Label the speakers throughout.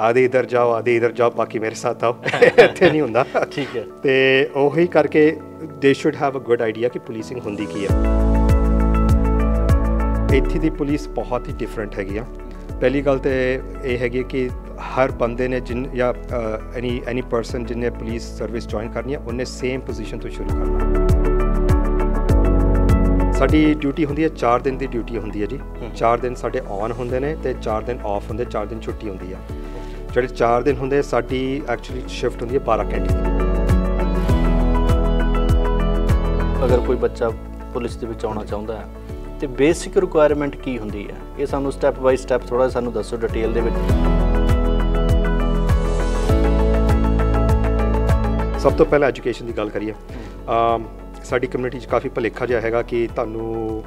Speaker 1: ਆਦੇ ਇਧਰ ਜਾਓ ਆਦੇ ਇਧਰ ਜਾਓ ਬਾਕੀ ਮੇਰੇ ਸਾਥ ਆਓ ਇੱਥੇ ਨਹੀਂ ਹੁੰਦਾ ਠੀਕ ਹੈ ਤੇ ਉਹੀ ਕਰਕੇ they should have a good idea ਕਿ ਪੁਲਿਸਿੰਗ ਹੁੰਦੀ ਕੀ ਹੈ ਇੱਥੇ ਦੀ ਪੁਲਿਸ ਬਹੁਤ ਹੀ ਡਿਫਰੈਂਟ ਹੈਗੀ ਆ ਪਹਿਲੀ ਗੱਲ ਤੇ ਇਹ ਹੈਗੀ ਕਿ ਹਰ ਬੰਦੇ ਨੇ ਜਿੰ ਜਾਂ ਐਨੀ ਐਨੀ ਪਰਸਨ ਜਿਨੇ ਪੁਲਿਸ ਸਰਵਿਸ ਜੁਆਇਨ ਕਰਨੀ ਹੈ ਉਹਨੇ ਸੇਮ ਪੋਜੀਸ਼ਨ ਤੋਂ ਸ਼ੁਰੂ ਕਰਨਾ ਸਾਡੀ ਡਿਊਟੀ ਹੁੰਦੀ ਹੈ 4 ਦਿਨ ਦੀ ਡਿਊਟੀ ਹੁੰਦੀ ਹੈ ਜੀ 4 ਦਿਨ ਸਾਡੇ ਆਨ ਹੁੰਦੇ ਨੇ ਤੇ 4 ਦਿਨ ਆਫ ਹੁੰਦੇ 4 ਦਿਨ ਛੁੱਟੀ ਹੁੰਦੀ ਆ ਜਿਹੜੇ 4 ਦਿਨ ਹੁੰਦੇ ਸਾਡੀ ਐਕਚੁਅਲੀ ਸ਼ਿਫਟ ਹੁੰਦੀ ਹੈ 12 ਘੰਟੇ
Speaker 2: ਅਗਰ ਕੋਈ ਬੱਚਾ ਪੁਲਿਸ ਦੇ ਵਿੱਚ ਆਉਣਾ ਚਾਹੁੰਦਾ ਹੈ ਤੇ ਬੇਸਿਕ ਰਿਕੁਆਇਰਮੈਂਟ ਕੀ ਹੁੰਦੀ ਹੈ ਇਹ ਸਾਨੂੰ ਸਟੈਪ ਬਾਈ ਸਟੈਪ ਥੋੜਾ ਸਾਨੂੰ ਦੱਸੋ ਡਿਟੇਲ ਦੇ ਵਿੱਚ ਸਭ ਤੋਂ ਪਹਿਲਾਂ ਐਜੂਕੇਸ਼ਨ ਦੀ ਗੱਲ ਕਰੀਏ
Speaker 1: ਸਾਡੀ ਕਮਿਊਨਿਟੀ 'ਚ ਕਾਫੀ ਭਲੇਖਾ ਜਿਹਾ ਹੈਗਾ ਕਿ ਤੁਹਾਨੂੰ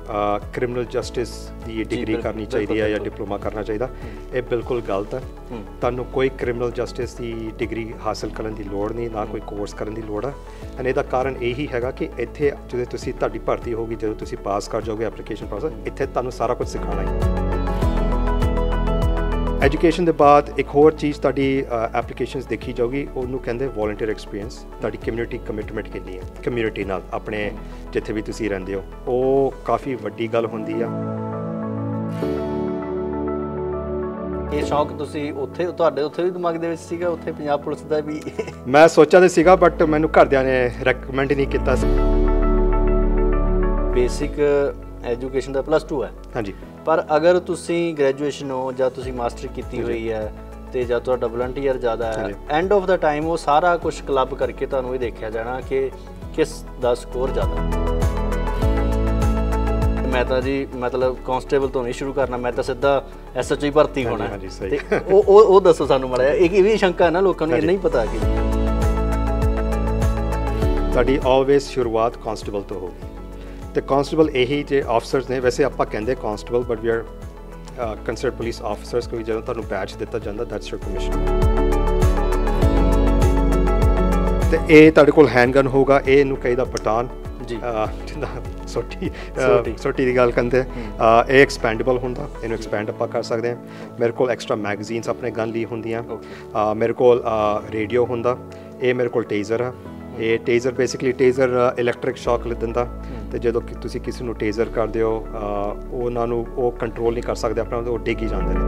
Speaker 1: ਕ੍ਰਿਮੀਨਲ ਜਸਟਿਸ ਦੀ ਡਿਗਰੀ ਕਰਨੀ ਚਾਹੀਦੀ ਹੈ ਜਾਂ ਡਿਪਲੋਮਾ ਕਰਨਾ ਚਾਹੀਦਾ ਇਹ ਬਿਲਕੁਲ ਗਲਤ ਹੈ ਤੁਹਾਨੂੰ ਕੋਈ ਕ੍ਰਿਮੀਨਲ ਜਸਟਿਸ ਦੀ ਡਿਗਰੀ ਹਾਸਲ ਕਰਨ ਦੀ ਲੋੜ ਨਹੀਂ ਨਾ ਕੋਈ ਕੋਰਸ ਕਰਨ ਦੀ ਲੋੜ ਹੈ ਐਂਡ ਇਹਦਾ ਕਾਰਨ ਇਹੀ ਹੈਗਾ ਕਿ ਇੱਥੇ ਜਦੋਂ ਤੁਸੀਂ ਤੁਹਾਡੀ ਭਰਤੀ ਹੋਗੀ ਜਦੋਂ ਤੁਸੀਂ ਪਾਸ ਕਰ ਜਾਓਗੇ ਐਪਲੀਕੇਸ਼ਨ ਪ੍ਰੋਸੈਸ ਇੱਥੇ ਤੁਹਾਨੂੰ ਸਾਰਾ ਕੁਝ ਸਿਖਾਣਾ ਹੈ ਐਜੂਕੇਸ਼ਨ ਦੇ ਬਾਅਦ ਇੱਕ ਹੋਰ ਚੀਜ਼ ਤੁਹਾਡੀ ਐਪਲੀਕੇਸ਼ਨਸ ਦੇਖੀ ਜਾਊਗੀ ਉਹਨੂੰ ਕਹਿੰਦੇ ਵੋਲੰਟੀਅਰ ਐਕਸਪੀਰੀਅੰਸ ਤੁਹਾਡੀ ਕਮਿਊਨਿਟੀ ਕਮਿਟਮੈਂਟ ਕਿੰਨੀ ਹੈ ਕਮਿਊਨਿਟੀ ਨਾਲ ਆਪਣੇ ਜਿੱਥੇ ਵੀ ਤੁਸੀਂ ਰਹਿੰਦੇ ਹੋ ਉਹ ਕਾਫੀ ਵੱਡੀ ਗੱਲ ਹੁੰਦੀ ਆ
Speaker 2: ਇਹ ਸ਼ੌਕ ਤੁਸੀਂ ਉੱਥੇ ਤੁਹਾਡੇ ਉੱਥੇ ਵੀ ਦਿਮਾਗ ਦੇ ਵਿੱਚ ਸੀਗਾ ਉੱਥੇ ਪੰਜਾਬ ਪੁਲਿਸ ਦਾ ਵੀ
Speaker 1: ਮੈਂ ਸੋਚਿਆ ਤੇ ਸੀਗਾ ਬਟ ਮੈਨੂੰ ਘਰਦਿਆਂ ਨੇ
Speaker 2: ਰეკਮੈਂਡ ਨਹੀਂ ਕੀਤਾ ਸੀ ਬੇਸਿਕ ਐਜੂਕੇਸ਼ਨ ਦਾ ਪਲੱਸ 2 ਹੈ ਹਾਂਜੀ ਪਰ ਅਗਰ ਤੁਸੀਂ ਗ੍ਰੈਜੂਏਸ਼ਨ ਹੋ ਜਾਂ ਤੁਸੀਂ ਮਾਸਟਰ ਕੀਤੀ ਹੋਈ ਹੈ ਤੇ ਜਾਂ ਤੁਹਾਡਾ ਵਲੰਟੀਅਰ ਜ਼ਿਆਦਾ ਹੈ ਐਂਡ ਆਫ ਦਾ ਟਾਈਮ ਉਹ ਸਾਰਾ ਕੁਝ ਕਲੱਬ ਕਰਕੇ ਤੁਹਾਨੂੰ ਇਹ ਦੇਖਿਆ ਜਾਣਾ ਕਿ ਕਿਸ ਦਾ ਸਕੋਰ ਜ਼ਿਆਦਾ ਮੈਂ ਤਾਂ ਜੀ ਮਤਲਬ ਕਾਂਸਟੇਬਲ ਤੋਂ ਨਹੀਂ ਸ਼ੁਰੂ ਕਰਨਾ ਮੈਂ ਤਾਂ ਸਿੱਧਾ ਐਸਐਚਓ ਹੀ ਭਰਤੀ ਹੋਣਾ ਤੇ ਉਹ ਉਹ ਉਹ ਦੱਸੋ ਸਾਨੂੰ ਮੜਿਆ ਇਹ ਵੀ ਸ਼ੰਕਾ ਹੈ ਨਾ ਲੋਕਾਂ ਨੂੰ ਇਹ ਨਹੀਂ ਪਤਾ ਕਿ
Speaker 1: ਤੁਹਾਡੀ ਆਲਵੇਸ ਸ਼ੁਰੂਆਤ ਕਾਂਸਟੇਬਲ ਤੋਂ ਹੋਊਗੀ ਤੇ ਕਾਂਸਟੇਬਲ ਇਹੀ ਤੇ ਆਫਸਰਸ ਨੇ ਵੈਸੇ ਆਪਾਂ ਕਹਿੰਦੇ constable but we are considered police officers ਕੋਈ ਜਦੋਂ ਤੁਹਾਨੂੰ ਬੈਚ ਦਿੱਤਾ ਜਾਂਦਾ ਦੈਟਸ ਯੋਰ ਕਮਿਸ਼ਨ ਤੇ ਇਹ ਤੁਹਾਡੇ ਕੋਲ ਹੈਂਡਗਨ ਹੋਗਾ ਇਹ ਇਹਨੂੰ ਕਹਿੰਦਾ ਪਟਾਨ ਜੀ ਜਿੰਦਾ ਸੋਟੀ ਸੋਟੀ ਦੀ ਗੱਲ ਕਰਦੇ ਆ ਇਹ ਐਕਸਪੈਂਡੇਬਲ ਹੁੰਦਾ ਇਹਨੂੰ ਐਕਸਪੈਂਡ ਆਪਾਂ ਕਰ ਸਕਦੇ ਆ ਮੇਰੇ ਕੋਲ ਐਕਸਟਰਾ ਮੈਗਜ਼ੀਨਸ ਆਪਣੇ ਗਨ ਲਈ ਹੁੰਦੀਆਂ ਮੇਰੇ ਕੋਲ ਰੇਡੀਓ ਹੁੰਦਾ ਇਹ ਮੇਰੇ ਕੋਲ ਟੇਜ਼ਰ ਆ ਇਹ ਟੇਜ਼ਰ ਬੇਸਿਕਲੀ ਟੇਜ਼ਰ ਇਲੈਕਟ੍ਰਿਕ ਸ਼ਾਕ ਦਿੰਦਾ ਤੇ ਜਦੋਂ ਕਿ ਤੁਸੀਂ ਕਿਸੇ ਨੂੰ ਟੇਜ਼ਰ ਕਰਦੇ ਹੋ ਉਹਨਾਂ ਨੂੰ ਉਹ ਕੰਟਰੋਲ ਨਹੀਂ ਕਰ ਸਕਦੇ ਆਪਣਾ ਉਹ ਡਿੱਗ ਹੀ ਜਾਂਦੇ ਨੇ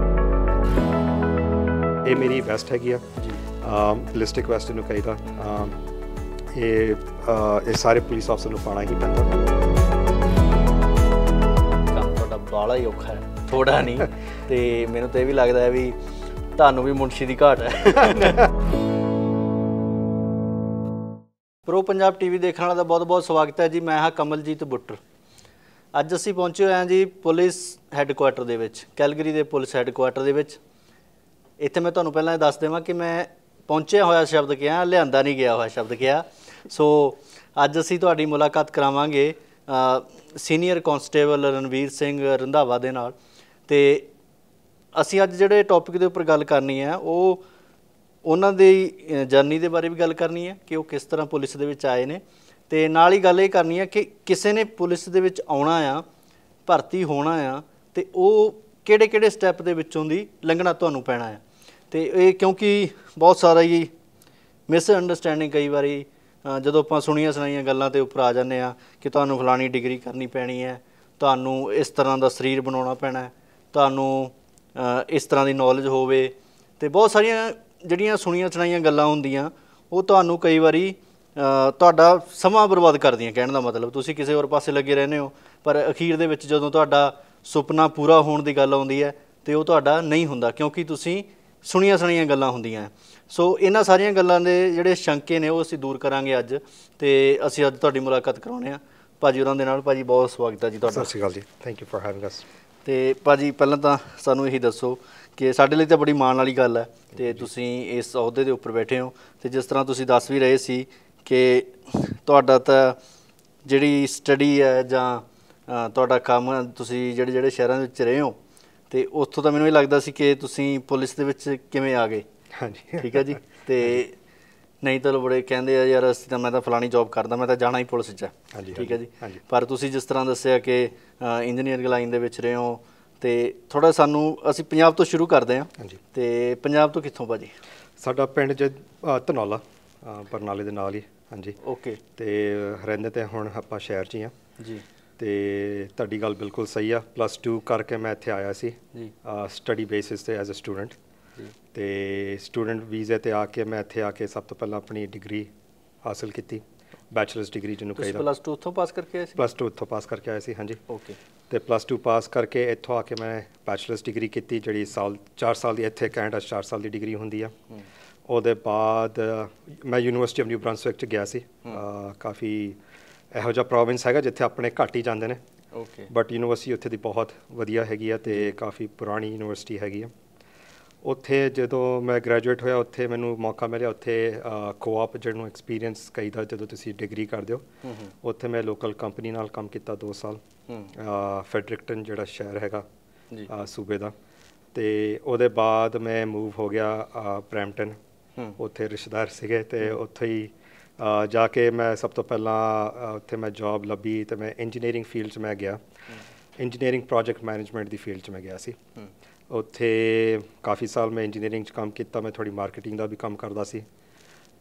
Speaker 1: ਇਹ ਮੇਰੀ ਵੈਸਟ ਹੈਗੀ ਆ ਜੀ ਲਿਸਟਿਕ ਵੈਸਟ ਨੂੰ ਕਹੀਦਾ ਇਹ
Speaker 2: ਇਹ ਸਾਰੇ ਪੁਲਿਸ ਆਫਸਰ ਨੂੰ ਪਾਣਾ ਹੀ ਪੈਂਦਾ ਕੰਮ ਤੁਹਾਡਾ ਬਾਲਾ ਹੀ ਔਖਾ ਹੈ ਥੋੜਾ ਨਹੀਂ ਤੇ ਮੈਨੂੰ ਤਾਂ ਇਹ ਵੀ ਲੱਗਦਾ ਹੈ ਵੀ ਤੁਹਾਨੂੰ ਵੀ ਮੁੰਸ਼ੀ ਦੀ ਘਾਟ ਹੈ ਪ੍ਰੋ ਪੰਜਾਬ ਟੀਵੀ ਦੇਖਣ ਵਾਲਾ ਦਾ ਬਹੁਤ-ਬਹੁਤ ਸਵਾਗਤ ਹੈ ਜੀ ਮੈਂ ਹਾਂ ਕਮਲਜੀਤ ਬੁੱਟਰ ਅੱਜ ਅਸੀਂ ਪਹੁੰਚੇ ਹੋਏ ਹਾਂ ਜੀ ਪੁਲਿਸ ਹੈੱਡਕੁਆਰਟਰ ਦੇ ਵਿੱਚ ਕੈਲਗਰੀ ਦੇ ਪੁਲਿਸ ਹੈੱਡਕੁਆਰਟਰ ਦੇ ਵਿੱਚ ਇੱਥੇ ਮੈਂ ਤੁਹਾਨੂੰ ਪਹਿਲਾਂ ਇਹ ਦੱਸ ਦੇਵਾਂ ਕਿ ਮੈਂ ਪਹੁੰਚਿਆ ਹੋਇਆ ਸ਼ਬਦ ਕਿਹਾ ਲਿਆਂਦਾ ਨਹੀਂ ਗਿਆ ਹੋਇਆ ਸ਼ਬਦ ਕਿਹਾ ਸੋ ਅੱਜ ਅਸੀਂ ਤੁਹਾਡੀ ਮੁਲਾਕਾਤ ਕਰਾਵਾਂਗੇ ਸੀਨੀਅਰ ਕਨਸਟੇਬਲ ਰਣਵੀਰ ਸਿੰਘ ਰੰਧਾਵਾ ਦੇ ਨਾਲ ਤੇ ਅਸੀਂ ਅੱਜ ਜਿਹੜੇ ਟੌਪਿਕ ਦੇ ਉੱਪਰ ਗੱਲ ਕਰਨੀ ਹੈ ਉਹ ਉਹਨਾਂ ਦੀ ਜਰਨੀ ਦੇ ਬਾਰੇ ਵੀ ਗੱਲ ਕਰਨੀ ਹੈ ਕਿ ਉਹ ਕਿਸ ਤਰ੍ਹਾਂ ਪੁਲਿਸ ਦੇ ਵਿੱਚ ਆਏ ਨੇ ਤੇ ਨਾਲ ਹੀ ਗੱਲ ਇਹ ਕਰਨੀ ਹੈ ਕਿ ਕਿਸੇ ਨੇ ਪੁਲਿਸ ਦੇ ਵਿੱਚ ਆਉਣਾ ਆ ਭਰਤੀ ਹੋਣਾ ਆ ਤੇ ਉਹ ਕਿਹੜੇ-ਕਿਹੜੇ ਸਟੈਪ ਦੇ ਵਿੱਚੋਂ ਦੀ ਲੰਘਣਾ ਤੁਹਾਨੂੰ ਪੈਣਾ ਆ ਤੇ ਇਹ ਕਿਉਂਕਿ ਬਹੁਤ ਸਾਰਾ ਹੀ ਮਿਸ ਅੰਡਰਸਟੈਂਡਿੰਗ ਕਈ ਵਾਰੀ ਜਦੋਂ ਆਪਾਂ ਸੁਣੀਆਂ ਸੁਣਾਈਆਂ ਗੱਲਾਂ ਤੇ ਉੱਪਰ ਆ ਜਾਂਦੇ ਆ ਕਿ ਤੁਹਾਨੂੰ ਫਲਾਣੀ ਡਿਗਰੀ ਕਰਨੀ ਪੈਣੀ ਹੈ ਤੁਹਾਨੂੰ ਇਸ ਤਰ੍ਹਾਂ ਦਾ ਸਰੀਰ ਬਣਾਉਣਾ ਪੈਣਾ ਤੁਹਾਨੂੰ ਇਸ ਤਰ੍ਹਾਂ ਦੀ ਨੌਲੇਜ ਹੋਵੇ ਤੇ ਬਹੁਤ ਸਾਰੀਆਂ ਜਿਹੜੀਆਂ ਸੁਣੀਆਂ ਸੁਣਾਈਆਂ ਗੱਲਾਂ ਹੁੰਦੀਆਂ ਉਹ ਤੁਹਾਨੂੰ ਕਈ ਵਾਰੀ ਤੁਹਾਡਾ ਸਮਾਂ ਬਰਬਾਦ ਕਰਦੀਆਂ ਕਹਿਣ ਦਾ ਮਤਲਬ ਤੁਸੀਂ ਕਿਸੇ ਹੋਰ ਪਾਸੇ ਲੱਗੇ ਰਹਿੰਦੇ ਹੋ ਪਰ ਅਖੀਰ ਦੇ ਵਿੱਚ ਜਦੋਂ ਤੁਹਾਡਾ ਸੁਪਨਾ ਪੂਰਾ ਹੋਣ ਦੀ ਗੱਲ ਆਉਂਦੀ ਹੈ ਤੇ ਉਹ ਤੁਹਾਡਾ ਨਹੀਂ ਹੁੰਦਾ ਕਿਉਂਕਿ ਤੁਸੀਂ ਸੁਣੀਆਂ ਸੁਣੀਆਂ ਗੱਲਾਂ ਹੁੰਦੀਆਂ ਸੋ ਇਹਨਾਂ ਸਾਰੀਆਂ ਗੱਲਾਂ ਦੇ ਜਿਹੜੇ ਸ਼ੰਕੇ ਨੇ ਉਹ ਅਸੀਂ ਦੂਰ ਕਰਾਂਗੇ ਅੱਜ ਤੇ ਅਸੀਂ ਅੱਜ ਤੁਹਾਡੀ ਮੁਲਾਕਾਤ ਕਰਾਉਣੇ ਆ ਭਾਜੀ ਉਹਨਾਂ ਦੇ ਨਾਲ ਭਾਜੀ ਬਹੁਤ ਸਵਾਗਤ ਹੈ ਜੀ ਤੁਹਾਡਾ ਸਤਿ ਸ਼੍ਰੀ ਅਕਾਲ ਜੀ thank you for having us ਤੇ ਭਾਜੀ ਪਹਿਲਾਂ ਤਾਂ ਸਾਨੂੰ ਇਹੀ ਦੱਸੋ ਕਿ ਸਾਡੇ ਲਈ ਤਾਂ ਬੜੀ ਮਾਣ ਵਾਲੀ ਗੱਲ ਹੈ ਤੇ ਤੁਸੀਂ ਇਸ ਅਹੁਦੇ ਦੇ ਉੱਪਰ ਬੈਠੇ ਹੋ ਤੇ ਜਿਸ ਤਰ੍ਹਾਂ ਤੁਸੀਂ ਦੱਸ ਵੀ ਰਹੇ ਸੀ ਕਿ ਤੁਹਾਡਾ ਤਾਂ ਜਿਹੜੀ ਸਟੱਡੀ ਹੈ ਜਾਂ ਤੁਹਾਡਾ ਕੰਮ ਤੁਸੀਂ ਜਿਹੜੇ ਜਿਹੜੇ ਸ਼ਹਿਰਾਂ ਵਿੱਚ ਰਹੇ ਹੋ ਤੇ ਉੱਥੋਂ ਤਾਂ ਮੈਨੂੰ ਇਹ ਲੱਗਦਾ ਸੀ ਕਿ ਤੁਸੀਂ ਪੁਲਿਸ ਦੇ ਵਿੱਚ ਕਿਵੇਂ ਆ ਗਏ ਹਾਂਜੀ ਠੀਕ ਹੈ ਜੀ ਤੇ ਨਹੀਂ ਤਾਂ ਬੜੇ ਕਹਿੰਦੇ ਆ ਯਾਰ ਅਸੀਂ ਤਾਂ ਮੈਂ ਤਾਂ ਫਲਾਣੀ ਜੌਬ ਕਰਦਾ ਮੈਂ ਤਾਂ ਜਾਣਾ ਹੀ ਪੁਲਿਸ 'ਚ ਠੀਕ ਹੈ ਜੀ ਪਰ ਤੁਸੀਂ ਜਿਸ ਤਰ੍ਹਾਂ ਦੱਸਿਆ ਕਿ ਇੰਜੀਨੀਅਰ ਗਲਾਈਨ ਦੇ ਵਿੱਚ ਰਹੇ ਹੋ ਤੇ ਥੋੜਾ ਸਾਨੂੰ ਅਸੀਂ ਪੰਜਾਬ ਤੋਂ ਸ਼ੁਰੂ ਕਰਦੇ ਹਾਂ ਹਾਂਜੀ ਤੇ ਪੰਜਾਬ ਤੋਂ ਕਿੱਥੋਂ ਭਾਜੀ ਸਾਡਾ ਪਿੰਡ ਜ ਧਨੌਲਾ ਬਰਨਾਲੇ ਦੇ ਨਾਲ ਹੀ ਹਾਂਜੀ ਓਕੇ ਤੇ
Speaker 1: ਰਹਿੰਦੇ ਤੇ ਹੁਣ ਆਪਾਂ ਸ਼ਹਿਰ 'ਚ ਹੀ ਆ ਜੀ ਤੇ ਤੁਹਾਡੀ ਗੱਲ ਬਿਲਕੁਲ ਸਹੀ ਆ ਪਲੱਸ 2 ਕਰਕੇ ਮੈਂ ਇੱਥੇ ਆਇਆ ਸੀ ਜੀ ਸਟੱਡੀ ਬੇਸਿਸ ਤੇ ਐਜ਼ ਅ ਸਟੂਡੈਂਟ ਤੇ ਸਟੂਡੈਂਟ ਵੀਜ਼ੇ ਤੇ ਆ ਕੇ ਮੈਂ ਇੱਥੇ ਆ ਕੇ ਸਭ ਤੋਂ ਪਹਿਲਾਂ ਆਪਣੀ ਡਿਗਰੀ ਹਾਸਲ ਕੀਤੀ ਬੈਚਲਰਸ ਡਿਗਰੀ ਜਿਹਨੂੰ ਕਹਿੰਦੇ ਪਲੱਸ
Speaker 2: 2 ਉੱਥੋਂ ਪਾਸ ਕਰਕੇ ਆਏ ਸੀ
Speaker 1: ਪਲੱਸ 2 ਉੱਥੋਂ ਪਾਸ ਕਰਕੇ ਆਏ ਸੀ ਹਾਂਜੀ ਓਕੇ ਤੇ ਪਲੱਸ 2 ਪਾਸ ਕਰਕੇ ਇੱਥੋਂ ਆ ਕੇ ਮੈਂ ਬੈਚਲਰਸ ਡਿਗਰੀ ਕੀਤੀ ਜਿਹੜੀ ਸਾਲ 4 ਸਾਲ ਦੀ ਇੱਥੇ ਕੈਨੇਡਾ 4 ਸਾਲ ਦੀ ਡਿਗਰੀ ਹੁੰਦੀ ਆ ਉਹਦੇ ਬਾਅਦ ਮੈਂ ਯੂਨੀਵਰਸਿਟੀ ਆਫ ਨਿਊ ਬ੍ਰਾਂਸਵਿਕ ਚ ਗਿਆ ਸੀ ਕਾਫੀ ਇਹੋ ਜਿਹਾ ਪ੍ਰੋਵਿੰਸ ਹੈਗਾ ਜਿੱਥੇ ਆਪਣੇ ਘੱਟ ਹੀ ਜਾਂਦੇ ਨੇ ਓਕੇ ਬਟ ਯੂਨੀਵਰਸਿਟੀ ਉੱਥੇ ਦੀ ਬਹੁਤ ਵਧੀਆ ਹੈਗੀ ਆ ਤੇ ਕਾਫੀ ਪੁਰਾਣੀ ਯੂਨੀਵਰਸਿਟੀ ਹੈਗੀ ਆ ਉੱਥੇ ਜਦੋਂ ਮੈਂ ਗ੍ਰੈਜੂਏਟ ਹੋਇਆ ਉੱਥੇ ਮੈਨੂੰ ਮੌਕਾ ਮਿਲਿਆ ਉੱਥੇ ਕੋਆਪ ਨੂੰ ਐਕਸਪੀਰੀਅੰਸ ਕਈਦਾ ਜਦੋਂ ਤੁਸੀਂ ਡਿਗਰੀ ਕਰਦੇ ਹੋ ਉੱਥੇ ਮੈਂ ਲੋਕਲ ਕੰਪਨੀ ਨਾਲ ਕੰਮ ਕੀਤਾ 2 ਸਾਲ ਫੈਡਰਿਕਟਨ ਜਿਹੜਾ ਸ਼ਹਿਰ ਹੈਗਾ ਜੀ ਸੂਬੇ ਦਾ ਤੇ ਉਹਦੇ ਬਾਅਦ ਮੈਂ ਮੂਵ ਹੋ ਗਿਆ ਬ੍ਰੈਂਪਟਨ ਉੱਥੇ ਰਿਸ਼ਤੇਦਾਰ ਸੀਗੇ ਤੇ ਉੱਥੇ ਹੀ ਜਾ ਕੇ ਮੈਂ ਸਭ ਤੋਂ ਪਹਿਲਾਂ ਉੱਥੇ ਮੈਂ ਜੌਬ ਲੱਭੀ ਤੇ ਮੈਂ ਇੰਜੀਨੀਅਰਿੰਗ ਫੀਲਡ 'ਚ ਮੈਂ ਗਿਆ ਇੰਜੀਨੀਅਰਿੰਗ ਪ੍ਰੋਜੈਕਟ ਮੈਨੇਜਮੈਂਟ ਦੀ ਫੀਲਡ 'ਚ ਮੈਂ ਗਿਆ ਸੀ ਉੱਥੇ ਕਾਫੀ ਸਾਲ ਮੈਂ ਇੰਜੀਨੀਅਰਿੰਗ 'ਚ ਕੰਮ ਕੀਤਾ ਮੈਂ ਥੋੜੀ ਮਾਰਕੀਟਿੰਗ ਦਾ ਵੀ ਕੰਮ ਕਰਦਾ ਸੀ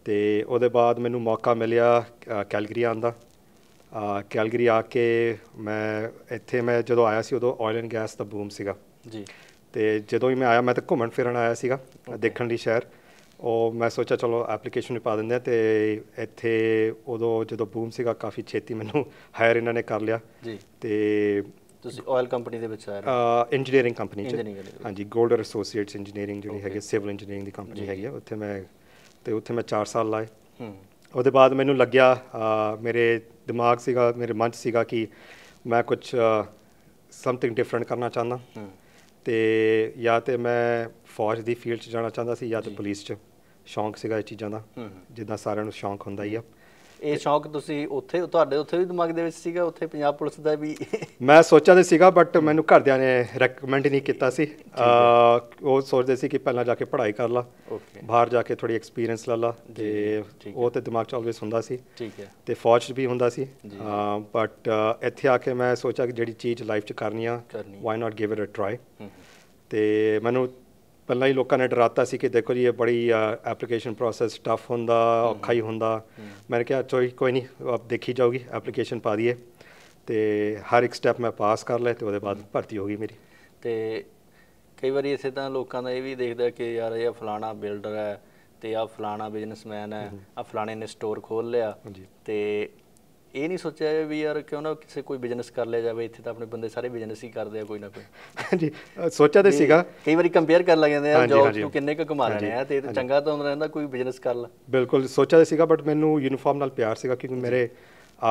Speaker 1: ਤੇ ਉਹਦੇ ਬਾਅਦ ਮੈਨੂੰ ਮੌਕਾ ਮਿਲਿਆ ਕੈਲਗਰੀ ਆਂਦਾ ਦਾ ਕੈਲਗਰੀ ਆ ਕੇ ਮੈਂ ਇੱਥੇ ਮੈਂ ਜਦੋਂ ਆਇਆ ਸੀ ਉਦੋਂ ਆਇਲ ਐਂਡ ਗੈਸ ਦਾ ਬੂਮ ਸੀਗਾ ਜੀ ਤੇ ਜਦੋਂ ਹੀ ਮੈਂ ਆਇਆ ਮੈਂ ਤਾਂ ਘੁੰਮਣ ਫਿਰਨ ਆਇਆ ਸੀਗਾ ਦੇਖਣ ਲਈ ਸ਼ਹਿਰ ਉਹ ਮੈਂ ਸੋਚਿਆ ਚਲੋ ਐਪਲੀਕੇਸ਼ਨ ਪਾ ਦਿੰਦੇ ਆ ਤੇ ਇੱਥੇ ਉਦੋਂ ਜਦੋਂ ਬੂਮ ਸੀਗਾ ਕਾਫੀ ਛੇਤੀ ਮੈਨੂੰ ਹਾਇਰ ਇਹਨਾਂ ਨੇ ਕਰ ਲਿਆ ਜੀ ਤੇ
Speaker 2: ਤੁਸੀਂ ਆਇਲ ਕੰਪਨੀ ਦੇ ਵਿੱਚ ਆਏ
Speaker 1: ਇੰਜੀਨੀਅਰਿੰਗ ਕੰਪਨੀ ਚ ਹਾਂਜੀ ਗੋਲਡਰ ਐਸੋਸੀਏਟਸ ਇੰਜੀਨੀਅਰਿੰਗ ਜਿਹੜੀ ਹੈਗੀ ਸਿਵਲ ਇੰਜੀਨੀਅਰਿੰਗ ਦੀ ਕੰਪਨੀ ਹੈਗੀ ਆ ਉੱਥੇ ਮੈਂ ਤੇ ਉੱਥੇ ਮੈਂ 4 ਸਾਲ ਲਾਏ ਉਹਦੇ ਬਾਅਦ ਮੈਨੂੰ ਲੱਗਿਆ ਮੇਰੇ ਦਿਮਾਗ ਸੀਗਾ ਮੇਰੇ ਮਨ ਚ ਸੀਗਾ ਕਿ ਮੈਂ ਕੁਝ ਸਮਥਿੰਗ ਡਿਫਰੈਂਟ ਕਰਨਾ ਚਾਹੁੰਦਾ ਤੇ ਜਾਂ ਤੇ ਮੈਂ ਫੌਜ ਦੀ ਫੀਲਡ 'ਚ ਜਾਣਾ ਚਾਹੁੰਦਾ ਸੀ ਜਾਂ ਤੇ ਪੁਲਿਸ 'ਚ ਸ਼ੌਂਕ ਸੀਗਾ ਇਹ ਚੀਜ਼ਾਂ ਦਾ ਜਿੱਦਾਂ ਸਾਰਿਆਂ ਨੂੰ ਸ਼ੌਂਕ ਹੁੰਦਾ ਹੀ ਆ
Speaker 2: ਇਹ ਸ਼ੌਕ ਤੁਸੀਂ ਉੱਥੇ ਤੁਹਾਡੇ ਉੱਥੇ ਵੀ ਦਿਮਾਗ ਦੇ ਵਿੱਚ ਸੀਗਾ ਉੱਥੇ ਪੰਜਾਬ ਪੁਲਿਸ ਦਾ ਵੀ
Speaker 1: ਮੈਂ ਸੋਚਾਂ ਤੇ ਸੀਗਾ ਬਟ ਮੈਨੂੰ ਘਰਦਿਆਂ ਨੇ ਰეკਮੈਂਡ ਨਹੀਂ ਕੀਤਾ ਸੀ ਉਹ ਸੋਚਦੇ ਸੀ ਕਿ ਪਹਿਲਾਂ ਜਾ ਕੇ ਪੜ੍ਹਾਈ ਕਰ ਲਾ ਓਕੇ ਬਾਹਰ ਜਾ ਕੇ ਥੋੜੀ ਐਕਸਪੀਰੀਅੰਸ ਲੈ ਲਾ ਤੇ ਉਹ ਤੇ ਦਿਮਾਗ ਚ ਆਲਵੇਸ ਹੁੰਦਾ ਸੀ ਠੀਕ ਹੈ ਤੇ ਫੌਜ ਵੀ ਹੁੰਦਾ ਸੀ ਬਟ ਇੱਥੇ ਆ ਕੇ ਮੈਂ ਸੋਚਿਆ ਕਿ ਜਿਹੜੀ ਚੀਜ਼ ਲਾਈਫ ਚ ਕਰਨੀ ਆ why not give it a try ਤੇ ਮੈਨੂੰ ਪਹਿਲਾਂ ਹੀ ਲੋਕਾਂ ਨੇ ਡਰਾਤਾ ਸੀ ਕਿ ਦੇਖੋ ਜੀ ਇਹ ਬੜੀ ਐਪਲੀਕੇਸ਼ਨ ਪ੍ਰੋਸੈਸ ਟਫ ਹੁੰਦਾ ਔਖਾ ਹੀ ਹੁੰਦਾ ਮੈਂ ਕਿਹਾ ਚੋਈ ਕੋਈ ਨਹੀਂ ਆਪ ਦੇਖੀ ਜਾਊਗੀ ਐਪਲੀਕੇਸ਼ਨ ਪਾ ਦਈਏ ਤੇ ਹਰ ਇੱਕ ਸਟੈਪ ਮੈਂ ਪਾਸ ਕਰ ਲਿਆ ਤੇ ਉਹਦੇ ਬਾਅਦ ਭਰਤੀ
Speaker 2: ਹੋ ਗਈ ਮੇਰੀ ਤੇ ਕਈ ਵਾਰੀ ਇਸੇ ਤਰ੍ਹਾਂ ਲੋਕਾਂ ਦਾ ਇਹ ਵੀ ਦੇਖਦਾ ਕਿ ਯਾਰ ਇਹ ਫਲਾਣਾ ਬਿਲਡਰ ਹੈ ਤੇ ਆ ਫਲਾਣਾ ਬਿਜ਼ਨਸਮੈਨ ਹੈ ਆ ਫਲਾਣੇ ਨੇ ਸਟੋਰ ਖੋਲ ਲਿਆ ਤੇ ਇਹ ਨਹੀਂ ਸੋਚਿਆ ਵੀ ਯਾਰ ਕਿਉਂ ਨਾ ਕਿਸੇ ਕੋਈ ਬਿਜ਼ਨਸ ਕਰ ਲਿਆ ਜਾਵੇ ਇੱਥੇ ਤਾਂ ਆਪਣੇ ਬੰਦੇ ਸਾਰੇ ਬਿਜ਼ਨਸ ਹੀ ਕਰਦੇ ਆ ਕੋਈ ਨਾ ਕੋਈ ਹਾਂਜੀ
Speaker 1: ਸੋਚਿਆ ਤੇ ਸੀਗਾ
Speaker 2: ਕਈ ਵਾਰੀ ਕੰਪੇਅਰ ਕਰਨ ਲੱਗ ਜਾਂਦੇ ਆ ਜੋਬ ਨੂੰ ਕਿੰਨੇ ਕੁ ਕਮਾ ਰਹੇ ਆ ਤੇ ਚੰਗਾ ਤਾਂ ਹੁੰਦਾ ਰਹਿੰਦਾ ਕੋਈ ਬਿਜ਼ਨਸ ਕਰ ਲੈ
Speaker 1: ਬਿਲਕੁਲ ਸੋਚਿਆ ਤੇ ਸੀਗਾ ਬਟ ਮੈਨੂੰ ਯੂਨੀਫਾਰਮ ਨਾਲ ਪਿਆਰ ਸੀਗਾ ਕਿਉਂਕਿ ਮੇਰੇ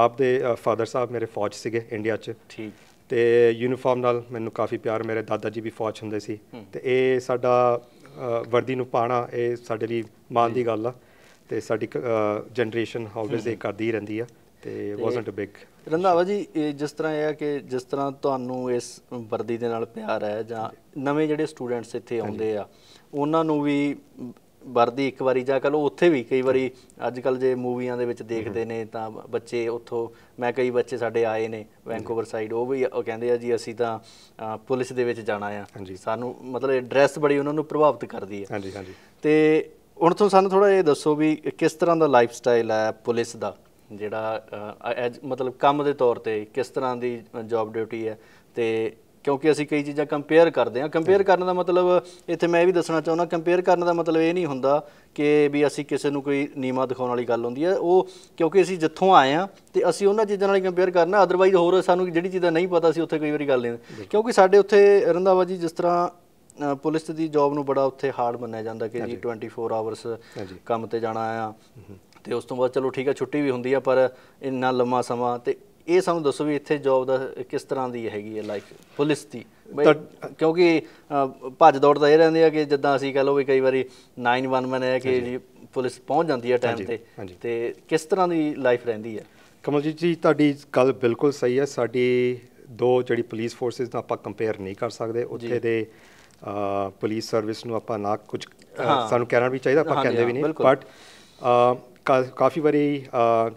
Speaker 1: ਆਪ ਦੇ ਫਾਦਰ ਸਾਹਿਬ ਮੇਰੇ ਫੌਜ ਸੀਗੇ ਇੰਡੀਆ 'ਚ ਠੀਕ ਤੇ ਯੂਨੀਫਾਰਮ ਨਾਲ ਮੈਨੂੰ ਕਾਫੀ ਪਿਆਰ ਮੇਰੇ ਦਾਦਾ ਜੀ ਵੀ ਫੌਜ ਹੁੰਦੇ ਸੀ ਤੇ ਇਹ ਸਾਡਾ ਵਰਦੀ ਨੂੰ ਪਾਣਾ ਇਹ ਸਾਡੇ ਲਈ ਮਾਣ ਦੀ ਗੱਲ ਆ ਤੇ ਸਾਡੀ ਜਨਰੇਸ਼ਨ ਆਲਵੇਜ਼ ਇਹ ਕਰਦੀ ਰਹਿੰਦੀ ਆ ਤੇ ਵਾਸਨਟ ਅ ਬਿਗ
Speaker 2: ਰੰਧਾਵਾ ਜੀ ਜਿਸ ਤਰ੍ਹਾਂ ਇਹ ਆ ਕਿ ਜਿਸ ਤਰ੍ਹਾਂ ਤੁਹਾਨੂੰ ਇਸ ਵਰਦੀ ਦੇ ਨਾਲ ਪਿਆਰ ਹੈ ਜਾਂ ਨਵੇਂ ਜਿਹੜੇ ਸਟੂਡੈਂਟਸ ਇੱਥੇ ਆਉਂਦੇ ਆ ਉਹਨਾਂ ਨੂੰ ਵੀ ਵਰਦੀ ਇੱਕ ਵਾਰੀ ਜਾ ਕੱਲ ਉੱਥੇ ਵੀ ਕਈ ਵਾਰੀ ਅੱਜ ਕੱਲ ਜੇ ਮੂਵੀਆਂ ਦੇ ਵਿੱਚ ਦੇਖਦੇ ਨੇ ਤਾਂ ਬੱਚੇ ਉੱਥੋਂ ਮੈਂ ਕਈ ਬੱਚੇ ਸਾਡੇ ਆਏ ਨੇ ਵੈਂਕੂਵਰ ਸਾਈਡ ਉਹ ਵੀ ਉਹ ਕਹਿੰਦੇ ਆ ਜੀ ਅਸੀਂ ਤਾਂ ਪੁਲਿਸ ਦੇ ਵਿੱਚ ਜਾਣਾ ਆ ਸਾਨੂੰ ਮਤਲਬ ਡਰੈਸ ਬੜੀ ਉਹਨਾਂ ਨੂੰ ਪ੍ਰਭਾਵਿਤ ਕਰਦੀ ਹੈ ਹਾਂਜੀ ਹਾਂਜੀ ਤੇ ਹੁਣ ਤੋਂ ਸਾਨੂੰ ਥੋੜਾ ਇਹ ਦੱਸੋ ਵੀ ਕਿਸ ਤਰ੍ਹਾਂ ਦਾ ਲਾਈਫ ਸਟਾਈਲ ਹੈ ਪੁਲਿਸ ਦਾ ਜਿਹੜਾ ਐਜ ਮਤਲਬ ਕੰਮ ਦੇ ਤੌਰ ਤੇ ਕਿਸ ਤਰ੍ਹਾਂ ਦੀ ਜੌਬ ਡਿਊਟੀ ਹੈ ਤੇ ਕਿਉਂਕਿ ਅਸੀਂ ਕਈ ਚੀਜ਼ਾਂ ਕੰਪੇਅਰ ਕਰਦੇ ਹਾਂ ਕੰਪੇਅਰ ਕਰਨ ਦਾ ਮਤਲਬ ਇੱਥੇ ਮੈਂ ਇਹ ਵੀ ਦੱਸਣਾ ਚਾਹੁੰਦਾ ਕੰਪੇਅਰ ਕਰਨ ਦਾ ਮਤਲਬ ਇਹ ਨਹੀਂ ਹੁੰਦਾ ਕਿ ਵੀ ਅਸੀਂ ਕਿਸੇ ਨੂੰ ਕੋਈ ਨੀਮਾ ਦਿਖਾਉਣ ਵਾਲੀ ਗੱਲ ਹੁੰਦੀ ਹੈ ਉਹ ਕਿਉਂਕਿ ਅਸੀਂ ਜਿੱਥੋਂ ਆਏ ਆ ਤੇ ਅਸੀਂ ਉਹਨਾਂ ਚੀਜ਼ਾਂ ਨਾਲ ਕੰਪੇਅਰ ਕਰਨਾ ਅਦਰਵਾਈਜ਼ ਹੋਰ ਸਾਨੂੰ ਜਿਹੜੀ ਚੀਜ਼ਾਂ ਨਹੀਂ ਪਤਾ ਸੀ ਉੱਥੇ ਕਈ ਵਾਰੀ ਗੱਲ ਨਹੀਂ ਕਿਉਂਕਿ ਸਾਡੇ ਉੱਥੇ ਰੰਦਾਵਾ ਜੀ ਜਿਸ ਤਰ੍ਹਾਂ ਪੁਲਿਸ ਦੀ ਜੌਬ ਨੂੰ ਬੜਾ ਉੱਥੇ ਹਾਰਡ ਮੰਨਿਆ ਜਾਂਦਾ ਕਿ ਜੀ 24 ਆਵਰਸ ਕੰਮ ਤੇ ਜਾਣਾ ਆ ਤੇ ਉਸ ਤੋਂ ਬਾਅਦ ਚਲੋ ਠੀਕ ਹੈ ਛੁੱਟੀ ਵੀ ਹੁੰਦੀ ਆ ਪਰ ਇੰਨਾ ਲੰਮਾ ਸਮਾਂ ਤੇ ਇਹ ਸਾਨੂੰ ਦੱਸੋ ਵੀ ਇੱਥੇ ਜੌਬ ਦਾ ਕਿਸ ਤਰ੍ਹਾਂ ਦੀ ਹੈਗੀ ਹੈ ਲਾਈਕ ਪੁਲਿਸ ਦੀ ਕਿਉਂਕਿ ਭੱਜ ਦੌੜ ਤਾਂ ਇਹ ਰਹਿੰਦੇ ਆ ਕਿ ਜਿੱਦਾਂ ਅਸੀਂ ਕਹ ਲਓ ਵੀ ਕਈ ਵਾਰੀ 911 ਹੈ ਕਿ ਪੁਲਿਸ ਪਹੁੰਚ ਜਾਂਦੀ ਹੈ ਟਾਈਮ ਤੇ ਤੇ ਕਿਸ ਤਰ੍ਹਾਂ ਦੀ ਲਾਈਫ ਰਹਿੰਦੀ ਹੈ
Speaker 1: ਕਮਲਜੀਤ ਜੀ ਤੁਹਾਡੀ ਗੱਲ ਬਿਲਕੁਲ ਸਹੀ ਹੈ ਸਾਡੀ ਦੋ ਜਿਹੜੀ ਪੁਲਿਸ ਫੋਰਸਸ ਨਾਲ ਆਪਾਂ ਕੰਪੇਅਰ ਨਹੀਂ ਕਰ ਸਕਦੇ ਉੱਥੇ ਦੇ ਪੁਲਿਸ ਸਰਵਿਸ ਨੂੰ ਆਪਾਂ ਨਾ ਕੁਝ ਸਾਨੂੰ ਕਹਿਣਾ ਵੀ ਚਾਹੀਦਾ ਆਪਾਂ ਕਹਿੰਦੇ ਵੀ ਨਹੀਂ ਬਟ ਕਾਫੀ ਵਾਰੀ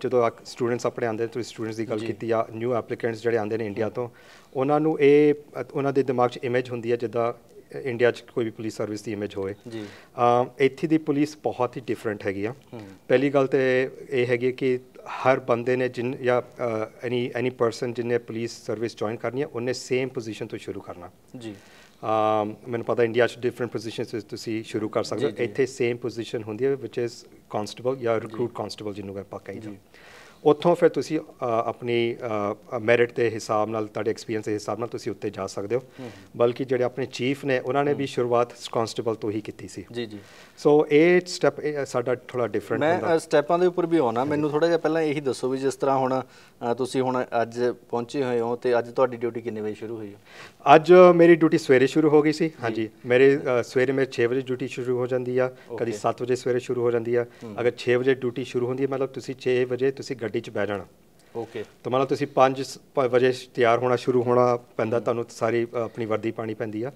Speaker 1: ਜਦੋਂ ਸਟੂਡੈਂਟਸ ਆਪਣੇ ਆਉਂਦੇ ਤੁਸੀਂ ਸਟੂਡੈਂਟਸ ਦੀ ਗੱਲ ਕੀਤੀ ਆ ਨਿਊ ਐਪਲੀਕੈਂਟਸ ਜਿਹੜੇ ਆਉਂਦੇ ਨੇ ਇੰਡੀਆ ਤੋਂ ਉਹਨਾਂ ਨੂੰ ਇਹ ਉਹਨਾਂ ਦੇ ਦਿਮਾਗ 'ਚ ਇਮੇਜ ਹੁੰਦੀ ਹੈ ਜਿੱਦਾਂ ਇੰਡੀਆ 'ਚ ਕੋਈ ਵੀ ਪੁਲਿਸ ਸਰਵਿਸ ਦੀ ਇਮੇਜ ਹੋਵੇ ਜੀ ਇੱਥੇ ਦੀ ਪੁਲਿਸ ਬਹੁਤ ਹੀ ਡਿਫਰੈਂਟ ਹੈਗੀ ਆ ਪਹਿਲੀ ਗੱਲ ਤੇ ਇਹ ਹੈਗੀ ਕਿ ਹਰ ਬੰਦੇ ਨੇ ਜਿਨ ਜਾਂ ਐਨੀ ਐਨੀ ਪਰਸਨ ਜਿਨੇ ਪੁਲਿਸ ਸਰਵਿਸ ਜੁਆਇਨ ਕਰਨੀ ਹੈ ਉਹਨੇ ਸੇਮ ਪੋਜੀਸ਼ਨ ਤੋਂ ਸ਼ੁਰੂ ਕਰਨਾ ਜੀ Um, ਮੈਨੂੰ ਪਤਾ ਇੰਡੀਆ 'ਚ ਡਿਫਰੈਂਟ ਪੋਜੀਸ਼ਨਸ ਤੁਸੀਂ ਸ਼ੁਰੂ ਕਰ ਸਕਦੇ ਹੋ ਇੱਥੇ ਸੇਮ ਪੋਜੀਸ਼ਨ ਹੁੰਦੀ ਹੈ ਵਿਚ ਇਜ਼ ਕਨਸਟੇਬਲ ਜਾਂ ਰਿਕਰੂਟ ਕਨਸਟੇਬਲ ਜਿਹਨੂੰ ਆਪਾਂ ਕਹਿੰਦੇ ਹਾਂ ਉੱਥੋਂ ਫਿਰ ਤੁਸੀਂ ਆਪਣੀ ਮੈਰਿਟ ਦੇ ਹਿਸਾਬ ਨਾਲ ਤੁਹਾਡੇ ਐਕਸਪੀਰੀਅੰਸ ਦੇ ਹਿਸਾਬ ਨਾਲ ਤੁਸੀਂ ਉੱਤੇ ਜਾ ਸਕਦੇ ਹੋ ਬਲਕਿ ਜਿਹੜੇ ਆਪਣੇ ਚੀਫ ਨੇ ਉਹਨਾਂ ਨੇ ਵੀ ਸ਼ੁਰੂਆਤ ਕਾਂਸਟੇਬਲ ਤੋਂ ਹੀ ਕੀਤੀ ਸੀ ਜੀ ਜੀ ਸੋ ਇਹ ਸਟੈਪ ਸਾਡਾ ਥੋੜਾ ਡਿਫਰੈਂਟ ਹੁੰਦਾ ਮੈਂ
Speaker 2: ਸਟੈਪਾਂ ਦੇ ਉੱਪਰ ਵੀ ਆਉਣਾ ਮੈਨੂੰ ਥੋੜਾ ਜਿਹਾ ਪਹਿਲਾਂ ਇਹੀ ਦੱਸੋ ਵੀ ਜਿਸ ਤਰ੍ਹਾਂ ਹੁਣ ਤੁਸੀਂ ਹੁਣ ਅੱਜ ਪਹੁੰਚੇ ਹੋਏ ਹੋ ਤੇ ਅੱਜ ਤੁਹਾਡੀ ਡਿਊਟੀ ਕਿੰਨੇ ਵਜੇ ਸ਼ੁਰੂ ਹੋਈ ਅੱਜ
Speaker 1: ਮੇਰੀ ਡਿਊਟੀ ਸਵੇਰੇ ਸ਼ੁਰੂ ਹੋ ਗਈ ਸੀ ਹਾਂਜੀ ਮੇਰੇ ਸਵੇਰੇ ਮੈਂ 6 ਵਜੇ ਡਿਊਟੀ ਸ਼ੁਰੂ ਹੋ ਜਾਂਦੀ ਆ ਕਦੀ 7 ਵਜੇ ਸਵੇਰੇ ਸ਼ੁਰੂ ਹੋ ਜਾਂਦੀ ਆ ਅਗਰ 6 ਵਜੇ ਡਿਊਟੀ ਸ਼ੁਰੂ ਹੁੰਦੀ ਹੈ ਮਤਲਬ ਤੁਸੀਂ 6 ਵਜੇ ਤੁਸੀਂ ਗੱਡੀ 'ਚ ਬਹਿ ਜਾਣਾ ਓਕੇ ਤਾਂ ਤੁਸੀਂ 5 ਵਜੇ ਤਿਆਰ ਹੋਣਾ ਸ਼ੁਰੂ ਹੋਣਾ ਪੈਂਦਾ ਤੁਹਾਨੂੰ ਸਾਰੀ ਆਪਣੀ ਵਰਦੀ ਪਾਣੀ ਪੈਂਦੀ ਆ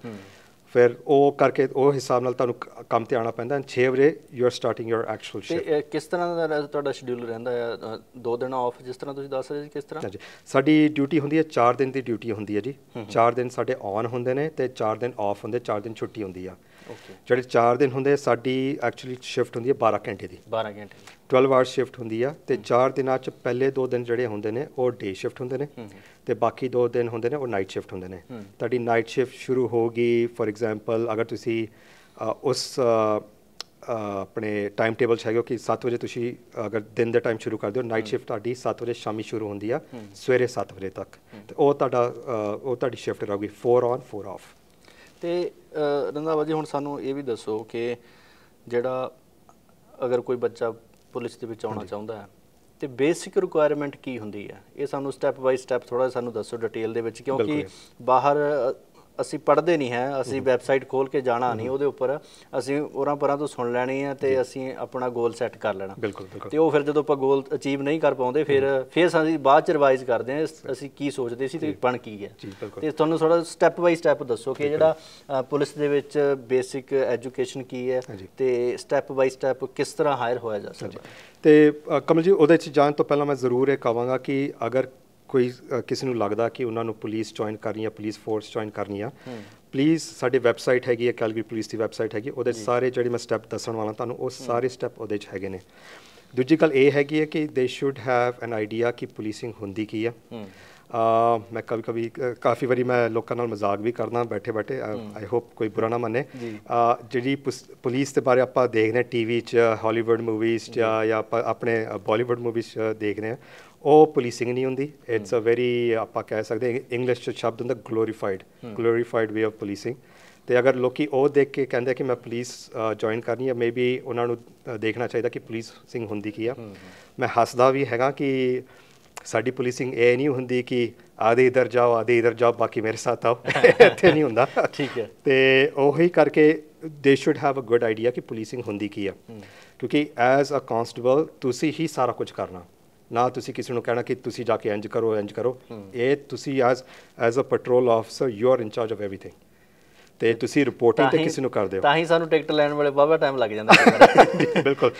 Speaker 1: ਫਿਰ ਉਹ ਕਰਕੇ ਉਹ ਹਿਸਾਬ ਨਾਲ ਤੁਹਾਨੂੰ ਕੰਮ ਤੇ ਆਣਾ ਪੈਂਦਾ 6 ਵਜੇ you are starting your actual shift
Speaker 2: ਤੇ ਕਿਸ ਤਰ੍ਹਾਂ ਦਾ ਤੁਹਾਡਾ ਸ਼ਡਿਊਲ ਰਹਿੰਦਾ ਹੈ ਦੋ ਦਿਨ ਆਫ ਜਿਸ ਤਰ੍ਹਾਂ ਤੁਸੀਂ ਦੱਸ ਰਹੇ ਸੀ ਕਿਸ ਤਰ੍ਹਾਂ
Speaker 1: ਸਾਡੀ ਡਿਊਟੀ ਹੁੰਦੀ ਹੈ 4 ਦਿਨ ਦੀ ਡਿਊਟੀ ਹੁੰਦੀ ਹੈ ਜੀ 4 ਦਿਨ ਸਾਡੇ ਔਨ ਹੁੰਦੇ ਨੇ ਤੇ 4 ਦਿਨ ਆਫ ਹੁੰਦੇ 4 ਦਿਨ ਛੁੱਟੀ ਹੁੰਦੀ ਆ ਜਿਹੜੇ 4 ਦਿਨ ਹੁੰਦੇ ਸਾਡੀ ਐਕਚੁਅਲੀ ਸ਼ਿਫਟ ਹੁੰਦੀ ਹੈ 12 ਘੰਟੇ ਦੀ 12 ਘੰਟੇ 12 ਆਵਰ ਸ਼ਿਫਟ ਹੁੰਦੀ ਆ ਤੇ 4 ਦਿਨਾਂ ਚ ਪਹਿਲੇ 2 ਦਿਨ ਜਿਹੜੇ ਹੁੰਦੇ ਨੇ ਉਹ ਡੇ ਸ਼ਿਫਟ ਹੁੰਦੇ ਨੇ ਤੇ ਬਾਕੀ 2 ਦਿਨ ਹੁੰਦੇ ਨੇ ਉਹ ਨਾਈਟ ਸ਼ਿਫਟ ਹੁੰਦੇ ਨੇ ਤੁਹਾਡੀ ਨਾਈਟ ਸ਼ਿਫਟ ਸ਼ੁਰੂ ਹੋਗੀ ਫੋਰ ਐਗਜ਼ਾਮਪਲ ਅਗਰ ਤੁਸੀਂ ਉਸ ਆਪਣੇ ਟਾਈਮ ਟੇਬਲ ਚ ਹੈਗੇ ਕਿ 7 ਵਜੇ ਤੁਸੀਂ ਅਗਰ ਦਿਨ ਦੇ ਟਾਈਮ ਸ਼ੁਰੂ ਕਰਦੇ ਹੋ ਨਾਈਟ ਸ਼ਿਫਟ ਤੁਹਾਡੀ 7 ਵਜੇ ਸ਼ਾਮੀ ਸ਼ੁਰੂ ਹੁੰਦੀ ਆ ਸਵੇਰੇ 7 ਵਜੇ ਤੱਕ ਤੇ ਉਹ ਤੁਹਾਡਾ ਉਹ ਤੁਹਾਡੀ ਸ਼ਿਫਟ ਰਹੂਗੀ 4 ਔਨ 4 ਆਫ
Speaker 2: ਤੇ ਰੰਧਾਵਾ ਜੀ ਹੁਣ ਸਾਨੂੰ ਇਹ ਵੀ ਦੱਸੋ ਕਿ ਜਿਹੜਾ ਅਗਰ ਕੋਈ ਬੱਚਾ ਪੁਲਿਸ ਦੇ ਵਿੱਚ ਆਉਣਾ ਚਾਹੁੰਦਾ ਹੈ ਤੇ ਬੇਸਿਕ ਰਿਕੁਆਇਰਮੈਂਟ ਕੀ ਹੁੰਦੀ ਹੈ ਇਹ ਸਾਨੂੰ ਸਟੈਪ ਬਾਈ ਸਟੈਪ ਥੋੜਾ ਸਾਨੂੰ ਦੱਸੋ ਡਿਟੇਲ ਦੇ ਵਿੱਚ ਕਿਉਂਕਿ ਬਾਹਰ ਅਸੀਂ ਪੜਦੇ ਨਹੀਂ ਹੈ ਅਸੀਂ ਵੈਬਸਾਈਟ ਖੋਲ ਕੇ ਜਾਣਾ ਨਹੀਂ ਉਹਦੇ ਉੱਪਰ ਅਸੀਂ ਹੋਰਾਂ ਪਰਾਂ ਤੋਂ ਸੁਣ ਲੈਣੀ ਹੈ ਤੇ ਅਸੀਂ ਆਪਣਾ ਗੋਲ ਸੈੱਟ ਕਰ ਲੈਣਾ ਤੇ ਉਹ ਫਿਰ ਜਦੋਂ ਆਪਾਂ ਗੋਲ ਅਚੀਵ ਨਹੀਂ ਕਰ ਪਾਉਂਦੇ ਫਿਰ ਫਿਰ ਅਸੀਂ ਬਾਅਦ ਚ ਰਿਵਾਈਜ਼ ਕਰਦੇ ਹਾਂ ਅਸੀਂ ਕੀ ਸੋਚਦੇ ਸੀ ਤੇ ਬਣ ਕੀ ਗਿਆ ਤੇ ਤੁਹਾਨੂੰ ਥੋੜਾ ਸਟੈਪ ਬਾਈ ਸਟੈਪ ਦੱਸੋ ਕਿ ਜਿਹੜਾ ਪੁਲਿਸ ਦੇ ਵਿੱਚ ਬੇਸਿਕ ਐਜੂਕੇਸ਼ਨ ਕੀ ਹੈ ਤੇ ਸਟੈਪ ਬਾਈ ਸਟੈਪ ਕਿਸ ਤਰ੍ਹਾਂ ਹਾਇਰ ਹੋਇਆ ਜਾ ਸਕਦਾ
Speaker 1: ਤੇ ਕਮਲ ਜੀ ਉਹਦੇ ਚ ਜਾਣ ਤੋਂ ਪਹਿਲਾਂ ਮੈਂ ਜ਼ਰੂਰ ਇਹ ਕਹਾਂਗਾ ਕਿ ਅਗਰ ਕੋਈ ਕਿਸੇ ਨੂੰ ਲੱਗਦਾ ਕਿ ਉਹਨਾਂ ਨੂੰ ਪੁਲਿਸ ਜੁਆਇਨ ਕਰਨੀ ਆ ਪੁਲਿਸ ਫੋਰਸ ਜੁਆਇਨ ਕਰਨੀ ਆ ਪਲੀਜ਼ ਸਾਡੇ ਵੈਬਸਾਈਟ ਹੈਗੀ ਹੈ ਕੈਲਗਰੀ ਪੁਲਿਸ ਦੀ ਵੈਬਸਾਈਟ ਹੈਗੀ ਉਹਦੇ ਸਾਰੇ ਜਿਹੜੇ ਮੈਂ ਸਟੈਪ ਦੱਸਣ ਵਾਲਾ ਤੁਹਾਨੂੰ ਉਹ ਸਾਰੇ ਸਟੈਪ ਉਹਦੇ 'ਚ ਹੈਗੇ ਨੇ ਦੂਜੀ ਗੱਲ ਇਹ ਹੈਗੀ ਹੈ ਕਿ they should have an idea ਕਿ ਪੁਲਿਸਿੰਗ ਹੁੰਦੀ ਕੀ ਆ ਮੈਂ ਕਦੇ ਕਦੇ ਕਾਫੀ ਵਾਰੀ ਮੈਂ ਲੋਕਾਂ ਨਾਲ ਮਜ਼ਾਕ ਵੀ ਕਰਦਾ ਬੈਠੇ ਬੈਠੇ ਆਈ ਹੋਪ ਕੋਈ ਬੁਰਾ ਨਾ ਮੰਨੇ ਜਿਹੜੀ ਪੁਲਿਸ ਦੇ ਬਾਰੇ ਆਪਾਂ ਦੇਖਦੇ ਟੀਵੀ 'ਚ ਹਾਲੀਵੁੱਡ ਮੂਵੀਜ਼ 'ਚ ਜਾਂ ਆਪਾਂ ਆਪਣੇ ਬਾਲੀਵੁੱਡ ਮੂਵੀਜ਼ 'ਚ ਦੇਖਦੇ ਆ ਉਹ ਪੁਲਿਸਿੰਗ ਨਹੀਂ ਹੁੰਦੀ ਇਟਸ ਅ ਵੈਰੀ ਆਪਾਂ ਕਹਿ ਸਕਦੇ ਇੰਗਲਿਸ਼ ਚ ਸ਼ਬਦ ਹੁੰਦਾ ਗਲੋਰੀਫਾਈਡ ਗਲੋਰੀਫਾਈਡ ਵੇ ਆਫ ਪੁਲਿਸਿੰਗ ਤੇ ਅਗਰ ਲੋਕੀ ਉਹ ਦੇਖ ਕੇ ਕਹਿੰਦੇ ਕਿ ਮੈਂ ਪੁਲਿਸ ਜੁਆਇਨ ਕਰਨੀ ਹੈ ਮੇਬੀ ਉਹਨਾਂ ਨੂੰ ਦੇਖਣਾ ਚਾਹੀਦਾ ਕਿ ਪੁਲਿਸ ਸਿੰਘ ਹੁੰਦੀ ਕੀ ਆ ਮੈਂ ਹੱਸਦਾ ਵੀ ਹੈਗਾ ਕਿ ਸਾਡੀ ਪੁਲਿਸਿੰਗ ਇਹ ਨਹੀਂ ਹੁੰਦੀ ਕਿ ਆਦੇ ਇਧਰ ਜਾਓ ਆਦੇ ਇਧਰ ਜਾਓ ਬਾਕੀ ਮੇਰੇ ਸਾਥ ਆਓ ਇੱਥੇ ਨਹੀਂ ਹੁੰਦਾ ਠੀਕ ਹੈ ਤੇ ਉਹੀ ਕਰਕੇ they should have a good idea ਕਿ ਪੁਲਿਸਿੰਗ ਹੁੰਦੀ ਕੀ ਆ ਕਿਉਂਕਿ ਐਜ਼ ਅ ਕਨਸਟੇਬਲ ਤੁਸੀਂ ਹੀ ਸਾਰਾ ਕੁਝ ਕਰਨਾ ਨਾ ਤੁਸੀਂ ਕਿਸੇ ਨੂੰ ਕਹਿਣਾ ਕਿ ਤੁਸੀਂ ਜਾ ਕੇ ਇੰਜ ਕਰੋ ਇੰਜ ਕਰੋ ਇਹ ਤੁਸੀਂ as as a patrol officer you are in charge of everything ਤੇ ਤੁਸੀਂ ਰਿਪੋਰਟਿੰਗ ਤੇ ਕਿਸੇ ਨੂੰ ਕਰਦੇ ਹੋ ਤਾਂ
Speaker 2: ਹੀ ਸਾਨੂੰ ਟਿਕਟ ਲੈਣ ਵੇਲੇ ਬਾਬਾ ਟਾਈਮ ਲੱਗ ਜਾਂਦਾ
Speaker 1: ਬਿਲਕੁਲ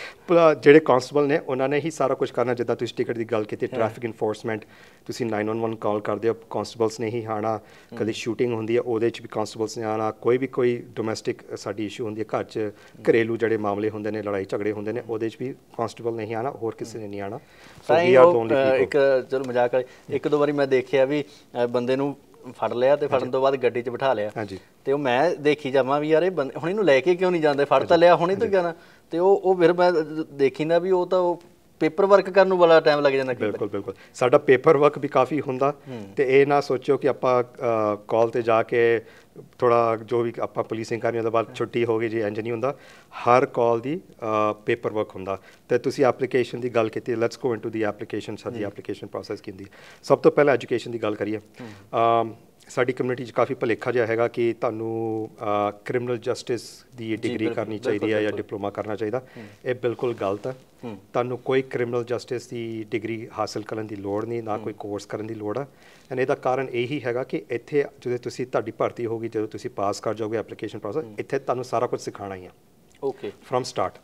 Speaker 1: ਜਿਹੜੇ ਕਾਂਸਟੇਬਲ ਨੇ ਉਹਨਾਂ ਨੇ ਹੀ ਸਾਰਾ ਕੁਝ ਕਰਨਾ ਜਿੱਦਾਂ ਤੁਸੀਂ ਟਿਕਟ ਦੀ ਗੱਲ ਕੀਤੀ ਟ੍ਰੈਫਿਕ ਇਨਫੋਰਸਮੈਂਟ ਤੁਸੀਂ 911 ਕਾਲ ਕਰਦੇ ਹੋ ਕਾਂਸਟੇਬਲਸ ਨੇ ਹੀ ਆਣਾ ਕਦੇ ਸ਼ੂਟਿੰਗ ਹੁੰਦੀ ਹੈ ਉਹਦੇ ਵਿੱਚ ਵੀ ਕਾਂਸਟੇਬਲਸ ਨੇ ਆਣਾ ਕੋਈ ਵੀ ਕੋਈ ਡੋਮੈਸਟਿਕ ਸਾਡੀ ਇਸ਼ੂ ਹੁੰਦੀ ਹੈ ਘਰ 'ਚ ਘਰੇਲੂ ਜਿਹੜੇ ਮਾਮਲੇ ਹੁੰਦੇ ਨੇ ਲੜਾਈ ਝਗੜੇ ਹੁੰਦੇ
Speaker 2: ਨੇ ਉਹਦੇ 'ਚ ਵੀ ਕਾਂਸਟੇਬਲ ਨਹੀਂ ਆਣਾ ਹੋਰ ਕਿਸੇ ਨੇ ਨਹੀਂ ਆਣਾ ਸੋ ਵੀ ਆਰ ਦੋਨਲੀ ਇੱਕ ਚਲੋ ਮਜ਼ਾਕ ਇੱਕ ਦੋ ਵਾਰੀ ਮੈਂ ਦੇਖਿਆ ਵੀ ਬੰਦੇ ਨੂੰ ਫੜ ਲਿਆ ਤੇ ਫੜਨ ਤੋਂ ਬਾਅਦ ਗੱਡੀ 'ਚ ਬਿਠਾ ਲਿਆ ਹਾਂਜੀ ਤੇ ਉਹ ਮੈਂ ਦੇਖੀ ਜਾਵਾਂ ਵੀ ਯਾਰ ਇਹ ਹੁਣ ਇਹਨੂੰ ਲੈ ਕੇ ਕਿਉਂ ਨਹੀਂ ਜਾਂਦੇ ਫੜ ਤਾਂ ਲਿਆ ਹੁਣੇ ਤਾਂ ਜਾਣਾ ਤੇ ਉਹ ਉਹ ਫਿਰ ਮੈਂ ਦੇਖੀਂਦਾ ਵੀ ਉਹ ਤਾਂ ਉਹ ਪੇਪਰ ਵਰਕ ਕਰਨ ਨੂੰ ਬੜਾ ਟਾਈਮ ਲੱਗ ਜਾਂਦਾ ਬਿਲਕੁਲ ਬਿਲਕੁਲ
Speaker 1: ਸਾਡਾ ਪੇਪਰ ਵਰਕ ਵੀ ਕਾਫੀ ਹੁੰਦਾ ਤੇ ਇਹ ਨਾ ਸੋਚਿਓ ਕਿ ਆਪਾਂ ਕਾਲ ਤੇ ਜਾ ਕੇ ਥੋੜਾ ਜੋ ਵੀ ਆਪਾਂ ਪੁਲਿਸਿੰਗ ਕਰਨੀ ਉਹਦੇ ਬਾਅਦ ਛੁੱਟੀ ਹੋ ਗਈ ਜੀ ਇੰਜ ਨਹੀਂ ਹੁੰਦਾ ਹਰ ਕਾਲ ਦੀ ਪੇਪਰ ਵਰਕ ਹੁੰਦਾ ਤੇ ਤੁਸੀਂ ਐਪਲੀਕੇਸ਼ਨ ਦੀ ਗੱਲ ਕੀਤੀ let's go into the application ਸਾਡੀ ਐਪਲੀਕੇਸ਼ਨ ਪ੍ਰੋਸੈਸ ਕਿੰਦੀ ਸਭ ਤੋਂ ਪਹਿਲਾਂ ਐਜੂਕੇਸ਼ਨ ਦੀ ਗੱਲ ਕਰੀਏ ਸਾਡੀ ਕਮਿਊਨਿਟੀ 'ਚ ਕਾਫੀ ਭਲੇਖਾ ਜਿਹਾ ਹੈਗਾ ਕਿ ਤੁਹਾਨੂੰ ਕ੍ਰਿਮੀਨਲ ਜਸਟਿਸ ਦੀ ਡਿਗਰੀ ਕਰਨੀ ਚਾਹੀਦੀ ਹੈ ਜਾਂ ਡਿਪਲੋਮਾ ਕਰਨਾ ਚਾਹੀਦਾ ਇਹ ਬਿਲਕੁਲ ਗਲਤ ਹੈ ਤੁਹਾਨੂੰ ਕੋਈ ਕ੍ਰਿਮੀਨਲ ਜਸਟਿਸ ਦੀ ਡਿਗਰੀ ਹਾਸਲ ਕਰਨ ਦੀ ਲੋੜ ਨਹੀਂ ਨਾ ਕੋਈ ਕੋਰਸ ਕਰਨ ਦੀ ਲੋੜ ਹੈ ਐਂਡ ਇਹਦਾ ਕਾਰਨ ਇਹੀ ਹੈਗਾ ਕਿ ਇੱਥੇ ਜਦੋਂ ਤੁਸੀਂ ਤੁਹਾਡੀ ਭਰਤੀ ਹੋਗੀ ਜਦੋਂ ਤੁਸੀਂ ਪਾਸ ਕਰ ਜਾਓਗੇ ਐਪਲੀਕੇਸ਼ਨ ਪ੍ਰੋਸੈਸ ਇੱਥੇ ਤੁਹਾਨੂੰ ਸਾਰਾ ਕੁਝ ਸਿਖਾਣਾ ਹੀ ਆ ਓਕੇ ਫਰਮ ਸਟਾਰਟ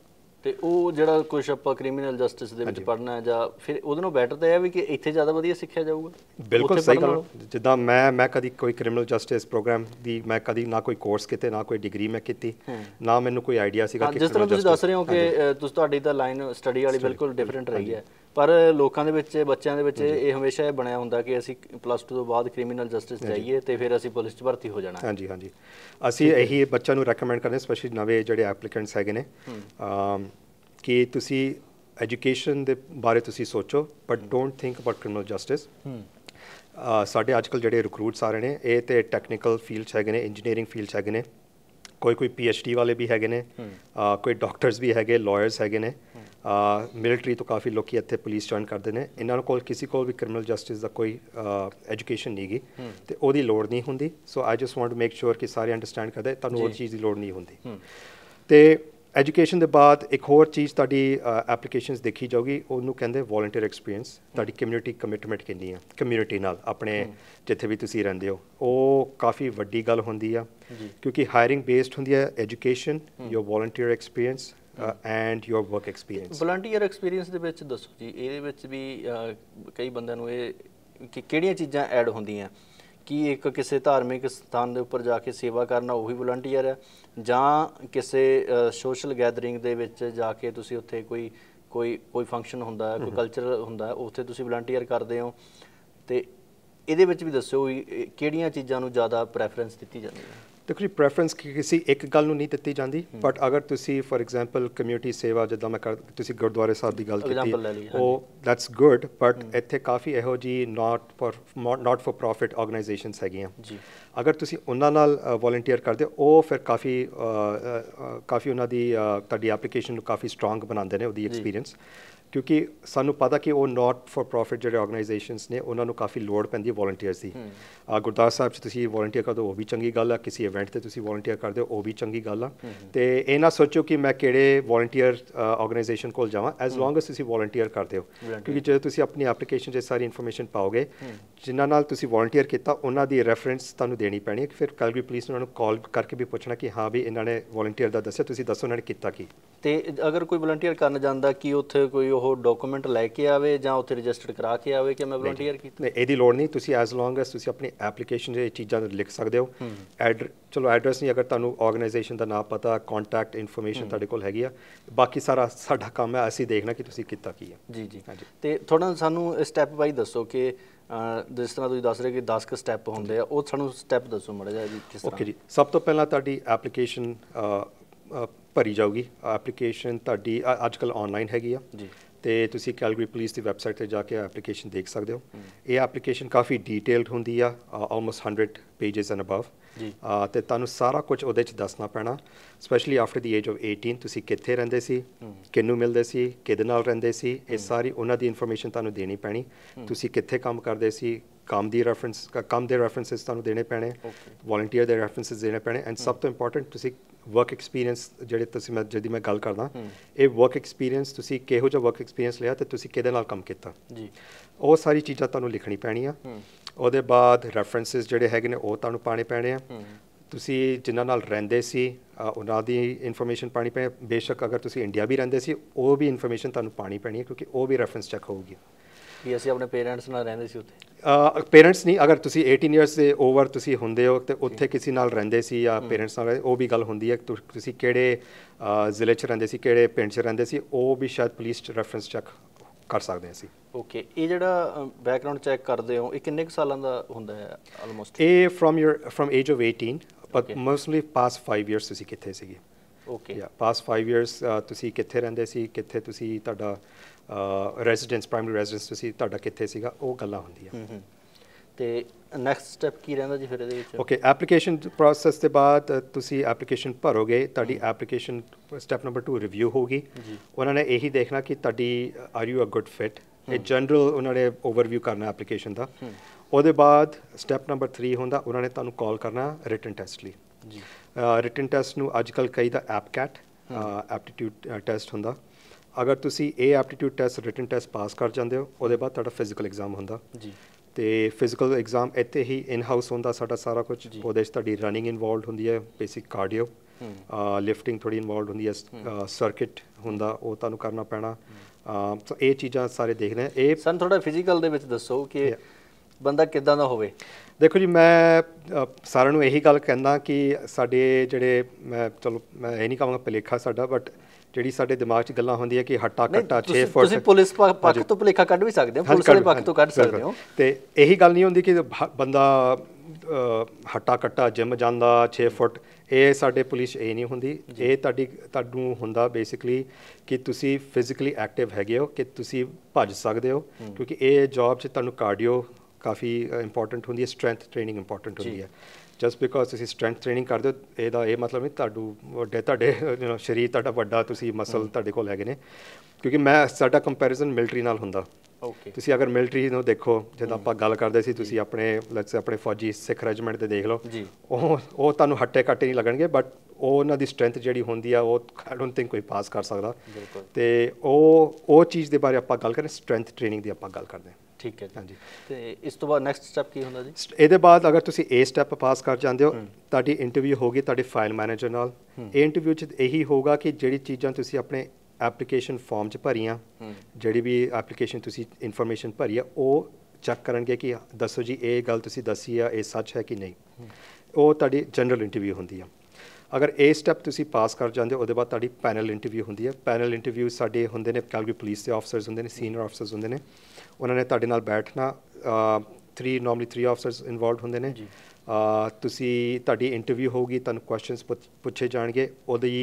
Speaker 2: ਤੇ ਉਹ ਜਿਹੜਾ ਕੁਝ ਆਪਾਂ ਕ੍ਰਿਮੀਨਲ ਜਸਟਿਸ ਦੇ ਵਿੱਚ ਪੜਨਾ ਹੈ ਜਾਂ ਫਿਰ ਉਹਦੇ ਨਾਲੋਂ ਬੈਟਰ ਤਾਂ ਇਹ ਵੀ ਕਿ ਇੱਥੇ ਜ਼ਿਆਦਾ ਵਧੀਆ ਸਿੱਖਿਆ ਜਾਊਗਾ ਬਿਲਕੁਲ ਸਹੀ ਗੱਲ
Speaker 1: ਜਿੱਦਾਂ ਮੈਂ ਮੈਂ ਕਦੀ ਕੋਈ ਕ੍ਰਿਮੀਨਲ ਜਸਟਿਸ ਪ੍ਰੋਗਰਾਮ ਦੀ ਮੈਂ ਕਦੀ ਨਾ ਕੋਈ ਕੋਰਸ ਕੀਤੇ ਨਾ ਕੋਈ ਡਿਗਰੀ ਮੈਂ ਕੀਤੀ ਨਾ ਮੈਨੂੰ ਕੋਈ ਆਈਡੀਆ ਸੀਗਾ ਕਿ ਜਿਸ ਤਰ੍ਹਾਂ ਤੁਸੀਂ ਦੱਸ ਰਹੇ ਹੋ ਕਿ
Speaker 2: ਤੁਸੀਂ ਤੁਹਾਡੀ ਤਾਂ ਲਾਈਨ ਸਟੱਡੀ ਵਾਲੀ ਬਿਲਕੁਲ ਡਿਫਰੈਂਟ ਰਹੀ ਹੈ ਪਰ ਲੋਕਾਂ ਦੇ ਵਿੱਚ ਬੱਚਿਆਂ ਦੇ ਵਿੱਚ ਇਹ ਹਮੇਸ਼ਾ ਇਹ ਬਣਿਆ ਹੁੰਦਾ ਕਿ ਅਸੀਂ ਪਲੱਸ 2 ਤੋਂ ਬਾਅਦ ਕ੍ਰਿਮੀਨਲ ਜਸਟਿਸ ਜਾਈਏ ਤੇ ਫਿਰ ਅਸੀਂ ਪੁਲਿਸ 'ਚ ਭਰਤੀ ਹੋ ਜਾਣਾ ਹਾਂਜੀ ਹਾਂਜੀ ਅਸੀਂ ਇਹੀ
Speaker 1: ਬੱਚਿਆਂ ਨੂੰ ਰეკਮੈਂਡ ਕਰਦੇ ਸਪੈਸ਼ਲੀ ਨਵੇਂ ਜਿਹੜੇ ਐਪਲੀਕੈਂਟਸ ਹੈਗੇ ਨੇ ਕਿ ਤੁਸੀਂ ਐਜੂਕੇਸ਼ਨ ਦੇ ਬਾਰੇ ਤੁਸੀਂ ਸੋਚੋ but don't think about criminal justice ਸਾਡੇ ਅੱਜਕੱਲ ਜਿਹੜੇ ਰਿਕਰੂਟਸ ਆ ਰਹੇ ਨੇ ਇਹ ਤੇ ਟੈਕਨੀਕਲ ਫੀਲਡਸ ਹੈਗੇ ਨੇ ਇੰਜੀਨੀਅਰਿੰਗ ਫੀਲਡਸ ਹੈਗੇ ਨੇ ਕੋਈ ਕੋਈ ਪੀਐਚਡੀ ਵਾਲੇ ਵੀ ਹੈਗੇ ਨੇ ਆ ਕੋਈ ਡਾਕਟਰਸ ਵੀ ਹੈਗੇ ਲਾਇਰਸ ਹੈਗੇ ਨੇ ਆ ਮਿਲਟਰੀ ਤੋਂ ਕਾਫੀ ਲੋਕੀ ਇੱਥੇ ਪੁਲਿਸ ਜੁਆਇਨ ਕਰਦੇ ਨੇ ਇਹਨਾਂ ਕੋਲ ਕਿਸੇ ਕੋਲ ਵੀ ਕ੍ਰਿਮੀਨਲ ਜਸਟਿਸ ਦਾ ਕੋਈ ਐਜੂਕੇਸ਼ਨ ਨਹੀਂਗੀ ਤੇ ਉਹਦੀ ਲੋੜ ਨਹੀਂ ਹੁੰਦੀ so I just want to make sure ਕਿ ਸਾਰੇ ਅੰਡਰਸਟੈਂਡ ਕਰਦੇ ਤੁਹਾਨੂੰ ਉਹ ਚੀਜ਼ ਦੀ ਲੋੜ ਨਹੀਂ ਹੁੰਦੀ ਤੇ ਐਜੂਕੇਸ਼ਨ ਦੇ ਬਾਅਦ ਇੱਕ ਹੋਰ ਚੀਜ਼ ਤੁਹਾਡੀ ਐਪਲੀਕੇਸ਼ਨਸ ਦੇਖੀ ਜਾਊਗੀ ਉਹਨੂੰ ਕਹਿੰਦੇ ਵੋਲੰਟੀਅਰ ਐਕਸਪੀਰੀਅੰਸ ਤੁਹਾਡੀ ਕਮਿਊਨਿਟੀ ਕਮਿਟਮੈਂਟ ਕਿੰਨੀ ਆ ਕਮਿਊਨਿਟੀ ਨਾਲ ਆਪਣੇ ਜਿੱਥੇ ਵੀ ਤੁਸੀਂ ਰਹਿੰਦੇ ਹੋ ਉਹ ਕਾਫੀ ਵੱਡੀ ਗੱਲ ਹੁੰਦੀ ਆ ਕਿਉਂਕਿ ਹਾਇਰਿੰਗ ਬੇਸਡ ਹੁੰਦੀ ਆ education your volunteer experience and your work experience
Speaker 2: volunteer experience ਦੇ ਵਿੱਚ ਦੱਸੋ ਜੀ ਇਹਦੇ ਵਿੱਚ ਵੀ ਕਈ ਬੰਦਿਆਂ ਨੂੰ ਇਹ ਕਿ ਕਿਹੜੀਆਂ ਚੀਜ਼ਾਂ ਐਡ ਹੁੰਦੀਆਂ ਕੀ ਇੱਕ ਕਿਸੇ ਧਾਰਮਿਕ ਸਥਾਨ ਦੇ ਉੱਪਰ ਜਾ ਕੇ ਸੇਵਾ ਕਰਨਾ ਉਹੀ ਵਲੰਟੀਅਰ ਹੈ ਜਾਂ ਕਿਸੇ ਸੋਸ਼ਲ ਗੈਦਰਿੰਗ ਦੇ ਵਿੱਚ ਜਾ ਕੇ ਤੁਸੀਂ ਉੱਥੇ ਕੋਈ ਕੋਈ ਕੋਈ ਫੰਕਸ਼ਨ ਹੁੰਦਾ ਹੈ ਕੋਈ ਕਲਚਰਲ ਹੁੰਦਾ ਹੈ ਉੱਥੇ ਤੁਸੀਂ ਵਲੰਟੀਅਰ ਕਰਦੇ ਹੋ ਤੇ ਇਹਦੇ ਵਿੱਚ ਵੀ ਦੱਸਿਓ ਕਿਹੜੀਆਂ ਚੀਜ਼ਾਂ ਨੂੰ ਜ਼ਿਆਦਾ ਪ੍ਰੈਫਰੈਂਸ ਦਿੱਤੀ ਜਾਂਦੀ ਹੈ
Speaker 1: ਦੇਖੋ ਜੀ ਪ੍ਰੈਫਰੈਂਸ ਕਿਸੇ ਇੱਕ ਗੱਲ ਨੂੰ ਨਹੀਂ ਦਿੱਤੀ ਜਾਂਦੀ ਬਟ ਅਗਰ ਤੁਸੀਂ ਫੋਰ ਐਗਜ਼ਾਮਪਲ ਕਮਿਊਨਿਟੀ ਸੇਵਾ ਜਿੱਦਾਂ ਮੈਂ ਤੁਸੀਂ ਗੁਰਦੁਆਰੇ ਸਾਹਿਬ ਦੀ ਗੱਲ ਕੀਤੀ ਉਹ ਦੈਟਸ ਗੁੱਡ ਬਟ ਇੱਥੇ ਕਾਫੀ ਇਹੋ ਜੀ not for not for profit organisations ਹੈਗੀਆਂ ਜੀ ਅਗਰ ਤੁਸੀਂ ਉਹਨਾਂ ਨਾਲ ਵੋਲੰਟੀਅਰ ਕਰਦੇ ਉਹ ਫਿਰ ਕਾਫੀ ਕਾਫੀ ਉਹਨਾਂ ਦੀ ਤੁਹਾਡੀ ਐਪਲੀਕੇਸ਼ਨ ਨੂੰ ਕਾਫੀ ਸਟਰੋਂਗ ਬਣਾਉਂਦੇ ਨੇ ਉਹਦੀ ਐਕਸਪੀਰੀਅੰਸ ਕਿਉਂਕਿ ਸਾਨੂੰ ਪਤਾ ਕਿ ਉਹ ਨਾਟ ਫॉर ਪ੍ਰੋਫਿਟ ਜਿਹੜੇ ਆਰਗੇਨਾਈਜੇਸ਼ਨਸ ਨੇ ਉਹਨਾਂ ਨੂੰ ਕਾਫੀ ਲੋੜ ਪੈਂਦੀ ਹੈ ਵੋਲੰਟੀਅਰਸ ਦੀ ਗੁਰਦਾਸ ਸਾਹਿਬ ਜੀ ਤੁਸੀਂ ਵੋਲੰਟੀਅਰ ਕਰਦੇ ਹੋ ਉਹ ਵੀ ਚੰਗੀ ਗੱਲ ਆ ਕਿਸੇ ਇਵੈਂਟ ਤੇ ਤੁਸੀਂ ਵੋਲੰਟੀਅਰ ਕਰਦੇ ਹੋ ਉਹ ਵੀ ਚੰਗੀ ਗੱਲ ਆ ਤੇ ਇਹ ਨਾ ਸੋਚੋ ਕਿ ਮੈਂ ਕਿਹੜੇ ਵੋਲੰਟੀਅਰ ਆਰਗੇਨਾਈਜੇਸ਼ਨ ਕੋਲ ਜਾਵਾਂ ਐਸ ਲੌਂਗ ਐਸ ਤੁਸੀਂ ਵੋਲੰਟੀਅਰ ਕਰਦੇ ਹੋ ਕਿਉਂਕਿ ਜਦੋਂ ਤੁਸੀਂ ਆਪਣੀ ਐਪਲੀਕੇਸ਼ਨ 'ਚ ਸਾਰੀ ਇਨਫੋਰਮੇਸ਼ਨ ਪਾਓਗੇ ਜਿਨ੍ਹਾਂ ਨਾਲ ਤੁਸੀਂ ਵੋਲੰਟੀਅਰ ਕੀਤਾ ਉਹਨਾਂ ਦੀ ਰੈਫਰੈਂਸ ਤੁਹਾਨੂੰ ਦੇਣੀ ਪੈਣੀ ਹੈ ਕਿ ਫਿਰ ਕੈਲਗਰੀ ਪੁਲਿਸ ਨੂੰ ਉਹਨਾਂ ਨੂੰ ਕਾਲ ਕਰਕੇ ਵੀ ਪੁੱਛਣਾ ਕਿ ਹਾਂ ਵੀ ਇਹਨਾਂ ਨੇ ਵੋਲੰਟੀਅਰ ਦਾ ਦੱਸਿਆ ਤੁਸੀਂ ਦੱਸੋ ਉਹਨਾਂ ਨੇ ਕੀਤਾ ਕੀ
Speaker 2: ਤੇ ਅਗਰ ਕੋਈ ਵੋਲੰਟੀਅਰ ਕਰਨ ਜਾਂਦਾ ਕਿ ਉੱਥੇ ਕੋਈ ਉਹ ਡਾਕੂਮੈਂਟ ਲੈ ਕੇ ਆਵੇ ਜਾਂ ਉੱਥੇ ਰਜਿਸਟਰਡ ਕਰਾ ਕੇ ਆਵੇ ਕਿ ਮੈਂ ਵਲੰਟੀਅਰ ਕੀਤਾ
Speaker 1: ਨਹੀਂ ਇਹਦੀ ਲੋੜ ਨਹੀਂ ਤੁਸੀਂ ਐਸ ਲੌਂਗ ਐਸ ਤੁਸੀਂ ਆਪਣੀ ਐਪਲੀਕੇਸ਼ਨ 'ਚ ਇਹ ਚੀਜ਼ਾਂ ਲਿਖ ਸਕਦੇ ਹੋ ਐਡ ਚਲੋ ਐਡਰੈਸ ਨਹੀਂ ਅਗਰ ਤੁਹਾਨੂੰ ਆਰਗੇਨਾਈਜੇਸ਼ਨ ਦਾ ਨਾਮ ਪਤਾ ਕੰਟੈਕਟ ਇਨਫੋਰਮੇਸ਼ਨ ਤੁਹਾਡੇ ਕੋਲ ਹੈਗੀ ਆ ਬਾਕੀ ਸਾਰਾ ਸਾਡਾ ਕੰਮ ਹੈ ਅਸੀਂ ਦੇਖਣਾ ਕਿ ਤੁਸੀਂ ਕੀਤਾ ਕੀ ਹੈ ਜੀ ਜੀ
Speaker 2: ਤੇ ਥੋੜਾ ਸਾਨੂੰ ਸਟੈਪ ਬਾਈ ਦੱਸੋ ਕਿ ਜਿਸ ਤਰ੍ਹਾਂ ਤੁਸੀਂ ਦੱਸ ਰਹੇ ਕਿ 10 ਕ ਸਟੈਪ ਹੁੰਦੇ ਆ ਉਹ ਸਾਨੂੰ ਸਟੈਪ ਦੱਸੋ ਮੜਾ ਜੀ ਕਿਸ ਤਰ੍ਹਾਂ ਓਕੇ ਜੀ
Speaker 1: ਸਭ ਤੋਂ ਪਹਿਲਾਂ ਤੁਹਾਡੀ ਐਪਲੀਕੇਸ਼ਨ ਭਰੀ ਜਾਊਗੀ ਐਪਲੀਕੇਸ਼ਨ ਤੁਹਾਡੀ ਅੱਜਕੱਲ ਆਨਲਾਈਨ ਹੈਗੀ ਆ ਜੀ ਤੇ ਤੁਸੀਂ ਕੈਲਗਰੀ ਪੁਲਿਸ ਦੀ ਵੈਬਸਾਈਟ ਤੇ ਜਾ ਕੇ ਐਪਲੀਕੇਸ਼ਨ ਦੇਖ ਸਕਦੇ ਹੋ ਇਹ ਐਪਲੀਕੇਸ਼ਨ ਕਾਫੀ ਡੀਟੇਲਡ ਹੁੰਦੀ ਆ ਆਲਮੋਸਟ 100 ਪੇजेस ਐਂਡ ਅਬਵ ਜੀ ਤੇ ਤੁਹਾਨੂੰ ਸਾਰਾ ਕੁਝ ਉਹਦੇ ਚ ਦੱਸਣਾ ਪੈਣਾ specially after the age of 18 ਤੁਸੀਂ ਕਿੱਥੇ ਰਹਿੰਦੇ ਸੀ ਕਿੰਨੂੰ ਮਿਲਦੇ ਸੀ ਕਿਹਦੇ ਨਾਲ ਰਹਿੰਦੇ ਸੀ ਇਹ ਸਾਰੀ ਉਹਨਾਂ ਦੀ ਇਨਫੋਰਮੇਸ਼ਨ ਤੁਹਾਨੂੰ ਦੇਣੀ ਪੈਣੀ ਤੁਸੀਂ ਕਿੱਥੇ ਕੰਮ ਕਰਦੇ ਸੀ ਕੰਮ ਦੀ ਰੈਫਰੈਂਸ ਕੰਮ ਦੇ ਰੈਫਰੈਂਸਸ ਤੁਹਾਨੂੰ ਦੇਣੇ ਪੈਣੇ ਵੋਲੰਟੀਅਰ ਦੇ ਰੈਫਰੈਂਸਸ ਦੇਣੇ ਪੈਣੇ ਐਂਡ ਸਭ ਤੋਂ ਇੰਪੋਰਟੈਂਟ ਤੁਸੀਂ ਵਰਕ ਐਕਸਪੀਰੀਅੰਸ ਜਿਹੜੇ ਤੁਸੀਂ ਮੈਂ ਜਦੀ ਮੈਂ ਗੱਲ ਕਰਦਾ ਇਹ ਵਰਕ ਐਕਸਪੀਰੀਅੰਸ ਤੁਸੀਂ ਕਿਹੋ ਜਿਹਾ ਵਰਕ ਐਕਸਪੀਰੀਅੰਸ ਲਿਆ ਤੇ ਤੁਸੀਂ ਕਿਹਦੇ ਨਾਲ ਕੰਮ ਕੀਤਾ ਜੀ ਉਹ ਸਾਰੀ ਚੀਜ਼ਾਂ ਤੁਹਾਨੂੰ ਲਿਖਣੀ ਪੈਣੀ ਆ ਉਹਦੇ ਬਾਅਦ ਰੈਫਰੈਂਸਸ ਜਿਹੜੇ ਹੈਗੇ ਨੇ ਉਹ ਤੁਹਾਨੂੰ ਪਾਣੇ ਪੈਣੇ ਆ ਤੁਸੀਂ ਜਿਨ੍ਹਾਂ ਨਾਲ ਰਹਿੰਦੇ ਸੀ ਉਹਨਾਂ ਦੀ ਇਨਫੋਰਮੇਸ਼ਨ ਪਾਣੀ ਪੈ ਬੇਸ਼ੱਕ ਅਗਰ ਤੁਸੀਂ ਇੰਡੀਆ ਵੀ ਰਹਿੰਦੇ ਸੀ ਉਹ ਵੀ ਇਨਫੋਰਮੇਸ਼ਨ ਤੁਹਾਨੂੰ ਪਾਣੀ ਪੈਣੀ ਹੈ ਕਿਉਂਕਿ ਉਹ ਵੀ ਰੈਫਰੈਂਸ ਚੈੱਕ ਹੋਊਗੀ
Speaker 2: ਕਿ ਅਸੀਂ ਆਪਣੇ ਪੇਰੈਂਟਸ ਨਾਲ ਰਹਿੰਦੇ ਸੀ
Speaker 1: ਉੱਥੇ ਪੇਰੈਂਟਸ ਨਹੀਂ ਅਗਰ ਤੁਸੀਂ 18 ਇਅਰਸ ਦੇ ਓਵਰ ਤੁਸੀਂ ਹੁੰਦੇ ਹੋ ਤੇ ਉੱਥੇ ਕਿਸੇ ਨਾਲ ਰਹਿੰਦੇ ਸੀ ਜਾਂ ਪੇਰੈਂਟਸ ਨਾਲ ਉਹ ਵੀ ਗੱਲ ਹੁੰਦੀ ਹੈ ਕਿ ਤੁਸੀਂ ਕਿਹੜੇ ਜ਼ਿਲ੍ਹੇ 'ਚ ਰਹਿੰਦੇ ਸੀ ਕਿਹੜੇ ਪਿੰਡ 'ਚ ਰਹਿੰਦੇ ਸੀ ਉਹ ਵੀ ਸ਼ਾਇਦ ਪੁਲਿਸ 'ਚ ਰੈਫਰੈਂਸ ਚੈੱਕ ਕਰ ਸਕਦੇ ਸੀ ਅਸੀਂ
Speaker 2: ਓਕੇ ਇਹ ਜਿਹੜਾ ਬੈਕਗ੍ਰਾਉਂਡ ਚੈੱਕ ਕਰਦੇ ਹੋ ਇਹ ਕਿੰਨੇ ਕੁ ਸਾਲਾਂ ਦਾ ਹੁੰਦਾ ਹੈ ਆਲਮੋਸਟ
Speaker 1: ਇਹ from year from age of 18 but mostly past 5 years ਤੁਸੀਂ ਕਿੱਥੇ ਸੀਗੇ ਓਕੇ ਯਾ ਪਾਸ 5 ਇਅਰਸ ਤੁਸੀਂ ਕਿੱਥੇ ਰਹਿੰਦੇ ਸੀ ਕਿੱਥੇ ਤੁਸੀਂ ਤੁਹਾਡਾ ਰੈਜ਼ੀਡੈਂਸ ਪ੍ਰਾਇਮਰੀ ਰੈਜ਼ੀਡੈਂਸ ਤੁਸੀਂ ਤੁਹਾਡਾ ਕਿੱਥੇ ਸੀਗਾ ਉਹ ਗੱਲਾਂ
Speaker 2: ਹੁੰਦੀਆਂ ਤੇ ਨੈਕਸਟ ਸਟੈਪ ਕੀ ਰਹਿੰਦਾ ਜੀ ਫਿਰ ਇਹਦੇ ਵਿੱਚ ਓਕੇ
Speaker 1: ਐਪਲੀਕੇਸ਼ਨ ਪ੍ਰੋਸੈਸ ਦੇ ਬਾਅਦ ਤੁਸੀਂ ਐਪਲੀਕੇਸ਼ਨ ਭਰੋਗੇ ਤੁਹਾਡੀ ਐਪਲੀਕੇਸ਼ਨ ਸਟੈਪ ਨੰਬਰ 2 ਰਿਵਿਊ ਹੋਗੀ ਉਹਨਾਂ ਨੇ ਇਹੀ ਦੇਖਣਾ ਕਿ ਤੁਹਾਡੀ are you a good fit ਇਹ ਜਨਰਲ ਉਹਨਾਂ ਨੇ ਓਵਰਵਿਊ ਕਰਨਾ ਐਪਲੀਕੇਸ਼ਨ ਦਾ ਉਹਦੇ ਬਾਅਦ ਸਟੈਪ ਨੰਬਰ 3 ਹੁੰਦਾ ਉਹਨਾਂ ਨੇ ਤੁਹਾਨੂੰ ਕਾਲ ਕਰਨਾ ਰਿਟਨ ਟੈਸਟ ਲਈ ਜੀ ਰਿਟਨ ਟੈਸਟ ਨੂੰ ਅੱਜਕੱਲ ਕਈ ਦਾ ਐਪਕੈਟ ਐਪਟੀਟਿਊਡ ਟੈਸਟ ਹੁੰਦਾ ਅਗਰ ਤੁਸੀਂ ਇਹ aptitude test written test pass ਕਰ ਜਾਂਦੇ ਹੋ ਉਹਦੇ ਬਾਅਦ ਤੁਹਾਡਾ ਫਿਜ਼ੀਕਲ ਐਗਜ਼ਾਮ ਹੁੰਦਾ ਜੀ ਤੇ ਫਿਜ਼ੀਕਲ ਐਗਜ਼ਾਮ ਇੱਥੇ ਹੀ ਇਨ ਹਾਊਸ ਹੁੰਦਾ ਸਾਡਾ ਸਾਰਾ ਕੁਝ ਉਹਦੇ ਵਿੱਚ ਤੁਹਾਡੀ ਰਨਿੰਗ ਇਨਵੋਲਡ ਹੁੰਦੀ ਹੈ ਬੇਸਿਕ ਕਾਰਡੀਓ ਲਿਫਟਿੰਗ ਥੋੜੀ ਇਨਵੋਲਡ ਹੁੰਦੀ ਹੈ ਸਰਕਟ ਹੁੰਦਾ ਉਹ ਤੁਹਾਨੂੰ ਕਰਨਾ ਪੈਣਾ ਸੋ ਇਹ ਚੀਜ਼ਾਂ ਸਾਰੇ ਦੇਖਦੇ ਆ ਇਹ ਸਨ ਥੋੜਾ ਫਿਜ਼ੀਕਲ ਦੇ ਵਿੱਚ ਦੱਸੋ ਕਿ ਬੰਦਾ ਕਿਦਾਂ ਦਾ ਹੋਵੇ ਦੇਖੋ ਜੀ ਮੈਂ ਸਾਰਿਆਂ ਨੂੰ ਇਹੀ ਗੱਲ ਕਹਿੰਦਾ ਕਿ ਸਾਡੇ ਜਿਹੜੇ ਮੈਂ ਚਲੋ ਮੈਂ ਇਹ ਨਹੀਂ ਕਹਾਂਗਾ ਪਲੇਖਾ ਸਾਡਾ ਬਟ ਜਿਹੜੀ ਸਾਡੇ ਦਿਮਾਗ 'ਚ ਗੱਲਾਂ ਹੁੰਦੀਆਂ ਕਿ ਹੱਟਾ ਕੱਟਾ 6 ਫੁੱਟ ਤੁਸੀਂ ਪੁਲਿਸ ਪੱਖ ਤੋਂ ਭੁਲੇਖਾ ਕੱਢ ਵੀ ਸਕਦੇ ਹੋ ਪੁਲਿਸ ਵਾਲੇ ਪੱਖ ਤੋਂ ਕੱਢ ਸਕਦੇ ਹੋ ਤੇ ਇਹੀ ਗੱਲ ਨਹੀਂ ਹੁੰਦੀ ਕਿ ਬੰਦਾ ਹੱਟਾ ਕੱਟਾ ਜਿਮ ਜਾਂਦਾ 6 ਫੁੱਟ ਇਹ ਸਾਡੇ ਪੁਲਿਸ ਇਹ ਨਹੀਂ ਹੁੰਦੀ ਇਹ ਤੁਹਾਡੀ ਤੁਹਾਨੂੰ ਹੁੰਦਾ ਬੇਸਿਕਲੀ ਕਿ ਤੁਸੀਂ ਫਿਜ਼ੀਕਲੀ ਐਕਟਿਵ ਹੈਗੇ ਹੋ ਕਿ ਤੁਸੀਂ ਭੱਜ ਸਕਦੇ ਹੋ ਕਿਉਂਕਿ ਇਹ ਜੌਬ 'ਚ ਤੁਹਾਨੂੰ ਕਾਰਡੀਓ ਕਾਫੀ ਇੰਪੋਰਟੈਂਟ ਹੁੰਦੀ ਹੈ ਸਟਰੈਂਥ ਟ੍ਰੇਨਿੰਗ ਇੰਪੋਰਟੈਂਟ ਹੁੰਦੀ ਹੈ ਜਸਟ ਬਿਕੋਜ਼ ਤੁਸੀਂ ਸਟਰੈਂਥ ਟ੍ਰੇਨਿੰਗ ਕਰਦੇ ਹੋ ਇਹਦਾ ਇਹ ਮਤਲਬ ਨਹੀਂ ਤੁਹਾਡੂ ਵੱਡੇ ਤੁਹਾਡੇ ਯੂ نو ਸਰੀਰ ਤੁਹਾਡਾ ਵੱਡਾ ਤੁਸੀਂ ਮਸਲ ਤੁਹਾਡੇ ਕੋਲ ਹੈਗੇ ਨੇ ਕਿਉਂਕਿ ਮੈਂ ਸਾਡਾ ਕੰਪੈਰੀਜ਼ਨ ਮਿਲਟਰੀ ਨਾਲ ਹੁੰਦਾ ਓਕੇ ਤੁਸੀਂ ਅਗਰ ਮਿਲਟਰੀ ਨੂੰ ਦੇਖੋ ਜਦੋਂ ਆਪਾਂ ਗੱਲ ਕਰਦੇ ਸੀ ਤੁਸੀਂ ਆਪਣੇ ਲੈਟਸ ਆਪਣੇ ਫੌਜੀ ਸਿੱਖ ਰੈਜੀਮੈਂਟ ਤੇ ਦੇਖ ਲਓ ਉਹ ਉਹ ਤੁਹਾਨੂੰ ਹੱਟੇ ਕੱਟੇ ਨਹੀਂ ਲੱਗਣਗੇ ਬਟ ਉਹ ਉਹਨਾਂ ਦੀ ਸਟਰੈਂਥ ਜਿਹੜੀ ਹੁੰਦੀ ਆ ਉਹ ਆਈ ਡੋਨਟ ਥਿੰਕ ਕੋਈ ਪਾਸ ਕਰ ਸਕਦਾ ਤੇ ਉਹ ਉਹ ਚੀਜ਼ ਦੇ ਬਾਰੇ ਆਪਾਂ ਗੱਲ ਕਰਦੇ ਸਟਰੈਂਥ ਟ੍ਰੇਨਿੰਗ ਦੀ ਆਪਾਂ ਗੱਲ ਕਰਦੇ ਹਾਂ ਠੀਕ ਹੈ
Speaker 2: ਹਾਂਜੀ ਤੇ ਇਸ ਤੋਂ ਬਾਅਦ ਨੈਕਸਟ ਸਟੈਪ ਕੀ ਹੁੰਦਾ ਜੀ
Speaker 1: ਇਹਦੇ ਬਾਅਦ ਅਗਰ ਤੁਸੀਂ ਏ ਸਟੈਪ ਪਾਸ ਕਰ ਜਾਂਦੇ ਹੋ ਤੁਹਾਡੀ ਇੰਟਰਵਿਊ ਹੋਗੀ ਤੁਹਾਡੇ ਫਾਈਲ ਮੈਨੇਜਰ ਨਾਲ ਇਹ ਇੰਟਰਵਿਊ 'ਚ ਇਹੀ ਹੋਗਾ ਕਿ ਜਿਹੜੀ ਚੀਜ਼ਾਂ ਤੁਸੀਂ ਆਪਣੇ ਐਪਲੀਕੇਸ਼ਨ ਫਾਰਮ 'ਚ ਭਰੀਆਂ ਜਿਹੜੀ ਵੀ ਐਪਲੀਕੇਸ਼ਨ ਤੁਸੀਂ ਇਨਫੋਰਮੇਸ਼ਨ ਭਰੀ ਹੈ ਉਹ ਚੈੱਕ ਕਰਨਗੇ ਕਿ ਦੱਸੋ ਜੀ ਇਹ ਗੱਲ ਤੁਸੀਂ ਦੱਸੀ ਆ ਇਹ ਸੱਚ ਹੈ ਕਿ ਨਹੀਂ ਉਹ ਤੁਹਾਡੀ ਜਨਰਲ ਇੰਟਰਵਿਊ ਹੁੰਦੀ ਆ ਅਗਰ ਏ ਸਟੈਪ ਤੁਸੀਂ ਪਾਸ ਕਰ ਜਾਂਦੇ ਹੋ ਉਹਦੇ ਬਾਅਦ ਤੁਹਾਡੀ ਪੈਨਲ ਇੰਟਰਵਿਊ ਹੁੰਦੀ ਹੈ ਪੈਨਲ ਇੰਟਰਵਿਊ ਸਾਡੇ ਹੁੰਦੇ ਨੇ ਕੈਲਗਰੀ ਪੁਲਿਸ ਦੇ ਆਫਸਰਸ ਹੁੰਦੇ ਨੇ ਸੀਨੀਅਰ ਆਫਸਰਸ ਹੁੰਦੇ ਨੇ ਉਹਨਾਂ ਨੇ ਤੁਹਾਡੇ ਨਾਲ ਬੈਠਣਾ 3 ਨਾਰਮਲੀ 3 ਆਫਸਰਸ ਇਨਵੋਲਡ ਹੁੰਦੇ ਨੇ ਜੀ ਤੁਸੀਂ ਤੁਹਾਡੀ ਇੰਟਰਵਿਊ ਹੋਊਗੀ ਤੁਹਾਨੂੰ ਕੁਐਸਚਨਸ ਪੁੱਛੇ ਜਾਣਗੇ ਉਹਦੀ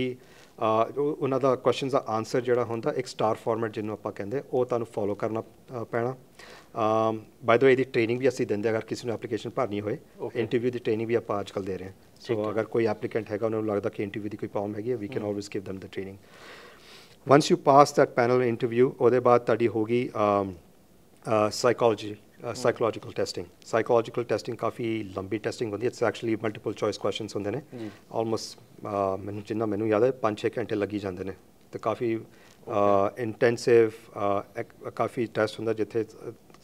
Speaker 1: ਉਹਨਾਂ ਦਾ ਕੁਐਸਚਨਸ ਦਾ ਆਨਸਰ ਜਿਹੜਾ ਹੁੰਦਾ ਇੱਕ ਸਟਾਰ ਫਾਰਮੈਟ ਜਿਹਨੂੰ ਆਪਾਂ ਕਹਿੰਦੇ ਉਹ ਤੁਹਾਨੂੰ ਫੋਲੋ ਕਰਨਾ ਪੈਣਾ ਬਾਈ ਦੋ ਇਹਦੀ ਟ੍ਰੇਨਿੰਗ ਵੀ ਅਸੀਂ ਦਿੰਦੇ ਆ ਅਗਰ ਕਿਸੇ ਨੂੰ ਐਪਲੀਕੇਸ਼ਨ ਭਰਨੀ ਹੋਏ ਇੰਟਰਵਿਊ ਦੀ ਟ੍ਰੇਨਿੰਗ ਵੀ ਆਪਾਂ ਅੱਜਕੱਲ ਦੇ ਰਹੇ ਹਾਂ ਸੋ ਅਗਰ ਕੋਈ ਐਪਲੀਕੈਂਟ ਹੈਗਾ ਉਹਨਾਂ ਨੂੰ ਲੱਗਦਾ ਕਿ ਇੰਟਰਵਿਊ ਦੀ ਕੋਈ ਪ੍ਰੋਬਲਮ ਹੈਗੀ we can always give them the training once you pass that panel interview ਉਹਦੇ ਬਾਅਦ ਤੁਹਾਡੀ ਹੋਗੀ psychology psychological testing psychological testing ਕਾਫੀ ਲੰਬੀ ਟੈਸਟਿੰਗ ਹੁੰਦੀ ਹੈ it's actually multiple choice questions ਹੁੰਦੇ ਨੇ ਆਲਮੋਸਟ ਮੈਨੂੰ ਜਿੰਨਾ ਮੈਨੂੰ ਯਾਦ ਹੈ 5-6 ਘੰਟੇ ਲੱਗੀ ਜਾਂਦੇ ਨੇ ਤੇ ਕਾਫੀ ਇੰਟੈਂਸਿਵ ਕਾਫੀ ਟੈਸਟ ਹੁੰਦਾ ਜਿੱਥੇ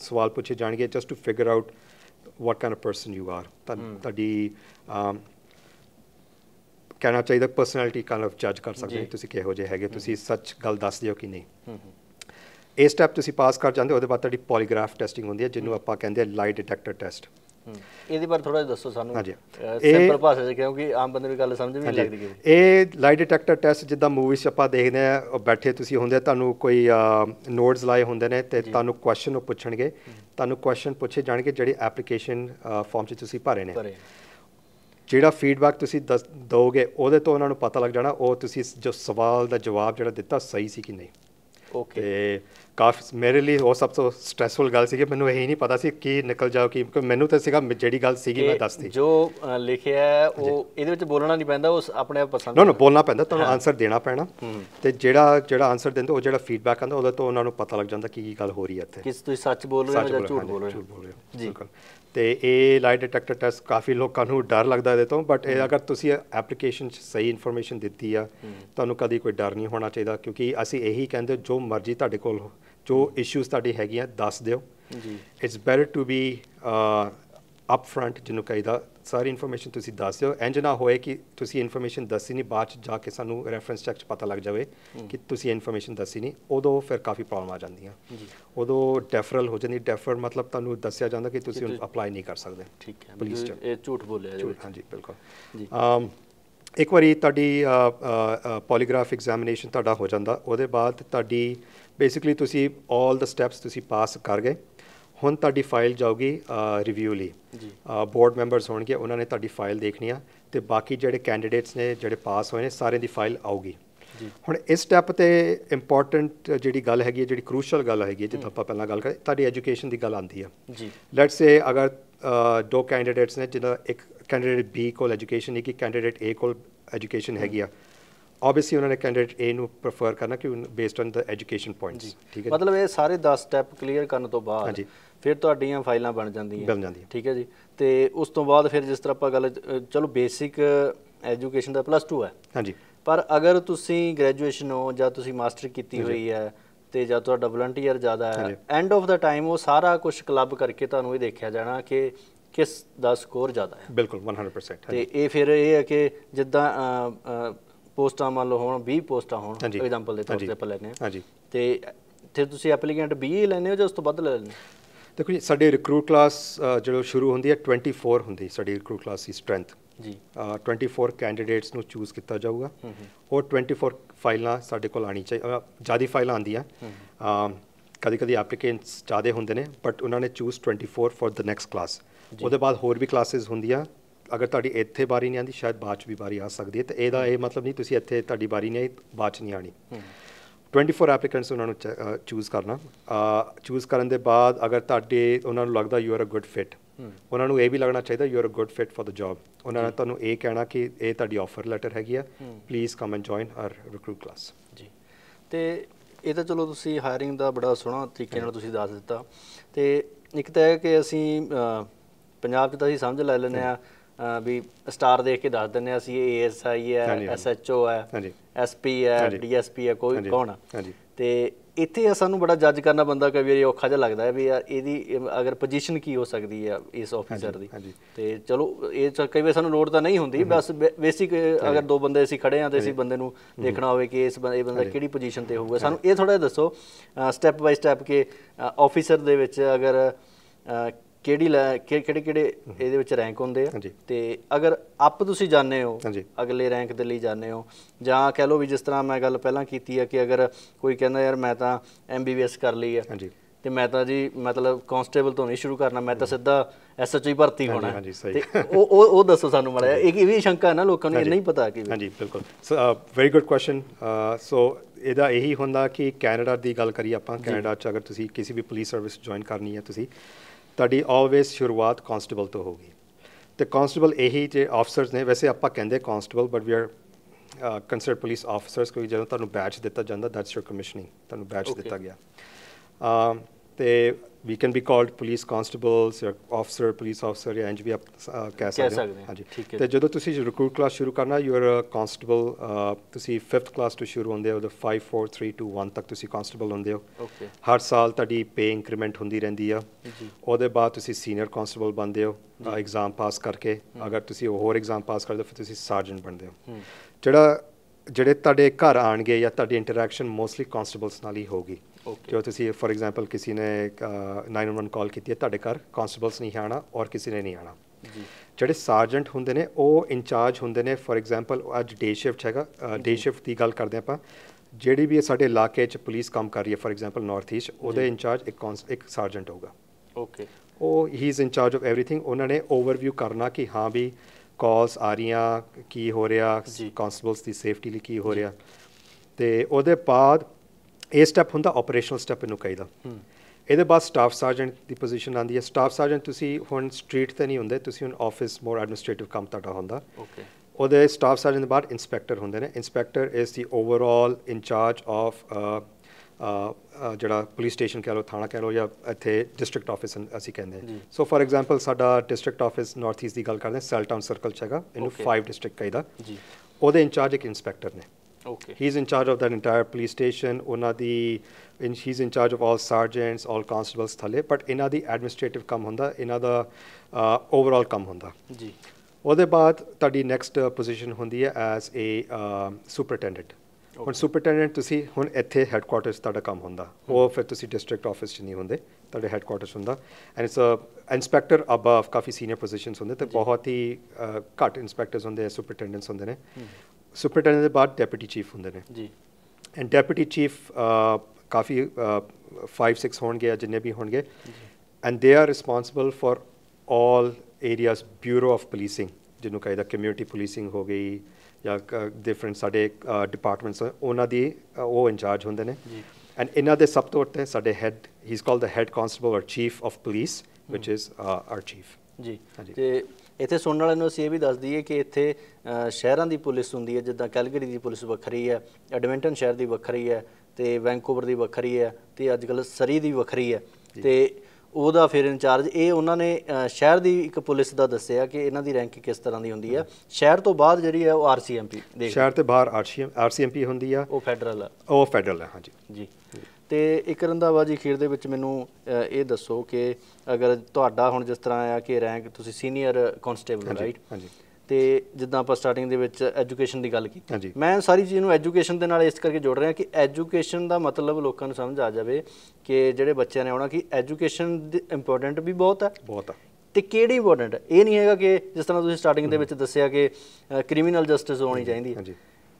Speaker 1: ਸਵਾਲ ਪੁੱਛੇ ਜਾਣਗੇ just to figure out what kind of person you are ਤੁਹਾਡੀ ਕਹਿਣਾ ਚਾਹੀਦਾ ਪਰਸਨੈਲਿਟੀ ਕਾਈਂਡ ਆਫ ਜੱਜ ਕਰ ਸਕਦੇ ਤੁਸੀਂ ਕਿਹੋ ਜਿਹੇ ਹੈਗੇ ਤੁਸੀਂ ਸੱਚ ਗੱਲ ਦੱਸਦੇ ਹੋ ਕਿ ਨਹੀਂ ਇਹ ਸਟੈਪ ਤੁਸੀਂ ਪਾਸ ਕਰ ਜਾਂਦੇ ਉਹਦੇ ਬਾਅਦ ਤੁਹਾਡੀ ਪੋਲੀਗ੍ਰਾਫ ਟੈਸਟਿੰਗ ਹੁੰਦੀ ਹੈ ਜਿਹਨੂੰ ਆਪਾਂ ਕਹਿੰਦੇ ਆ ਲਾਈ ਡਿਟੈਕਟਰ ਟੈਸਟ
Speaker 2: ਇਹਦੇ ਬਾਰੇ ਥੋੜਾ ਜਿਹਾ ਦੱਸੋ ਸਾਨੂੰ ਹਾਂਜੀ ਸਿੰਪਲ ਭਾਸ਼ਾ ਵਿੱਚ ਕਿਉਂਕਿ ਆਮ ਬੰਦੇ ਨੂੰ ਗੱਲ ਸਮਝ ਵੀ ਨਹੀਂ ਲੱਗਦੀ
Speaker 1: ਇਹ ਲਾਈ ਡਿਟੈਕਟਰ ਟੈਸਟ ਜਿੱਦਾਂ ਮੂਵੀਜ਼ ਆਪਾਂ ਦੇਖਦੇ ਆ ਬੈਠੇ ਤੁਸੀਂ ਹੁੰਦੇ ਤੁਹਾਨੂੰ ਕੋਈ ਨੋਟਸ ਲਾਏ ਹੁੰਦੇ ਨੇ ਤੇ ਤੁਹਾਨੂੰ ਕੁਐਸਚਨ ਉਹ ਪੁੱਛਣਗੇ ਤੁਹਾਨੂੰ ਕੁਐਸਚਨ ਪੁੱਛੇ ਜਾਣਗੇ ਜਿਹੜੇ ਐਪਲੀਕੇਸ਼ਨ ਫਾਰਮ 'ਚ ਤੁਸੀਂ ਭਰੇ ਨੇ ਜਿਹੜਾ ਫੀਡਬੈਕ ਤੁਸੀਂ ਦੋਗੇ ਉਹਦੇ ਤੋਂ ਉਹਨਾਂ ਨੂੰ ਪਤਾ ਲੱਗ ਜਾਣਾ ਉਹ ਤੁਸੀਂ ਜੋ ਸਵਾਲ ਦਾ ਜਵਾਬ ਜਿਹੜਾ ਦਿੱਤਾ ਸਹੀ ਸੀ ਕਿ ਨਹੀਂ Okay. Eh, ਕਾਫੀ ਮੇਰੇ ਲਈ ਉਹ ਸਭ ਤੋਂ ਸਟ੍ਰੈਸਫੁਲ ਗੱਲ ਸੀ ਕਿ ਮੈਨੂੰ ਇਹ ਹੀ ਨਹੀਂ ਪਤਾ ਸੀ ਕੀ ਨਿਕਲ ਜਾਉ ਕਿ ਮੈਨੂੰ ਤਾਂ ਸੀਗਾ ਜਿਹੜੀ ਗੱਲ ਸੀਗੀ ਮੈਂ ਦੱਸਤੀ
Speaker 2: ਜੋ ਲਿਖਿਆ ਉਹ ਇਹਦੇ ਵਿੱਚ ਬੋਲਣਾ ਨਹੀਂ ਪੈਂਦਾ ਉਹ ਆਪਣੇ ਆਪ ਪਸੰਦ ਨਾ ਨਾ ਬੋਲਣਾ ਪੈਂਦਾ ਤੁਹਾਨੂੰ ਆਨਸਰ
Speaker 1: ਦੇਣਾ ਪੈਣਾ ਤੇ ਜਿਹੜਾ ਜਿਹੜਾ ਆਨਸਰ ਦਿੰਦੇ ਉਹ ਜਿਹੜਾ ਫੀਡਬੈਕ ਆਉਂਦਾ ਉਹਦੇ ਤੋਂ ਉਹਨਾਂ ਨੂੰ ਪਤਾ ਲੱਗ ਜਾਂਦਾ ਕੀ ਕੀ ਗੱਲ ਹੋ ਰਹੀ ਹੈ ਇੱਥੇ
Speaker 2: ਕਿਸ ਤੁਸੀਂ ਸੱਚ ਬੋਲ ਰਹੇ ਹੋ ਜਾਂ ਝੂਠ ਬੋਲ ਰਹੇ
Speaker 1: ਹੋ ਜੀ ਤੇ ਇਹ ਲਾਈ ਡਿਟੈਕਟਰ ਟੈਸਟ ਕਾਫੀ ਲੋਕਾਂ ਨੂੰ ਡਰ ਲੱਗਦਾ ਇਹਦੇ ਤੋਂ ਬਟ ਇਹ ਅਗਰ ਤੁਸੀਂ ਐਪਲੀਕੇਸ਼ਨ 'ਚ ਸਹੀ ਇਨਫੋਰਮੇਸ਼ਨ ਦਿੱਤੀ ਆ ਤੁਹਾਨੂੰ ਕਦੀ ਕੋਈ ਡਰ ਨਹੀਂ ਹੋਣਾ ਚਾਹੀਦਾ ਕਿਉਂਕਿ ਅਸੀਂ ਇਹੀ ਕਹਿੰਦੇ ਜੋ ਮਰਜ਼ੀ ਤੁਹਾਡੇ ਕੋਲ ਜੋ ਇਸ਼ੂਸ ਤੁਹਾਡੇ ਹੈਗੀਆਂ ਦੱਸ ਦਿਓ ਜੀ it's better to be up front ਜਿਹਨੂੰ ਕਹਿੰਦਾ ਸਾਰੀ ਇਨਫੋਰਮੇਸ਼ਨ ਤੁਸੀਂ ਦੱਸ ਦਿਓ ਇੰਜ ਨਾ ਹੋਏ ਕਿ ਤੁਸੀਂ ਇਨਫੋਰਮੇਸ਼ਨ ਦੱਸੀ ਨਹੀਂ ਬਾਅਦ ਚ ਜਾ ਕੇ ਸਾਨੂੰ ਰੈਫਰੈਂਸ ਚੈੱਕ ਚ ਪਤਾ ਲੱਗ ਜਾਵੇ ਕਿ ਤੁਸੀਂ ਇਨਫੋਰਮੇਸ਼ਨ ਦੱਸੀ ਨਹੀਂ ਉਦੋਂ ਫਿਰ ਕਾਫੀ ਪ੍ਰੋਬਲਮ ਆ ਜਾਂਦੀਆਂ ਉਦੋਂ ਡੈਫਰਲ ਹੋ ਜਾਂਦੀ ਡੈਫਰ ਮਤਲਬ ਤੁਹਾਨੂੰ ਦੱਸਿਆ ਜਾਂਦਾ ਕਿ ਤੁਸੀਂ ਅਪਲਾਈ ਨਹੀਂ ਕਰ ਸਕਦੇ ਠੀਕ ਹੈ ਪਲੀਜ਼
Speaker 2: ਇਹ ਝੂਠ ਬੋਲਿਆ ਜੀ ਹਾਂਜੀ ਬਿਲਕੁਲ ਅਮ
Speaker 1: um, ਇੱਕ ਵਾਰੀ ਤੁਹਾਡੀ ਪੋਲੀਗ੍ਰਾਫ ਐਗਜ਼ਾਮੀਨੇਸ਼ਨ ਤੁਹਾਡਾ ਹੋ ਜਾਂਦਾ ਉਹਦੇ ਬਾਅਦ ਤੁਹਾਡੀ ਬੇਸਿਕਲੀ ਤੁਸੀਂ 올 ਦਾ ਸਟੈਪਸ ਤੁਸੀਂ ਪਾਸ ਕਰ ਗਏ ਹੁਣ ਤੁਹਾਡੀ ਫਾਈਲ ਜਾਊਗੀ ਰਿਵਿਊ ਲਈ ਜੀ ਬੋਰਡ ਮੈਂਬਰਸ ਹੋਣਗੇ ਉਹਨਾਂ ਨੇ ਤੁਹਾਡੀ ਫਾਈਲ ਦੇਖਣੀ ਆ ਤੇ ਬਾਕੀ ਜਿਹੜੇ ਕੈਂਡੀਡੇਟਸ ਨੇ ਜਿਹੜੇ ਪਾਸ ਹੋਏ ਨੇ ਸਾਰਿਆਂ ਦੀ ਫਾਈਲ ਆਊਗੀ ਹੁਣ ਇਸ ਸਟੈਪ ਤੇ ਇੰਪੋਰਟੈਂਟ ਜਿਹੜੀ ਗੱਲ ਹੈਗੀ ਹੈ ਜਿਹੜੀ ਕ੍ਰੂਸ਼ੀਅਲ ਗੱਲ ਹੈਗੀ ਹੈ ਆਪਾਂ ਪਹਿਲਾਂ ਗੱਲ ਕਰੀ ਤੁਹਾਡੀ ਐਜੂਕੇਸ਼ਨ ਦੀ ਗੱਲ ਆਂਦੀ ਆ ਜੀ ਲੈਟਸ ਸੇ ਅਗਰ ਦੋ ਕੈਂਡੀਡੇਟਸ ਨੇ ਜਿਹਦਾ ਇੱਕ ਕੈਂਡੀਡੇਟ ਬੀ ਕੋਲ ਐਜੂਕੇਸ਼ਨ ਹੈ ਕਿ ਕੈਂਡੀਡੇਟ ਏ ਕੋਲ ਐਜੂਕੇਸ਼ਨ ਹੈਗੀ ਆ ਆਬਵੀਅਸਲੀ ਉਹਨਾਂ ਨੇ ਕੈਂਡੀਡੇਟ A ਨੂੰ ਪ੍ਰੇਫਰ ਕਰਨਾ ਕਿ based on the education points ਠੀਕ ਹੈ ਮਤਲਬ
Speaker 2: ਇਹ ਸਾਰੇ 10 ਸਟੈਪ ਕਲੀਅਰ ਕਰਨ ਤੋਂ ਬਾਅਦ ਫਿਰ ਤੁਹਾਡੀਆਂ ਫਾਈਲਾਂ ਬਣ ਜਾਂਦੀਆਂ ਬਣ ਜਾਂਦੀਆਂ ਠੀਕ ਹੈ ਜੀ ਤੇ ਉਸ ਤੋਂ ਬਾਅਦ ਫਿਰ ਜਿਸ ਤਰ੍ਹਾਂ ਆਪਾਂ ਗੱਲ ਚਲੋ ਬੇਸਿਕ ਐਜੂਕੇਸ਼ਨ ਦਾ ਪਲੱਸ 2 ਹੈ ਹਾਂਜੀ ਪਰ ਅਗਰ ਤੁਸੀਂ ਗ੍ਰੈਜੂਏਸ਼ਨ ਹੋ ਜਾਂ ਤੁਸੀਂ ਮਾਸਟਰ ਕੀਤੀ ਹੋਈ ਹੈ ਤੇ ਜਾਂ ਤੁਹਾਡਾ ਵਲੰਟੀਅਰ ਜ਼ਿਆਦਾ ਹੈ ਐਂਡ ਆਫ ਦਾ ਟਾਈਮ ਉਹ ਸਾਰਾ ਕੁਝ ਕਲੱਬ ਕਰਕੇ ਤੁਹਾਨੂੰ ਇਹ ਦੇਖਿਆ ਜਾਣਾ ਕਿ ਕਿਸ ਦਾ ਸਕੋਰ ਜ਼ਿਆਦਾ ਹੈ ਬਿਲਕੁਲ 100% ਤੇ ਇਹ ਫਿਰ ਇਹ ਹੈ ਕਿ ਜਿੱਦਾਂ ਪੋਸਟਾਂ ਮੰਨ ਲਓ ਹੁਣ 20 ਪੋਸਟਾਂ ਹੋਣ ਐਗਜ਼ਾਮਪਲ ਦੇ ਤੌਰ ਤੇ ਆਪਾਂ ਲੈਨੇ ਆ ਤੇ ਤੇ ਤੁਸੀਂ ਐਪਲੀਕੈਂਟ 20 ਲੈਨੇ ਹੋ ਜਾਂ ਉਸ ਤੋਂ ਵੱਧ ਲੈ ਲੈਨੇ ਦੇਖੋ ਜੀ
Speaker 1: ਸਾਡੇ ਰਿਕਰੂਟ ਕਲਾਸ ਜਿਹੜਾ ਸ਼ੁਰੂ ਹੁੰਦੀ ਹੈ 24 ਹੁੰਦੀ ਸਾਡੀ ਰਿਕਰੂਟ ਕਲਾਸ ਦੀ ਸਟਰੈਂਥ ਜੀ 24 ਕੈਂਡੀਡੇਟਸ ਨੂੰ ਚੂਜ਼ ਕੀਤਾ ਜਾਊਗਾ ਔਰ 24 ਫਾਈਲਾਂ ਸਾਡੇ ਕੋਲ ਆਣੀ ਚਾਹੀਦੀ ਜਿਆਦੀ ਫਾਈਲਾਂ ਆਂਦੀਆਂ ਕਦੇ ਕਦੇ ਐਪਲੀਕੈਂਟਸ ਜ਼ਿਆਦੇ ਹੁੰਦੇ ਨੇ ਬਟ ਉਹਨਾਂ ਨੇ choose 24 for the next class ਉਹਦੇ ਬਾਅਦ ਹੋਰ ਵੀ ਕਲਾਸਿਸ ਹੁੰਦੀਆਂ ਅਗਰ ਤੁਹਾਡੀ ਇੱਥੇ ਵਾਰੀ ਨਹੀਂ ਆਂਦੀ ਸ਼ਾਇਦ ਬਾਅਦ ਚ ਵੀ ਵਾਰੀ ਆ ਸਕਦੀ ਹੈ ਤੇ ਇਹਦਾ ਇਹ ਮਤਲਬ ਨਹੀਂ ਤੁਸੀਂ ਇੱਥੇ ਤੁਹਾਡੀ ਵਾਰੀ ਨਹੀਂ ਬਾਅਦ ਚ ਨਹੀਂ ਆਣੀ 24 ਐਪਲੀਕੈਂਟਸ ਉਹਨਾਂ ਨੂੰ ਚੂਜ਼ ਕਰਨਾ ਚੂਜ਼ ਕਰਨ ਦੇ ਬਾਅਦ ਅਗਰ ਤੁਹਾਡੇ ਉਹਨਾਂ ਨੂੰ ਲੱਗਦਾ you are a good fit ਉਹਨਾਂ ਨੂੰ ਇਹ ਵੀ ਲੱਗਣਾ ਚਾਹੀਦਾ you are a good fit for the job ਉਹਨਾਂ ਨੇ ਤੁਹਾਨੂੰ ਇਹ ਕਹਿਣਾ ਕਿ ਇਹ ਤੁਹਾਡੀ ਆਫਰ ਲੈਟਰ ਹੈਗੀ ਆ please come and join our recruit class ਜੀ
Speaker 2: ਤੇ ਇਹ ਤਾਂ ਚਲੋ ਤੁਸੀਂ ਹਾਇਰਿੰਗ ਦਾ ਬੜਾ ਸੋਹਣਾ ਤਰੀਕੇ ਨਾਲ ਤੁਸੀਂ ਦੱਸ ਦਿੱਤਾ ਤੇ ਇੱਕ ਤਾਂ ਹੈ ਕਿ ਅਸੀਂ ਪੰਜਾਬ 'ਚ ਤਾਂ ਅਸੀਂ ਸਮਝ ਲੈ ਲੈਨੇ ਆ ਵੀ ਸਟਾਰ ਦੇਖ ਕੇ ਦੱਸ ਦਿੰਨੇ ਅਸੀਂ ਇਹ ਐਸਆਈ ਹੈ ਐਸਐਚਓ ਹੈ ਐਸਪੀ ਹੈ ਡੀਐਸਪੀ ਹੈ ਕੋਈ ਕੌਣ ਆ ਤੇ ਇੱਥੇ ਸਾਨੂੰ ਬੜਾ ਜੱਜ ਕਰਨਾ ਬੰਦਾ ਕਈ ਵਾਰੀ ਔਖਾ ਜਿਹਾ ਲੱਗਦਾ ਹੈ ਵੀ ਯਾਰ ਇਹਦੀ ਅਗਰ ਪੋਜੀਸ਼ਨ ਕੀ ਹੋ ਸਕਦੀ ਹੈ ਇਸ ਆਫੀਸਰ ਦੀ ਤੇ ਚਲੋ ਇਹ ਕਈ ਵਾਰ ਸਾਨੂੰ ਲੋੜ ਤਾਂ ਨਹੀਂ ਹੁੰਦੀ ਬਸ ਬੇਸਿਕ ਅਗਰ ਦੋ ਬੰਦੇ ਅਸੀਂ ਖੜੇ ਆਂ ਤੇ ਅਸੀਂ ਬੰਦੇ ਨੂੰ ਦੇਖਣਾ ਹੋਵੇ ਕਿ ਇਸ ਇਹ ਬੰਦਾ ਕਿਹੜੀ ਪੋਜੀਸ਼ਨ ਤੇ ਹੋਊਗਾ ਸਾਨੂੰ ਇਹ ਥੋੜਾ ਜਿਹਾ ਦੱਸੋ ਸਟੈਪ ਬਾਈ ਸਟੈਪ ਕਿ ਆਫੀਸਰ ਦੇ ਵਿੱਚ ਅਗਰ ਕਿਹੜੀ ਕਿਹੜੇ ਕਿਹੜੇ ਇਹਦੇ ਵਿੱਚ ਰੈਂਕ ਹੁੰਦੇ ਆ ਤੇ ਅਗਰ ਅਪ ਤੁਸੀਂ ਜਾਣੇ ਹੋ ਅਗਲੇ ਰੈਂਕ ਦੇ ਲਈ ਜਾਣੇ ਹੋ ਜਾਂ ਕਹਿ ਲੋ ਵੀ ਜਿਸ ਤਰ੍ਹਾਂ ਮੈਂ ਗੱਲ ਪਹਿਲਾਂ ਕੀਤੀ ਆ ਕਿ ਅਗਰ ਕੋਈ ਕਹਿੰਦਾ ਯਾਰ ਮੈਂ ਤਾਂ ਐਮਬੀਬੀਐਸ ਕਰ ਲਈ ਆ ਤੇ ਮੈਂ ਤਾਂ ਜੀ ਮਤਲਬ ਕਨਸਟੇਬਲ ਤੋਂ ਨਹੀਂ ਸ਼ੁਰੂ ਕਰਨਾ ਮੈਂ ਤਾਂ ਸਿੱਧਾ ਐਸਐਚਓ ਭਰਤੀ ਹੋਣਾ ਤੇ ਉਹ ਉਹ ਉਹ ਦੱਸੋ ਸਾਨੂੰ ਮੜਿਆ ਇਹ ਇਹ ਵੀ ਸ਼ੰਕਾ ਹੈ ਨਾ ਲੋਕਾਂ ਨੂੰ ਇਹ ਨਹੀਂ
Speaker 1: ਪਤਾ ਕਿ ਹਾਂਜੀ ਬਿਲਕੁਲ so very good question so ਇਹਦਾ ਇਹੀ ਹੁੰਦਾ ਕਿ ਕੈਨੇਡਾ ਦੀ ਗੱਲ ਕਰੀ ਆਪਾਂ ਕੈਨੇਡਾ ਚ ਅਗਰ ਤੁਸੀਂ ਕਿਸੇ ਵੀ ਪੁਲਿਸ ਸਰਵਿਸ ਜੁਆਇਨ ਕਰਨੀ ਹੈ ਤੁਸੀਂ ਤੁਹਾਡੀ ਆਲਵੇਸ ਸ਼ੁਰੂਆਤ ਕਨਸਟੇਬਲ ਤੋਂ ਹੋਗੀ ਤੇ ਕਨਸਟੇਬਲ ਇਹੀ ਜੇ ਆਫਸਰਸ ਨੇ ਵੈਸੇ ਆਪਾਂ ਕਹਿੰਦੇ constable but we are considered police officers ਕੋਈ ਜਦੋਂ ਤੁਹਾਨੂੰ ਬੈਚ ਦਿੱਤਾ ਜਾਂਦਾ ਦੈਟਸ ਯੂਰ ਕਮਿਸ਼ਨਿੰਗ ਤੁਹਾਨੂੰ ਬੈਚ ਦਿੱਤਾ ਗਿਆ ਆ ਤੇ we can be called police constables ਯਾ ਆਫਸਰ ਪੁਲਿਸ ਆਫਸਰ ਯਾ ਇੰਜ ਆਪ ਕਹਿ ਸਕਦੇ ਹਾਂ ਹਾਂਜੀ ਤੇ ਜਦੋਂ ਤੁਸੀਂ ਰਿਕਰੂਟ ਕਲਾਸ ਸ਼ੁਰੂ ਕਰਨਾ ਯੂ ਆਰ ਕਨਸਟੇਬਲ ਤੁਸੀਂ 5th ਕਲਾਸ ਤੋਂ ਸ਼ੁਰੂ ਹੁੰਦੇ ਹੋ ਤੇ 5 4 3 2 1 ਤੱਕ ਤੁਸੀਂ ਕਨਸਟੇਬਲ ਹੁੰਦੇ ਹੋ ਓਕੇ ਹਰ ਸਾਲ ਤੁਹਾਡੀ ਪੇ ਇੰਕਰੀਮੈਂਟ ਹੁੰਦੀ ਰਹਿੰਦੀ ਆ ਜੀ ਉਹਦੇ ਬਾਅਦ ਤੁਸੀਂ ਸੀਨੀਅਰ ਕਨਸਟੇਬਲ ਬਣਦੇ ਹੋ ਐਗਜ਼ਾਮ ਪਾਸ ਕਰਕੇ ਅਗਰ ਤੁਸੀਂ ਹੋਰ ਐਗਜ਼ਾਮ ਪਾਸ ਕਰਦੇ ਹੋ ਫਿਰ ਤੁਸੀਂ ਸਰਜਨ ਬਣਦੇ ਹੋ ਜਿਹੜਾ ਜਿਹੜੇ ਤੁਹਾਡੇ ਘਰ ਆਣਗੇ ਜਾਂ ਤੁਹਾਡੀ ਇੰਟਰੈਕਸ਼ਨ ਮੋਸਟਲੀ ਕਨਸਟੇਬਲਸ ਨਾਲ ਹੀ ਹੋਗੀ ਜੋ ਤੁਸੀਂ ਫੋਰ ਐਗਜ਼ਾਮਪਲ ਕਿਸੇ ਨੇ 911 ਕਾਲ ਕੀਤੀ ਹੈ ਤੁਹਾਡੇ ਘਰ ਕਨਸਟੇਬਲਸ ਨਹੀਂ ਆਣਾ ਔਰ ਕਿਸੇ ਨੇ ਨਹੀਂ ਆਣਾ ਜੀ ਜਿਹੜੇ ਸਰਜੈਂਟ ਹੁੰਦੇ ਨੇ ਉਹ ਇਨਚਾਰਜ ਹੁੰਦੇ ਨੇ ਫੋਰ ਐਗਜ਼ਾਮਪਲ ਅੱਜ ਡੇ ਸ਼ਿਫਟ ਹੈਗਾ ਡੇ ਸ਼ਿਫਟ ਦੀ ਗੱਲ ਕਰਦੇ ਆਪਾਂ ਜਿਹੜੀ ਵੀ ਸਾਡੇ ਇਲਾਕੇ 'ਚ ਪੁਲਿਸ ਕੰਮ ਕਰ ਰਹੀ ਹੈ ਫੋਰ ਐਗਜ਼ਾਮਪਲ ਨਾਰਥ ਈਸਟ ਉਹਦੇ ਇੰਚਾਰਜ ਇੱਕ ਇੱਕ ਸਰਜੈਂਟ ਹੋਗਾ ਓਕੇ ਉਹ he is incharge of everything ਉਹਨਾਂ ਨੇ ਓਵਰਵਿਊ ਕਰਨਾ ਕਿ ਹਾਂ ਵੀ ਕਾਲਸ ਆ ਰਹੀਆਂ ਕੀ ਹੋ ਰਿਹਾ ਕਨਸਟੇਬਲਸ ਦੀ ਸੇਫਟੀ ਲਈ ਕੀ ਹੋ ਰਿਹਾ ਤੇ ਉਹਦੇ ਬਾਅਦ ਇਹ ਸਟੈਪ ਹੁੰਦਾ ਆਪਰੇਸ਼ਨਲ ਸਟੈਪ ਇਹਨੂੰ ਕਹਿੰਦਾ ਇਹਦੇ ਬਾਅਦ ਸਟਾਫ ਸਰਜੈਂਟ ਦੀ ਪੋਜੀਸ਼ਨ ਆਂਦੀ ਹੈ ਸਟਾਫ ਸਰਜੈਂਟ ਤੁਸੀਂ ਹੁਣ ਸਟਰੀਟ ਤੇ ਨਹੀਂ ਹੁੰਦੇ ਤੁਸੀਂ ਹੁਣ ਆਫਿਸ ਮੋਰ ਐਡਮਿਨਿਸਟ੍ਰੇਟਿਵ ਕੰਮ ਤੁਹਾਡਾ ਹੁੰਦਾ ਓਕੇ ਉਹਦੇ ਸਟਾਫ ਸਰਜੈਂਟ ਦੇ ਬਾਅਦ ਇਨਸਪੈਕਟਰ ਹੁੰਦੇ ਨੇ inspector is the overall incharge of ਜਿਹੜਾ ਪੁਲਿਸ ਸਟੇਸ਼ਨ ਕਹ ਲੋ ਥਾਣਾ ਕਹ ਲੋ ਜਾਂ ਇੱਥੇ ਡਿਸਟ੍ਰਿਕਟ ਆਫਿਸ ਅਸੀਂ ਕਹਿੰਦੇ ਹਾਂ ਸੋ ਫਾਰ ਐਗਜ਼ਾਮਪਲ ਸਾਡਾ ਡਿਸਟ੍ਰਿਕਟ ਆਫਿਸ ਨਾਰਥ ਈਸਟ ਦੀ ਗੱਲ ਕਰਦੇ ਸੈਲ ਟਾਊਨ ਸਰਕਲ ਚ ਹੈਗਾ ਇਹਨੂੰ 5 ਡਿਸਟ੍ਰਿਕਟ ਕਹਿੰਦਾ ਜੀ ਉਹਦੇ ਇਨਚਾਰਜ ਇੱਕ ਇਨਸਪੈਕਟਰ ਨੇ Okay. He's in charge of that entire police station. ਉਹਨਾਂ ਦੀ in he is in charge of all sergeants all constables ਥੱਲੇ ਬਟ ਇਹਨਾਂ ਦੀ ਐਡਮਿਨਿਸਟ੍ਰੇਟਿਵ ਕੰਮ ਹੁੰਦਾ ਇਹਨਾਂ ਦਾ ਓਵਰਆਲ ਕੰਮ ਹੁੰਦਾ ਜੀ ਉਹਦੇ ਬਾਅਦ ਤੁਹਾਡੀ ਨੈਕਸਟ ਪੋਜੀਸ਼ਨ ਹੁੰਦੀ ਹੈ ਐਸ ਏ ਸੁਪਰਟੈਂਡੈਂਟ ਹੁਣ ਸੁਪਰਟੈਂਡੈਂਟ ਤੁਸੀਂ ਹੁਣ ਇੱਥੇ ਹੈੱਡਕੁਆਰਟਰਸ ਤੁਹਾਡਾ ਕੰਮ ਹੁੰਦਾ ਉਹ ਫਿਰ ਤੁਸੀਂ ਡਿਸਟ੍ਰਿਕਟ ਆਫਿਸ 'ਚ ਨਹੀਂ ਹੁੰਦੇ ਤੁਹਾਡੇ ਹੈੱਡਕੁਆਰਟਰਸ ਹੁੰਦਾ and it's a inspector above ਕਾਫੀ ਸੀਨੀਅਰ ਪੋਜੀਸ਼ਨਸ ਹੁੰਦੇ ਤੇ ਬਹੁਤ ਹੀ ਘੱਟ ਇਨਸਪੈਕਟਰਸ ਹੁੰਦੇ ਸੁਪਰਟੈਂਡੈਂਟਸ ਹੁੰਦੇ ਨੇ ਸੁਪਰਟੈਂਡੈਂਟ ਦੇ ਬਾਅਦ ਡੈਪਟੀ ਚੀਫ ਹੁੰਦੇ ਨੇ ਜੀ ਐਂਡ ਡੈਪਟੀ ਚੀਫ ਕਾਫੀ 5 6 ਹੋਣਗੇ ਜਾਂ ਜਿੰਨੇ ਵੀ ਹੋਣਗੇ and they are responsible for all areas bureau of policing ਜਿਹਨੂੰ ਕਹਿੰਦਾ ਕਮਿਊਨਿਟੀ ਪੁਲਿਸਿੰਗ ਹੋ ਗਈ ਜਾਂ ਡਿਫਰੈਂਟ ਸਾਡੇ ਡਿਪਾਰਟਮੈਂਟਸ ਉਹਨਾਂ ਦੀ ਉਹ ਇੰਚਾਰਜ ਹੁੰਦੇ ਨੇ ਐਂਡ ਇਹਨਾਂ ਦੇ ਸਭ ਤੋਂ ਉੱਤੇ ਸਾਡੇ head he is called the head constable or chief of police which is uh, our chief.
Speaker 2: ਜੀ ਤੇ ਇੱਥੇ ਸੁਣਨ ਵਾਲਿਆਂ ਨੂੰ ਅਸੀਂ ਇਹ ਵੀ ਦੱਸ ਦਈਏ ਕਿ ਇੱਥੇ ਸ਼ਹਿਰਾਂ ਦੀ ਪੁਲਿਸ ਹੁੰਦੀ ਹੈ ਜਿੱਦਾਂ ਕੈਲਗਰੀ ਦੀ ਪੁਲਿਸ ਵੱਖਰੀ ਹੈ ਐਡਮਿੰਟਨ ਸ਼ਹਿਰ ਦੀ ਵੱਖਰੀ ਹੈ ਤੇ ਵੈਂਕੂਵਰ ਦੀ ਵੱਖਰੀ ਹੈ ਤੇ ਅੱਜ ਕੱਲ ਸਰੀ ਦੀ ਵੱਖਰੀ ਹੈ ਤੇ ਉਹਦਾ ਫਿਰ ਇੰਚਾਰਜ ਇਹ ਉਹਨਾਂ ਨੇ ਸ਼ਹਿਰ ਦੀ ਇੱਕ ਪੁਲਿਸ ਦਾ ਦੱਸਿਆ ਕਿ ਇਹਨਾਂ ਦੀ ਰੈਂਕ ਕਿਸ ਤਰ੍ਹਾਂ ਦੀ ਹੁੰਦੀ ਹੈ ਸ਼ਹਿਰ ਤੋਂ ਬਾਅਦ ਜਿਹੜੀ ਹੈ ਉਹ ਆਰਸੀਐਮਪੀ ਸ਼ਹਿਰ
Speaker 1: ਤੋਂ ਬਾਹਰ ਆਰਸੀਐਮਪੀ ਹੁੰਦੀ ਆ
Speaker 2: ਉਹ ਫੈਡਰਲ ਆ ਉਹ ਫੈਡਰਲ ਹੈ ਹਾਂਜੀ ਜੀ ਤੇ ਇੱਕ ਰੰਦਾਵਾ ਜੀ ਖੇਡ ਦੇ ਵਿੱਚ ਮੈਨੂੰ ਇਹ ਦੱਸੋ ਕਿ ਅਗਰ ਤੁਹਾਡਾ ਹੁਣ ਜਿਸ ਤਰ੍ਹਾਂ ਆ ਕਿ ਰੈਂਕ ਤੁਸੀਂ ਸੀਨੀਅਰ ਕਨਸਟੇਬਲ ਰਾਈਟ ਹਾਂਜੀ ਤੇ ਜਿੱਦਾਂ ਆਪਾਂ ਸਟਾਰਟਿੰਗ ਦੇ ਵਿੱਚ ਐਜੂਕੇਸ਼ਨ ਦੀ ਗੱਲ ਕੀਤੀ ਮੈਂ ਸਾਰੀ ਚੀਜ਼ ਨੂੰ ਐਜੂਕੇਸ਼ਨ ਦੇ ਨਾਲ ਇਸ ਕਰਕੇ ਜੋੜ ਰਿਹਾ ਕਿ ਐਜੂਕੇਸ਼ਨ ਦਾ ਮਤਲਬ ਲੋਕਾਂ ਨੂੰ ਸਮਝ ਆ ਜਾਵੇ ਕਿ ਜਿਹੜੇ ਬੱਚਿਆਂ ਨੇ ਆਉਣਾ ਕਿ ਐਜੂਕੇਸ਼ਨ ਇੰਪੋਰਟੈਂਟ ਵੀ ਬਹੁਤ ਹੈ ਬਹੁਤ ਹੈ ਤੇ ਕਿਹੜੀ ਇੰਪੋਰਟੈਂਟ ਇਹ ਨਹੀਂ ਹੈਗਾ ਕਿ ਜਿਸ ਤਰ੍ਹਾਂ ਤੁਸੀਂ ਸਟਾਰਟਿੰਗ ਦੇ ਵਿੱਚ ਦੱਸਿਆ ਕਿ ਕ੍ਰਿਮੀਨਲ ਜਸਟਿਸ ਹੋਣੀ ਚਾਹੀਦੀ ਹੈ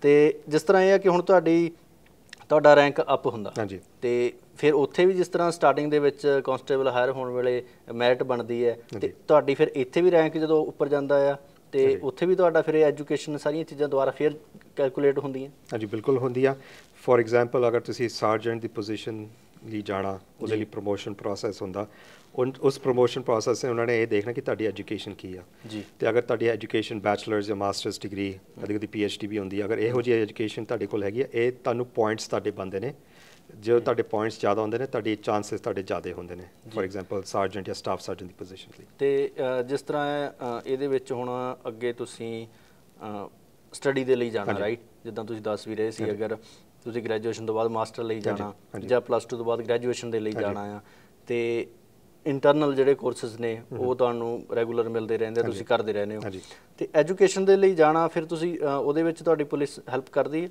Speaker 2: ਤੇ ਜਿਸ ਤਰ੍ਹਾਂ ਇਹ ਹੈ ਕਿ ਹੁਣ ਤੁਹਾਡੀ ਤੁਹਾਡਾ ਰੈਂਕ ਅਪ ਹੁੰਦਾ ਹਾਂਜੀ ਤੇ ਫਿਰ ਉੱਥੇ ਵੀ ਜਿਸ ਤਰ੍ਹਾਂ ਸਟਾਰਟਿੰਗ ਦੇ ਵਿੱਚ ਕਨਸਟੇਬਲ ਹਾਇਰ ਹੋਣ ਵੇਲੇ ਮੈਰਿਟ ਬਣਦੀ ਹੈ ਤੇ ਤੁਹਾਡੀ ਫਿਰ ਇੱਥੇ ਵੀ ਰੈਂਕ ਜਦੋਂ ਉੱਪਰ ਜਾਂਦਾ ਆ ਤੇ ਉੱਥੇ ਵੀ ਤੁਹਾਡਾ ਫਿਰ ਐਜੂਕੇਸ਼ਨ ਸਾਰੀਆਂ ਚੀਜ਼ਾਂ ਦੁਆਰਾ ਫਿਰ ਕੈਲਕੂਲੇਟ ਹੁੰਦੀਆਂ
Speaker 1: ਹਾਂਜੀ ਬਿਲਕੁਲ ਹੁੰਦੀ ਆ ਫੋਰ ਐਗਜ਼ਾਮਪਲ ਅਗਰ ਤੁਸੀਂ ਸਰਜੈਂਟ ਦੀ ਪੋਜੀਸ਼ਨ ਲਈ ਜਾਣਾ ਉਹਦੇ ਲਈ ਪ੍ਰੋਮੋਸ਼ਨ ਪ੍ਰੋਸੈਸ ਹੁੰਦਾ ਉਸ ਪ੍ਰੋਮੋਸ਼ਨ ਪ੍ਰੋਸੈਸ ਸੇ ਉਹਨਾਂ ਨੇ ਇਹ ਦੇਖਣਾ ਕਿ ਤੁਹਾਡੀ ਐਜੂਕੇਸ਼ਨ ਕੀ ਆ ਜੀ ਤੇ ਅਗਰ ਤੁਹਾਡੀ ਐਜੂਕੇਸ਼ਨ ਬੈਚਲਰਸ ਜਾਂ masters degree P H PhD ਵੀ ਹੁੰਦੀ ਹੈ ਅਗਰ ਇਹੋ ਜਿਹੀ ਐਜੂਕੇਸ਼ਨ ਤੁਹਾਡੇ ਕੋਲ ਹੈਗੀ ਆ ਇਹ ਤੁਹਾਨੂੰ ਪੁਆਇੰਟਸ ਤੁਹਾਡੇ ਬੰਦੇ ਨੇ ਜੇ ਤੁਹਾਡੇ ਪੁਆਇੰਟਸ ਜ਼ਿਆਦਾ ਹੁੰਦੇ ਨੇ ਤੁਹਾਡੇ ਚਾਂਸਸ ਤੁਹਾਡੇ ਜ਼ਿਆਦਾ ਹੁੰਦੇ ਨੇ ਫੋਰ ਐਗਜ਼ਾਮਪਲ ਸਰਜੈਂਟ ਜਾਂ ਸਟਾਫ ਸਰਜੈਂਟ ਦੀ ਪੋਜੀਸ਼ਨ ਲਈ
Speaker 2: ਤੇ ਜਿਸ ਤਰ੍ਹਾਂ ਇਹਦੇ ਵਿੱਚ ਹੁਣ ਅੱਗੇ ਤੁਸੀਂ ਸਟੱਡੀ ਦੇ ਲਈ ਜਾਣਾ ਰਾਈਟ ਜਿੱਦਾਂ ਤੁਸੀਂ ਦੱਸ ਵੀ ਰਹੇ ਸੀ ਅਗਰ ਤੁਸੀਂ ਗ੍ਰੈਜੂਏਸ਼ਨ ਤੋਂ ਬਾਅਦ ਮਾਸਟਰ ਲਈ ਜਾਣਾ ਜਾਂ ਪਲੱਸ 2 ਤੋਂ ਬਾਅਦ ਗ੍ਰੈਜੂਏਸ਼ਨ ਦੇ ਲਈ ਜਾਣਾ ਆ ਤੇ ਇੰਟਰਨਲ ਜਿਹੜੇ ਕੋਰਸਸ ਨੇ ਉਹ ਤੁਹਾਨੂੰ ਰੈਗੂਲਰ ਮਿਲਦੇ ਰਹਿੰਦੇ ਤੁਸੀਂ ਕਰਦੇ ਰਹਿੰਦੇ ਹੋ ਤੇ ਐਜੂਕੇਸ਼ਨ ਦੇ ਲਈ ਜਾਣਾ ਫਿਰ ਤੁਸੀਂ ਉਹਦੇ ਵਿੱਚ ਤੁਹਾਡੀ ਪੁਲਿਸ ਹੈਲਪ ਕਰਦੀ ਹੈ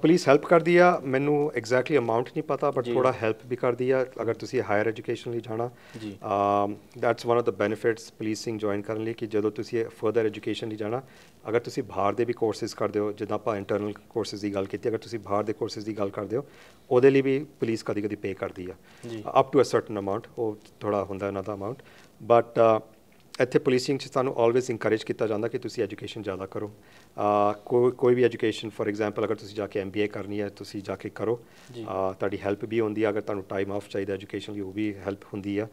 Speaker 2: ਪੁਲਿਸ ਹੈਲਪ ਕਰਦੀ ਆ ਮੈਨੂੰ
Speaker 1: ਐਗਜ਼ੈਕਟਲੀ ਅਮਾਉਂਟ ਨਹੀਂ ਪਤਾ ਬਟ ਥੋੜਾ ਹੈਲਪ ਵੀ ਕਰਦੀ ਆ ਅਗਰ ਤੁਸੀਂ ਹਾਇਰ ਐਜੂਕੇਸ਼ਨ ਲਈ ਜਾਣਾ ਜੀ that's one of the benefits policing join ਕਰਨ ਲਈ ਕਿ ਜਦੋਂ ਤੁਸੀਂ ਫਰਦਰ ਐਜੂਕੇਸ਼ਨ ਲਈ ਜਾਣਾ ਅਗਰ ਤੁਸੀਂ ਬਾਹਰ ਦੇ ਵੀ ਕੋਰਸਸ ਕਰਦੇ ਹੋ ਜਿੱਦਾਂ ਆਪਾਂ ਇੰਟਰਨਲ ਕੋਰਸਸ ਦੀ ਗੱਲ ਕੀਤੀ ਅਗਰ ਤੁਸੀਂ ਬਾਹਰ ਦੇ ਕੋਰਸਸ ਦੀ ਗੱਲ ਕਰਦੇ ਹੋ ਉਹਦੇ ਲਈ ਵੀ ਪੁਲਿਸ ਕਦੀ-ਕਦੀ ਪੇ ਕਰਦੀ ਆ up to a certain amount ਉਹ ਥੋੜਾ ਹੁੰਦਾ ਉਹਨਾਂ ਦਾ ਅਮਾਉਂਟ ਬਟ ਇੱਥੇ ਪੁਲਿਸਿੰਗ 'ਚ ਸਾਨੂੰ ਆਲਵੇਸ ਇਨਕਰੇਜ ਕੀਤਾ ਜਾਂਦਾ ਕਿ ਤੁਸੀਂ ਐਜੂਕੇਸ਼ਨ ਜ਼ਿਆਦਾ ਕਰੋ ਕੋਈ ਕੋਈ ਵੀ ਐਜੂਕੇਸ਼ਨ ਫੋਰ ਐਗਜ਼ਾਮਪਲ ਅਗਰ ਤੁਸੀਂ ਜਾ ਕੇ ਐਮਬੀਏ ਕਰਨੀ ਹੈ ਤੁਸੀਂ ਜਾ ਕੇ ਕਰੋ ਤੁਹਾਡੀ ਹੈਲਪ ਵੀ ਹੁੰਦੀ ਹੈ ਅਗਰ ਤੁਹਾਨੂੰ ਟਾਈਮ ਆਫ ਚਾਹੀਦਾ ਐਜੂਕੇਸ਼ਨ ਲਈ ਉਹ ਵੀ ਹੈਲਪ ਹੁੰਦੀ ਆ